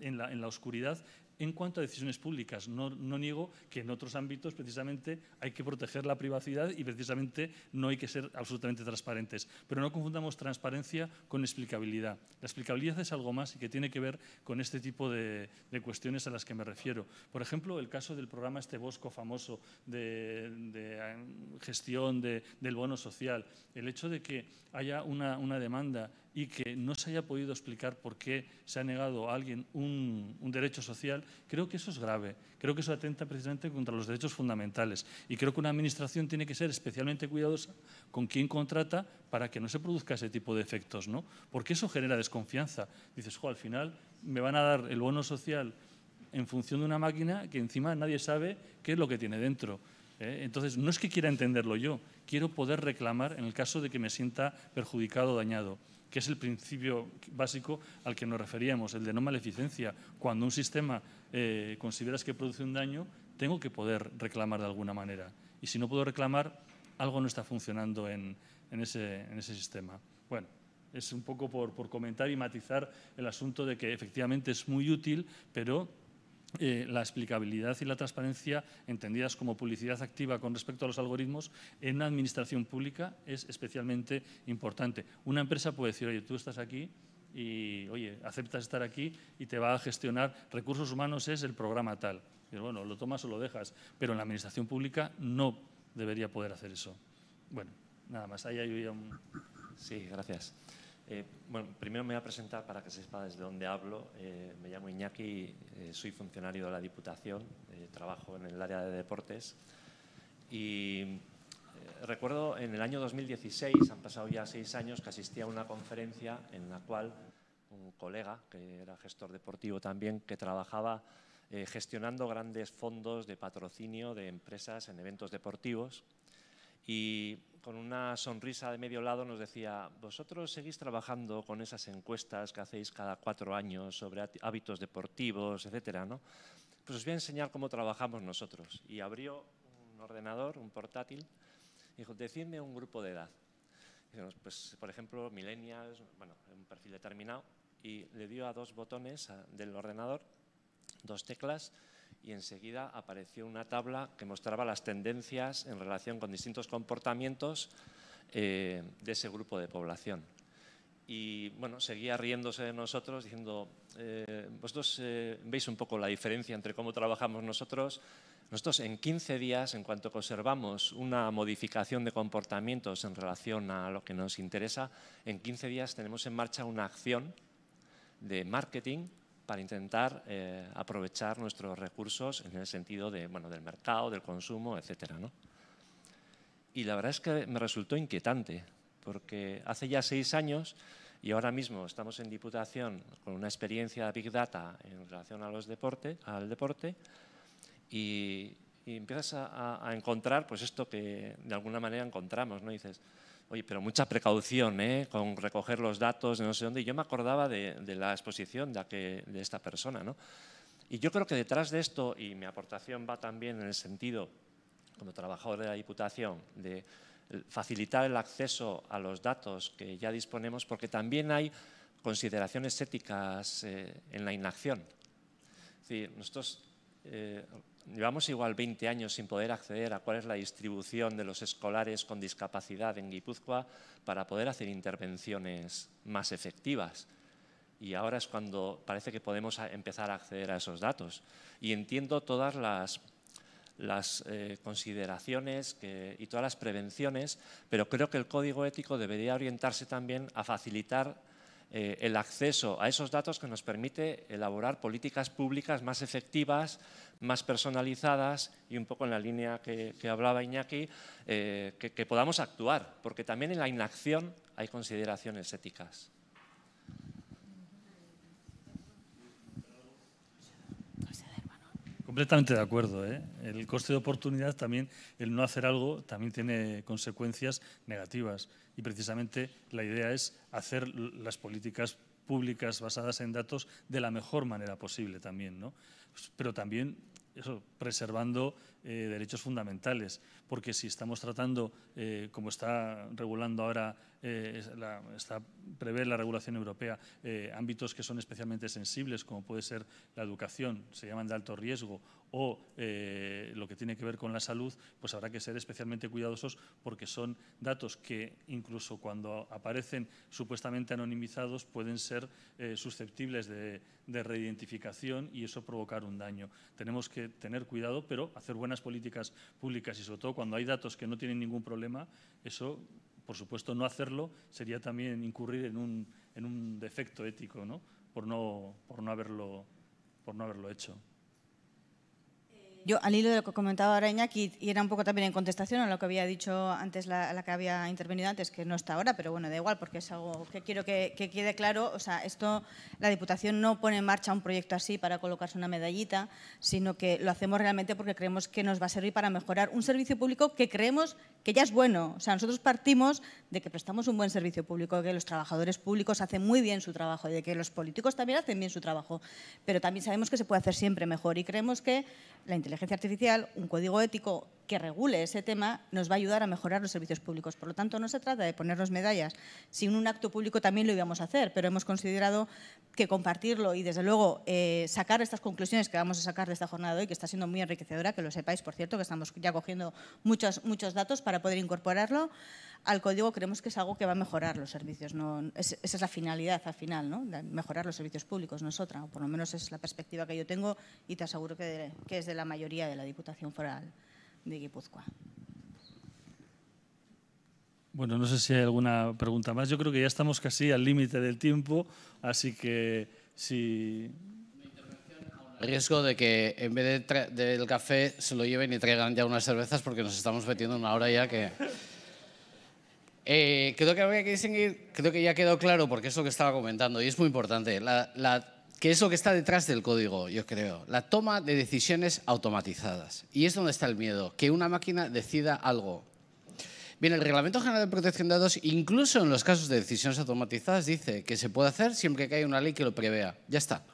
en la, oscuridad en cuanto a decisiones públicas. No, niego que en otros ámbitos precisamente hay que proteger la privacidad y precisamente no hay que ser absolutamente transparentes. Pero no confundamos transparencia con explicabilidad. La explicabilidad es algo más y que tiene que ver con este tipo de, cuestiones a las que me refiero. Por ejemplo, el caso del programa Este Bosco famoso de, em, gestión del bono social. El hecho de que haya una demanda y que no se haya podido explicar por qué se ha negado a alguien un, derecho social, creo que eso es grave. Creo que eso atenta precisamente contra los derechos fundamentales. Y creo que una administración tiene que ser especialmente cuidadosa con quién contrata para que no se produzca ese tipo de efectos, ¿no? Porque eso genera desconfianza. Dices, jo, al final me van a dar el bono social en función de una máquina que encima nadie sabe qué es lo que tiene dentro. ¿eh? Entonces, no es que quiera entenderlo yo, quiero poder reclamar en el caso de que me sienta perjudicado o dañado que es el principio básico al que nos referíamos, el de no maleficencia. Cuando un sistema eh, consideras que produce un daño, tengo que poder reclamar de alguna manera. Y si no puedo reclamar, algo no está funcionando en, ese, en ese, sistema. Bueno, es un poco por, por comentar y matizar el asunto de que efectivamente es muy útil, pero eh, la explicabilidad y la transparencia, entendidas como publicidad activa con respecto a los algoritmos, en una administración pública es especialmente importante. Una empresa puede decir, oye, tú estás aquí y, oye, aceptas estar aquí y te va a gestionar recursos humanos es el programa tal. bueno, lo tomas o lo dejas, pero en la administración pública no debería poder hacer eso. Bueno, nada más. Ahí hay un... Sí, gracias. Eh, bueno, primero me voy a presentar para que sepa desde dónde hablo. Eh, me llamo Iñaki, eh, soy funcionario de la Diputación, trabajo en el área de deportes. Y recuerdo en el año 2016, han pasado ya seis años, que asistí a una conferencia en la cual un colega, que era gestor deportivo también, que trabajaba gestionando grandes fondos de patrocinio de empresas en eventos deportivos. Y con una sonrisa de medio lado, nos decía, vosotros seguís trabajando con esas encuestas que hacéis cada cuatro años sobre hábitos deportivos, etcétera, ¿no? Pues os voy a enseñar cómo trabajamos nosotros. Y abrió un ordenador, un portátil, y dijo, decidme un grupo de edad. pues, por ejemplo, millennials, bueno, un perfil determinado, y le dio a dos botones del ordenador, dos teclas, y enseguida apareció una tabla que mostraba las tendencias en relación con distintos comportamientos eh, de ese grupo de población. Y bueno, seguía riéndose de nosotros diciendo, eh, vosotros eh, veis un poco la diferencia entre cómo trabajamos nosotros. Nosotros en 15 días, en cuanto conservamos una modificación de comportamientos en relación a lo que nos interesa, en 15 días tenemos en marcha una acción de marketing para intentar eh, aprovechar nuestros recursos en el sentido de, bueno, del mercado, del consumo, etc. ¿no? Y la verdad es que me resultó inquietante, porque hace ya seis años y ahora mismo estamos en Diputación con una experiencia de Big Data en relación a los deporte, al deporte y, empiezas a, encontrar pues esto que de alguna manera encontramos, ¿no? dices, Oye, pero mucha precaución ¿eh? con recoger los datos de no sé dónde. yo me acordaba de, la exposición de, esta persona. ¿no? Y yo creo que detrás de esto, y mi aportación va también en el sentido, como trabajador de la Diputación, de facilitar el acceso a los datos que ya disponemos, porque también hay consideraciones éticas eh, en la inacción. Es decir, nosotros eh, Llevamos igual 20 años sin poder acceder a cuál es la distribución de los escolares con discapacidad en Guipúzcoa para poder hacer intervenciones más efectivas. Y ahora es cuando parece que podemos empezar a acceder a esos datos. Y entiendo todas las, eh, consideraciones y todas las prevenciones, pero creo que el código ético debería orientarse también a facilitar eh, el acceso a esos datos que nos permite elaborar políticas públicas más efectivas más personalizadas y un poco en la línea que, que hablaba Iñaki, eh, que, que podamos actuar, porque también en la inacción hay consideraciones éticas. Completamente de acuerdo. ¿eh? El coste de oportunidad también, el no hacer algo, también tiene consecuencias negativas. Y precisamente la idea es hacer las políticas públicas basadas en datos de la mejor manera posible también. ¿no? Pues, pero también preservando eh, derechos fundamentales porque si estamos tratando, eh, como está regulando ahora, eh, está, prevé la regulación europea, eh, ámbitos que son especialmente sensibles, como puede ser la educación, se llaman de alto riesgo, o lo que tiene que ver con la salud, pues habrá que ser especialmente cuidadosos porque son datos que incluso cuando aparecen supuestamente anonimizados pueden ser susceptibles de, de reidentificación y eso provocar un daño. Tenemos que tener cuidado, pero hacer buenas políticas públicas y sobre todo cuando hay datos que no tienen ningún problema, eso, por supuesto, no hacerlo sería también incurrir en un, en un defecto ético, ¿no? Por, no, por, no haberlo, por no haberlo hecho yo, al hilo de lo que comentaba ahora Iñaki, y era un poco también en contestación a lo que había dicho antes la, la que había intervenido antes, que no está ahora, pero bueno, da igual, porque es algo que quiero que, quede claro. O sea, esto, la Diputación no pone en marcha un proyecto así para colocarse una medallita, sino que lo hacemos realmente porque creemos que nos va a servir para mejorar un servicio público que creemos que ya es bueno. O sea, nosotros partimos de que prestamos un buen servicio público, de que los trabajadores públicos hacen muy bien su trabajo, de que los políticos también hacen bien su trabajo, pero también sabemos que se puede hacer siempre mejor y creemos que la inteligencia artificial, un código ético que regule ese tema, nos va a ayudar a mejorar los servicios públicos. Por lo tanto, no se trata de ponernos medallas. Sin un acto público también lo íbamos a hacer, pero hemos considerado que compartirlo y, desde luego, eh, sacar estas conclusiones que vamos a sacar de esta jornada hoy, que está siendo muy enriquecedora, que lo sepáis, por cierto, que estamos ya cogiendo muchos, muchos datos para poder incorporarlo, al código creemos que es algo que va a mejorar los servicios. ¿no? esa es la finalidad al final, ¿no? mejorar los servicios públicos, no es otra, o por lo menos es la perspectiva que yo tengo y te aseguro que, es de la mayoría de la Diputación Foral de Guipúzcoa. Bueno, no sé si hay alguna pregunta más. Yo creo que ya estamos casi al límite del tiempo, así que si riesgo de que en vez del café se lo lleven y traigan ya unas cervezas porque nos estamos metiendo una hora ya que... Eh, creo que había que distinguir, creo que ya quedó claro porque es lo que estaba comentando y es muy importante, que es lo que está detrás del código, yo creo, la toma de decisiones automatizadas. Y es donde está el miedo, que una máquina decida algo. Bien, el Reglamento General de Protección de Datos, incluso en los casos de decisiones automatizadas, dice que se puede hacer siempre que hay una ley que lo prevea. Ya está.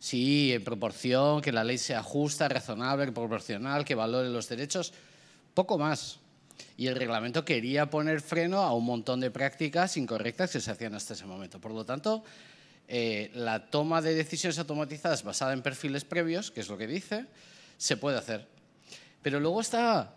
Sí, en proporción, que la ley sea justa, razonable, proporcional, que valore los derechos, poco más. Y el reglamento quería poner freno a un montón de prácticas incorrectas que se hacían hasta ese momento. Por lo tanto, eh, la toma de decisiones automatizadas basada en perfiles previos, que es lo que dice, se puede hacer. Pero luego está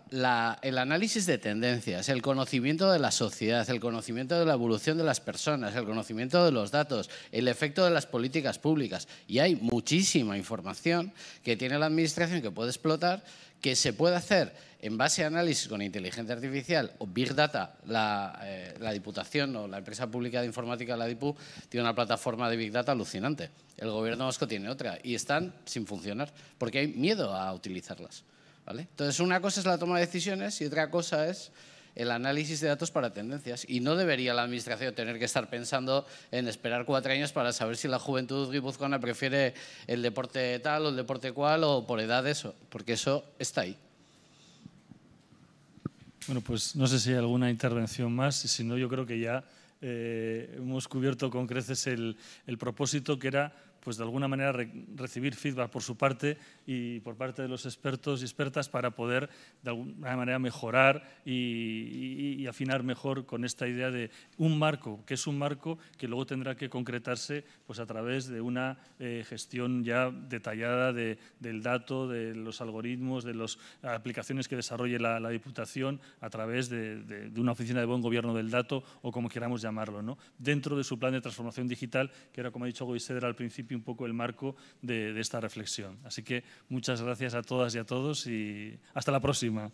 el análisis de tendencias, el conocimiento de la sociedad, el conocimiento de la evolución de las personas, el conocimiento de los datos, el efecto de las políticas públicas. Y hay muchísima información que tiene la Administración que puede explotar, que se puede hacer en base a análisis con inteligencia artificial o Big Data. La, eh, la Diputación o la empresa pública de informática, la DIPU, tiene una plataforma de Big Data alucinante. El gobierno vasco tiene otra y están sin funcionar porque hay miedo a utilizarlas. Entonces, una cosa es la toma de decisiones y otra cosa es el análisis de datos para tendencias. Y no debería la Administración tener que estar pensando en esperar cuatro años para saber si la juventud guipuzcoana prefiere el deporte tal o el deporte cual o por edad eso, porque eso está ahí. Bueno, pues no sé si hay alguna intervención más, si no, yo creo que ya eh, hemos cubierto con creces el propósito que era pues de alguna manera recibir feedback por su parte y por parte de los expertos y expertas para poder de alguna manera mejorar y, afinar mejor con esta idea de un marco, que es un marco que luego tendrá que concretarse pues a través de una eh, gestión ya detallada del dato, de los algoritmos, de las aplicaciones que desarrolle la, Diputación a través de, una oficina de buen gobierno del dato o como queramos llamarlo, ¿no? dentro de su plan de transformación digital, que era, como ha dicho Goiseder al principio, un poco el marco de esta reflexión. Así que muchas gracias a todas y a todos y hasta la próxima.